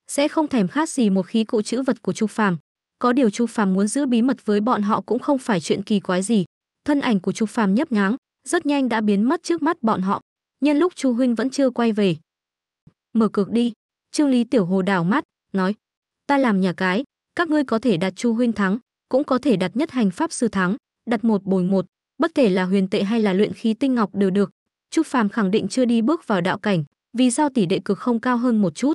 Sẽ không thèm khát gì một khí cụ chữ vật của Chu Phàm, có điều Chu Phàm muốn giữ bí mật với bọn họ cũng không phải chuyện kỳ quái gì. Thân ảnh của Chu Phàm nhấp nháng, rất nhanh đã biến mất trước mắt bọn họ. Nhân lúc Chu huynh vẫn chưa quay về. "Mở cược đi." Trương Lý Tiểu Hồ đảo mắt, nói: "Ta làm nhà cái, các ngươi có thể đặt Chu huynh thắng, cũng có thể đặt nhất hành pháp sư thắng, đặt một bồi một, bất kể là huyền tệ hay là luyện khí tinh ngọc đều được." Chu Phàm khẳng định chưa đi bước vào đạo cảnh, vì sao tỷ đệ cực không cao hơn một chút?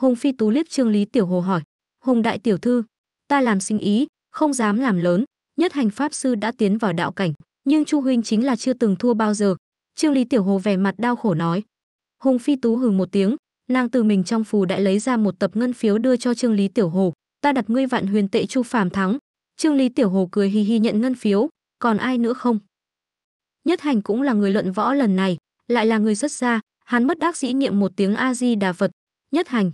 Hùng Phi Tú liếc Trương Lý Tiểu Hồ hỏi: "Hùng đại tiểu thư, ta làm sinh ý, không dám làm lớn, nhất hành pháp sư đã tiến vào đạo cảnh, nhưng Chu huynh chính là chưa từng thua bao giờ. Trương Lý Tiểu Hồ vẻ mặt đau khổ nói. Hùng Phi Tú hừ một tiếng, nàng từ mình trong phù đại lấy ra một tập ngân phiếu đưa cho Trương Lý Tiểu Hồ, ta đặt ngươi vạn huyền tệ Chu Phàm thắng. Trương Lý Tiểu Hồ cười hi hi nhận ngân phiếu, còn ai nữa không? Nhất Hành cũng là người luận võ lần này, lại là người xuất ra, hắn bất đắc dĩ niệm một tiếng A Di Đà Phật, "Nhất Hành,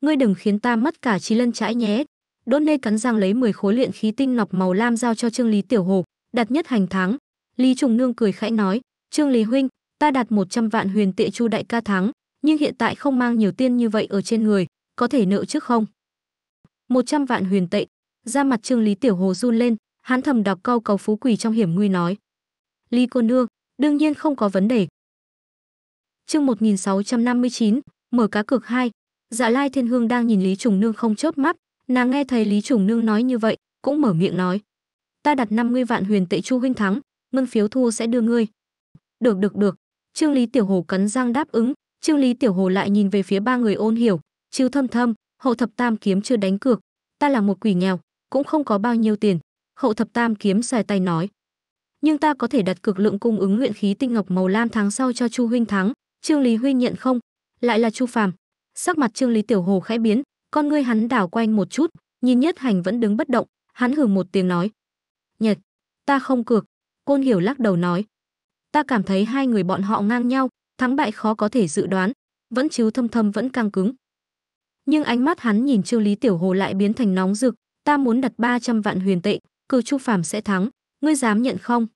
ngươi đừng khiến ta mất cả trí lân trái nhé." Đốt nê cắn răng lấy 10 khối luyện khí tinh lọc màu lam giao cho Trương Lý Tiểu Hồ, đặt nhất hành thắng. Lý Trùng Nương cười khẽ nói, "Trương Lý huynh, ta đặt 100 vạn huyền tệ chu đại ca thắng, nhưng hiện tại không mang nhiều tiền như vậy ở trên người, có thể nợ trước không?" 100 vạn huyền tệ. Ra mặt Trương Lý Tiểu Hồ run lên, hắn thầm đọc câu cầu phú quỷ trong hiểm nguy nói: "Lý cô nương, đương nhiên không có vấn đề." Chương 1659, mở cá cược hai Dạ Lai Thiên Hương đang nhìn Lý Trùng Nương không chớp mắt, Nàng nghe thấy Lý Trùng Nương nói như vậy, cũng mở miệng nói: "Ta đặt 50 vạn huyền tệ Chu huynh thắng, ngân phiếu thua sẽ đưa ngươi." "Được được được." Trương Lý Tiểu Hồ cắn răng đáp ứng, Trương Lý Tiểu Hồ lại nhìn về phía ba người Ôn Hiểu, Trưu Thâm Thâm, Hậu Thập Tam kiếm chưa đánh cược, ta là một quỷ nghèo, cũng không có bao nhiêu tiền." Hậu Thập Tam kiếm xài tay nói: "Nhưng ta có thể đặt cược lượng cung ứng luyện khí tinh ngọc màu lam tháng sau cho Chu huynh thắng, Trương Lý huynh nhận không?" Lại là Chu Phàm. Sắc mặt Trương Lý Tiểu Hồ khẽ biến, con ngươi hắn đảo quanh một chút, nhìn Nhất Hành vẫn đứng bất động, hắn hừ một tiếng nói: "Nhật, ta không cược." Côn Hiểu lắc đầu nói: "Ta cảm thấy hai người bọn họ ngang nhau, thắng bại khó có thể dự đoán." Vẫn chứ thâm thâm vẫn căng cứng. Nhưng ánh mắt hắn nhìn Trương Lý Tiểu Hồ lại biến thành nóng rực, "Ta muốn đặt 300 vạn huyền tệ, cử Chu Phàm sẽ thắng, ngươi dám nhận không?"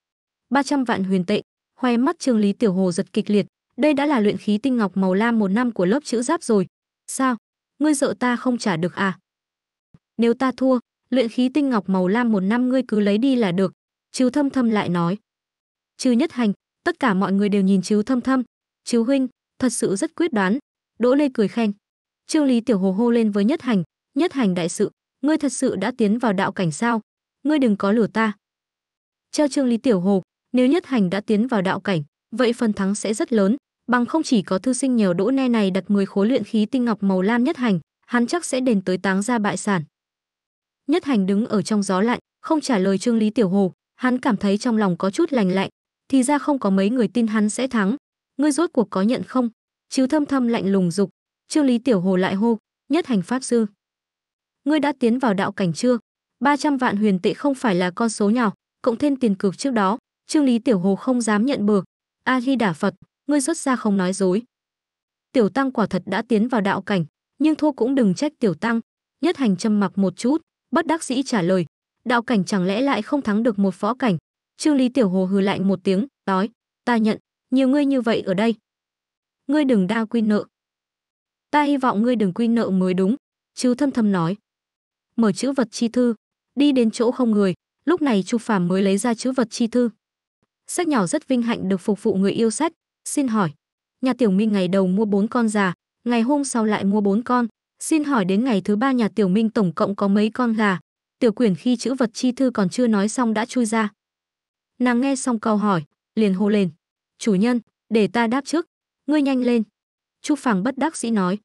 300 vạn huyền tệ, hoe mắt Trương Lý Tiểu Hồ giật kịch liệt, đây đã là luyện khí tinh ngọc màu lam một năm của lớp chữ giáp rồi. Sao? ngươi sợ ta không trả được à? Nếu ta thua, luyện khí tinh ngọc màu lam một năm ngươi cứ lấy đi là được. Chiếu thâm thâm lại nói. Trừ nhất hành, tất cả mọi người đều nhìn chiếu thâm thâm. Chiếu huynh, thật sự rất quyết đoán. Đỗ Lê cười khen. Trương Lý Tiểu Hồ hô lên với nhất hành. Nhất hành đại sự, ngươi thật sự đã tiến vào đạo cảnh sao? Ngươi đừng có lừa ta. Theo Trương Lý Tiểu Hồ, nếu nhất hành đã tiến vào đạo cảnh, vậy phần thắng sẽ rất lớn bằng không chỉ có thư sinh nhờ Đỗ Ne này đặt 10 khối luyện khí tinh ngọc màu lam nhất hành, hắn chắc sẽ đền tới táng ra bại sản. Nhất hành đứng ở trong gió lạnh, không trả lời Trương Lý Tiểu Hồ, hắn cảm thấy trong lòng có chút lành lạnh, thì ra không có mấy người tin hắn sẽ thắng. Ngươi rốt cuộc có nhận không? chiếu thâm thâm lạnh lùng dục, Trương Lý Tiểu Hồ lại hô, nhất hành pháp sư. Ngươi đã tiến vào đạo cảnh chưa? 300 vạn huyền tệ không phải là con số nhỏ, cộng thêm tiền cược trước đó, Trương Lý Tiểu Hồ không dám nhận bừa. A Di đà Phật, ngươi xuất ra không nói dối. Tiểu Tăng quả thật đã tiến vào đạo cảnh, nhưng thua cũng đừng trách Tiểu Tăng. Nhất hành châm mặc một chút, bất đắc sĩ trả lời, đạo cảnh chẳng lẽ lại không thắng được một phó cảnh. Trương Lý Tiểu Hồ hừ lạnh một tiếng, nói, ta nhận, nhiều ngươi như vậy ở đây. Ngươi đừng đa quy nợ. Ta hy vọng ngươi đừng quy nợ mới đúng, chứ thâm thâm nói. Mở chữ vật chi thư, đi đến chỗ không người, lúc này Chu Phàm mới lấy ra chữ vật chi thư. Sách nhỏ rất vinh hạnh được phục vụ người yêu sách, Xin hỏi, nhà Tiểu Minh ngày đầu mua 4 con gà, ngày hôm sau lại mua 4 con, xin hỏi đến ngày thứ ba nhà Tiểu Minh tổng cộng có mấy con gà? Tiểu Quyển khi chữ vật chi thư còn chưa nói xong đã chui ra. Nàng nghe xong câu hỏi, liền hô lên. Chủ nhân, để ta đáp trước, ngươi nhanh lên. Chu Phàng bất đắc dĩ nói.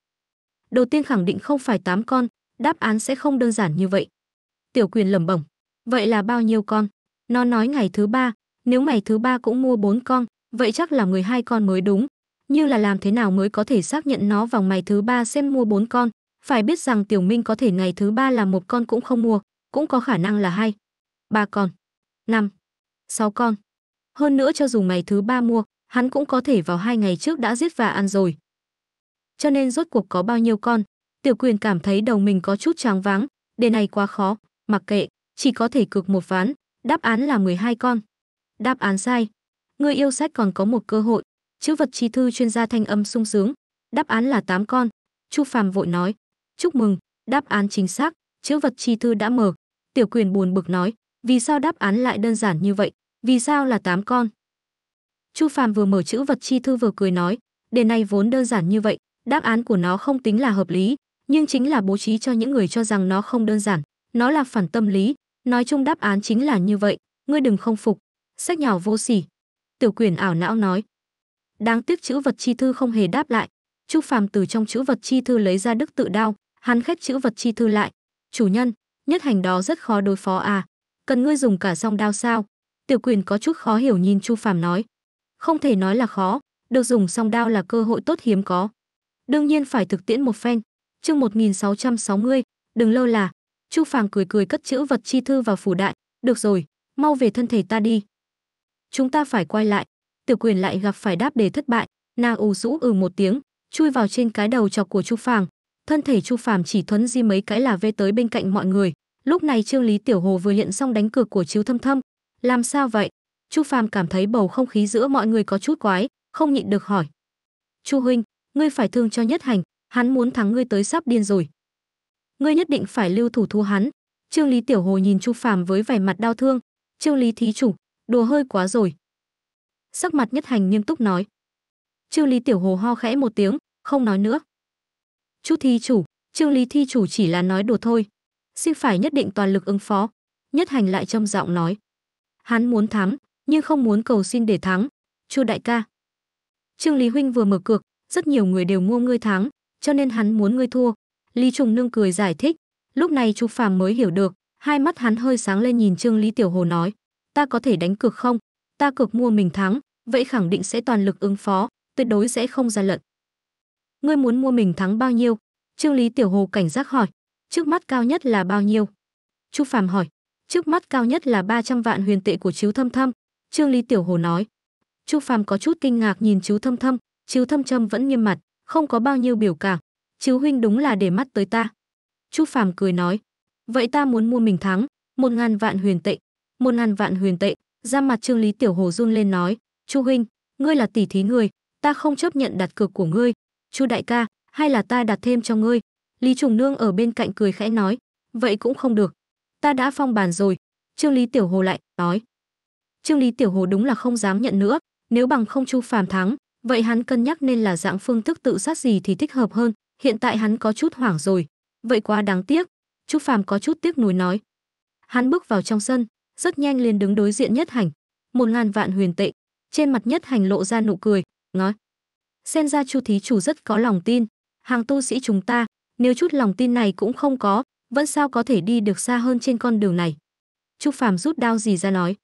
Đầu tiên khẳng định không phải 8 con, đáp án sẽ không đơn giản như vậy. Tiểu Quyền lẩm bẩm, vậy là bao nhiêu con? Nó nói ngày thứ ba, nếu ngày thứ ba cũng mua 4 con, vậy chắc là 12 con mới đúng. Như là làm thế nào mới có thể xác nhận nó vào ngày thứ ba xem mua bốn con. Phải biết rằng Tiểu Minh có thể ngày thứ ba là một con cũng không mua, cũng có khả năng là hai, ba con, năm, sáu con. Hơn nữa cho dù ngày thứ ba mua, hắn cũng có thể vào hai ngày trước đã giết và ăn rồi. Cho nên rốt cuộc có bao nhiêu con, Tiểu Quyền cảm thấy đầu mình có chút tráng váng, đề này quá khó, mặc kệ, chỉ có thể cược một ván, đáp án là 12 con. Đáp án sai, Người yêu sách còn có một cơ hội. Chữ vật chi thư chuyên gia thanh âm sung sướng. Đáp án là 8 con. Chu Phàm vội nói. Chúc mừng, đáp án chính xác. Chữ vật chi thư đã mở. Tiểu quyền buồn bực nói. Vì sao đáp án lại đơn giản như vậy? Vì sao là 8 con? Chu Phàm vừa mở chữ vật chi thư vừa cười nói, đề này vốn đơn giản như vậy, đáp án của nó không tính là hợp lý, nhưng chính là bố trí cho những người cho rằng nó không đơn giản, nó là phản tâm lý, nói chung đáp án chính là như vậy, ngươi đừng không phục. Sách nhỏ vô sỉ, Tiểu Quyền ảo não nói. Đáng tiếc chữ vật chi thư không hề đáp lại. Chu Phàm từ trong chữ vật chi thư lấy ra đức tự đao, hắn khép chữ vật chi thư lại. Chủ nhân, nhất hành đó rất khó đối phó à. Cần ngươi dùng cả song đao sao? Tiểu quyền có chút khó hiểu nhìn Chu Phàm nói. Không thể nói là khó, được dùng song đao là cơ hội tốt hiếm có. Đương nhiên phải thực tiễn một phen. Chương 1660, đừng lâu là. Chu Phàm cười cười cất chữ vật chi thư vào phủ đại, "Được rồi, mau về thân thể ta đi, chúng ta phải quay lại. Tiểu quyền lại gặp phải đáp đề thất bại, nàng ù rũ ừ một tiếng, chui vào trên cái đầu chọc của Chu Phàm. Thân thể Chu Phàm chỉ thuấn di mấy cái là vê tới bên cạnh mọi người. Lúc này Trương Lý Tiểu Hồ vừa hiện xong đánh cược của Chiếu Thâm Thâm. Làm sao vậy? Chu Phàm cảm thấy bầu không khí giữa mọi người có chút quái, không nhịn được hỏi. Chu huynh, ngươi phải thương cho nhất hành, hắn muốn thắng ngươi tới sắp điên rồi. Ngươi nhất định phải lưu thủ thu hắn. Trương Lý Tiểu Hồ nhìn Chu Phàm với vẻ mặt đau thương. Trương Lý thí chủ, đùa hơi quá rồi. Sắc mặt nhất hành nghiêm túc nói. Trương Lý Tiểu Hồ ho khẽ một tiếng, không nói nữa. chú thi chủ, Trương Lý thi chủ chỉ là nói đùa thôi. Xin phải nhất định toàn lực ứng phó. Nhất hành lại trong giọng nói. Hắn muốn thắng, nhưng không muốn cầu xin để thắng. Chu đại ca. Trương Lý Huynh vừa mở cược, rất nhiều người đều mua ngươi thắng, cho nên hắn muốn ngươi thua. Lý Trùng Nương cười giải thích. Lúc này chú Phàm mới hiểu được, hai mắt hắn hơi sáng lên nhìn Trương Lý Tiểu Hồ nói ta có thể đánh cược không? Ta cược mua mình thắng, vậy khẳng định sẽ toàn lực ứng phó, tuyệt đối sẽ không ra lận. Ngươi muốn mua mình thắng bao nhiêu? Trương Lý Tiểu Hồ cảnh giác hỏi, trước mắt cao nhất là bao nhiêu? Chu Phàm hỏi, trước mắt cao nhất là 300 vạn huyền tệ của Chíu Thâm Thâm, Trương Lý Tiểu Hồ nói. Chu Phàm có chút kinh ngạc nhìn Chíu Thâm Thâm, Chíu Thâm Thâm vẫn nghiêm mặt, không có bao nhiêu biểu cảm, Chíu huynh đúng là để mắt tới ta. Chu Phàm cười nói, vậy ta muốn mua mình thắng, một ngàn vạn huyền tệ một ngàn vạn huyền tệ ra mặt trương lý tiểu hồ run lên nói chu huynh ngươi là tỷ thí người ta không chấp nhận đặt cược của ngươi chu đại ca hay là ta đặt thêm cho ngươi lý trùng nương ở bên cạnh cười khẽ nói vậy cũng không được ta đã phong bàn rồi trương lý tiểu hồ lại nói trương lý tiểu hồ đúng là không dám nhận nữa nếu bằng không chu phàm thắng vậy hắn cân nhắc nên là dạng phương thức tự sát gì thì thích hợp hơn hiện tại hắn có chút hoảng rồi vậy quá đáng tiếc chu phàm có chút tiếc nuối nói hắn bước vào trong sân rất nhanh liền đứng đối diện nhất hành một ngàn vạn huyền tệ trên mặt nhất hành lộ ra nụ cười nói xem ra chu thí chủ rất có lòng tin hàng tu sĩ chúng ta nếu chút lòng tin này cũng không có vẫn sao có thể đi được xa hơn trên con đường này chu phàm rút đao gì ra nói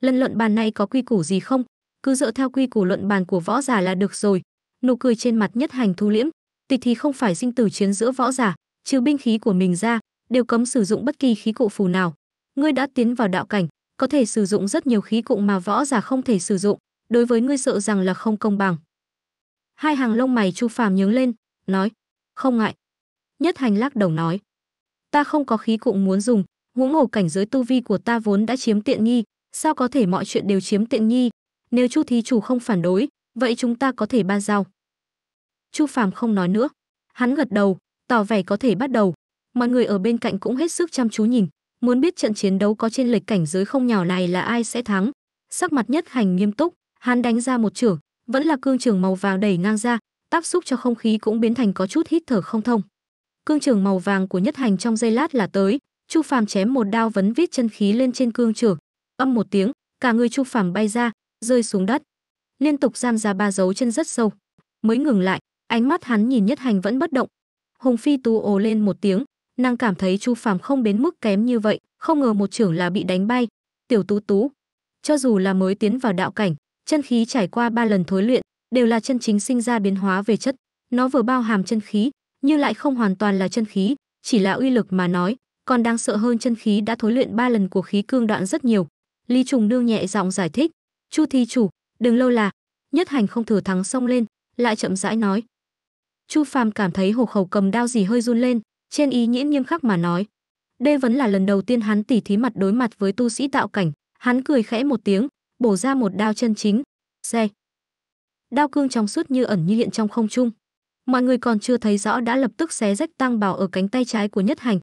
lần luận bàn này có quy củ gì không cứ dựa theo quy củ luận bàn của võ giả là được rồi nụ cười trên mặt nhất hành thu liễm tịch thì không phải sinh tử chiến giữa võ giả trừ binh khí của mình ra đều cấm sử dụng bất kỳ khí cụ phù nào ngươi đã tiến vào đạo cảnh, có thể sử dụng rất nhiều khí cụng mà võ giả không thể sử dụng, đối với ngươi sợ rằng là không công bằng. Hai hàng lông mày Chu Phàm nhướng lên, nói: "Không ngại." Nhất Hành lắc đầu nói: "Ta không có khí cụng muốn dùng, Ngũ hồ cảnh giới tu vi của ta vốn đã chiếm tiện nghi, sao có thể mọi chuyện đều chiếm tiện nghi? Nếu Chu thí chủ không phản đối, vậy chúng ta có thể ban giao." Chu Phàm không nói nữa, hắn gật đầu, tỏ vẻ có thể bắt đầu. Mọi người ở bên cạnh cũng hết sức chăm chú nhìn, Muốn biết trận chiến đấu có trên lệch cảnh giới không nhỏ này là ai sẽ thắng. Sắc mặt nhất hành nghiêm túc, hắn đánh ra một chưởng, vẫn là cương trường màu vàng đẩy ngang ra, tác xúc cho không khí cũng biến thành có chút hít thở không thông. Cương trường màu vàng của nhất hành trong giây lát là tới, Chu Phàm chém một đao vấn vít chân khí lên trên cương trường, âm một tiếng, cả người Chu Phàm bay ra, rơi xuống đất. Liên tục giam ra ba dấu chân rất sâu, mới ngừng lại, ánh mắt hắn nhìn nhất hành vẫn bất động. hùng Phi Tú ồ lên một tiếng, nàng cảm thấy chu phàm không đến mức kém như vậy không ngờ một trưởng là bị đánh bay tiểu tú tú cho dù là mới tiến vào đạo cảnh chân khí trải qua ba lần thối luyện đều là chân chính sinh ra biến hóa về chất nó vừa bao hàm chân khí nhưng lại không hoàn toàn là chân khí chỉ là uy lực mà nói còn đang sợ hơn chân khí đã thối luyện ba lần của khí cương đoạn rất nhiều ly trùng nương nhẹ giọng giải thích chu thi chủ đừng lâu là nhất hành không thử thắng xông lên lại chậm rãi nói chu phàm cảm thấy hổ khẩu cầm đao gì hơi run lên trên ý nhĩ nghiêm khắc mà nói, đây vẫn là lần đầu tiên hắn tỉ thí mặt đối mặt với tu sĩ tạo cảnh, hắn cười khẽ một tiếng, bổ ra một đao chân chính. Xe. Đao cương trong suốt như ẩn như hiện trong không trung. Mọi người còn chưa thấy rõ đã lập tức xé rách tăng bào ở cánh tay trái của nhất hành,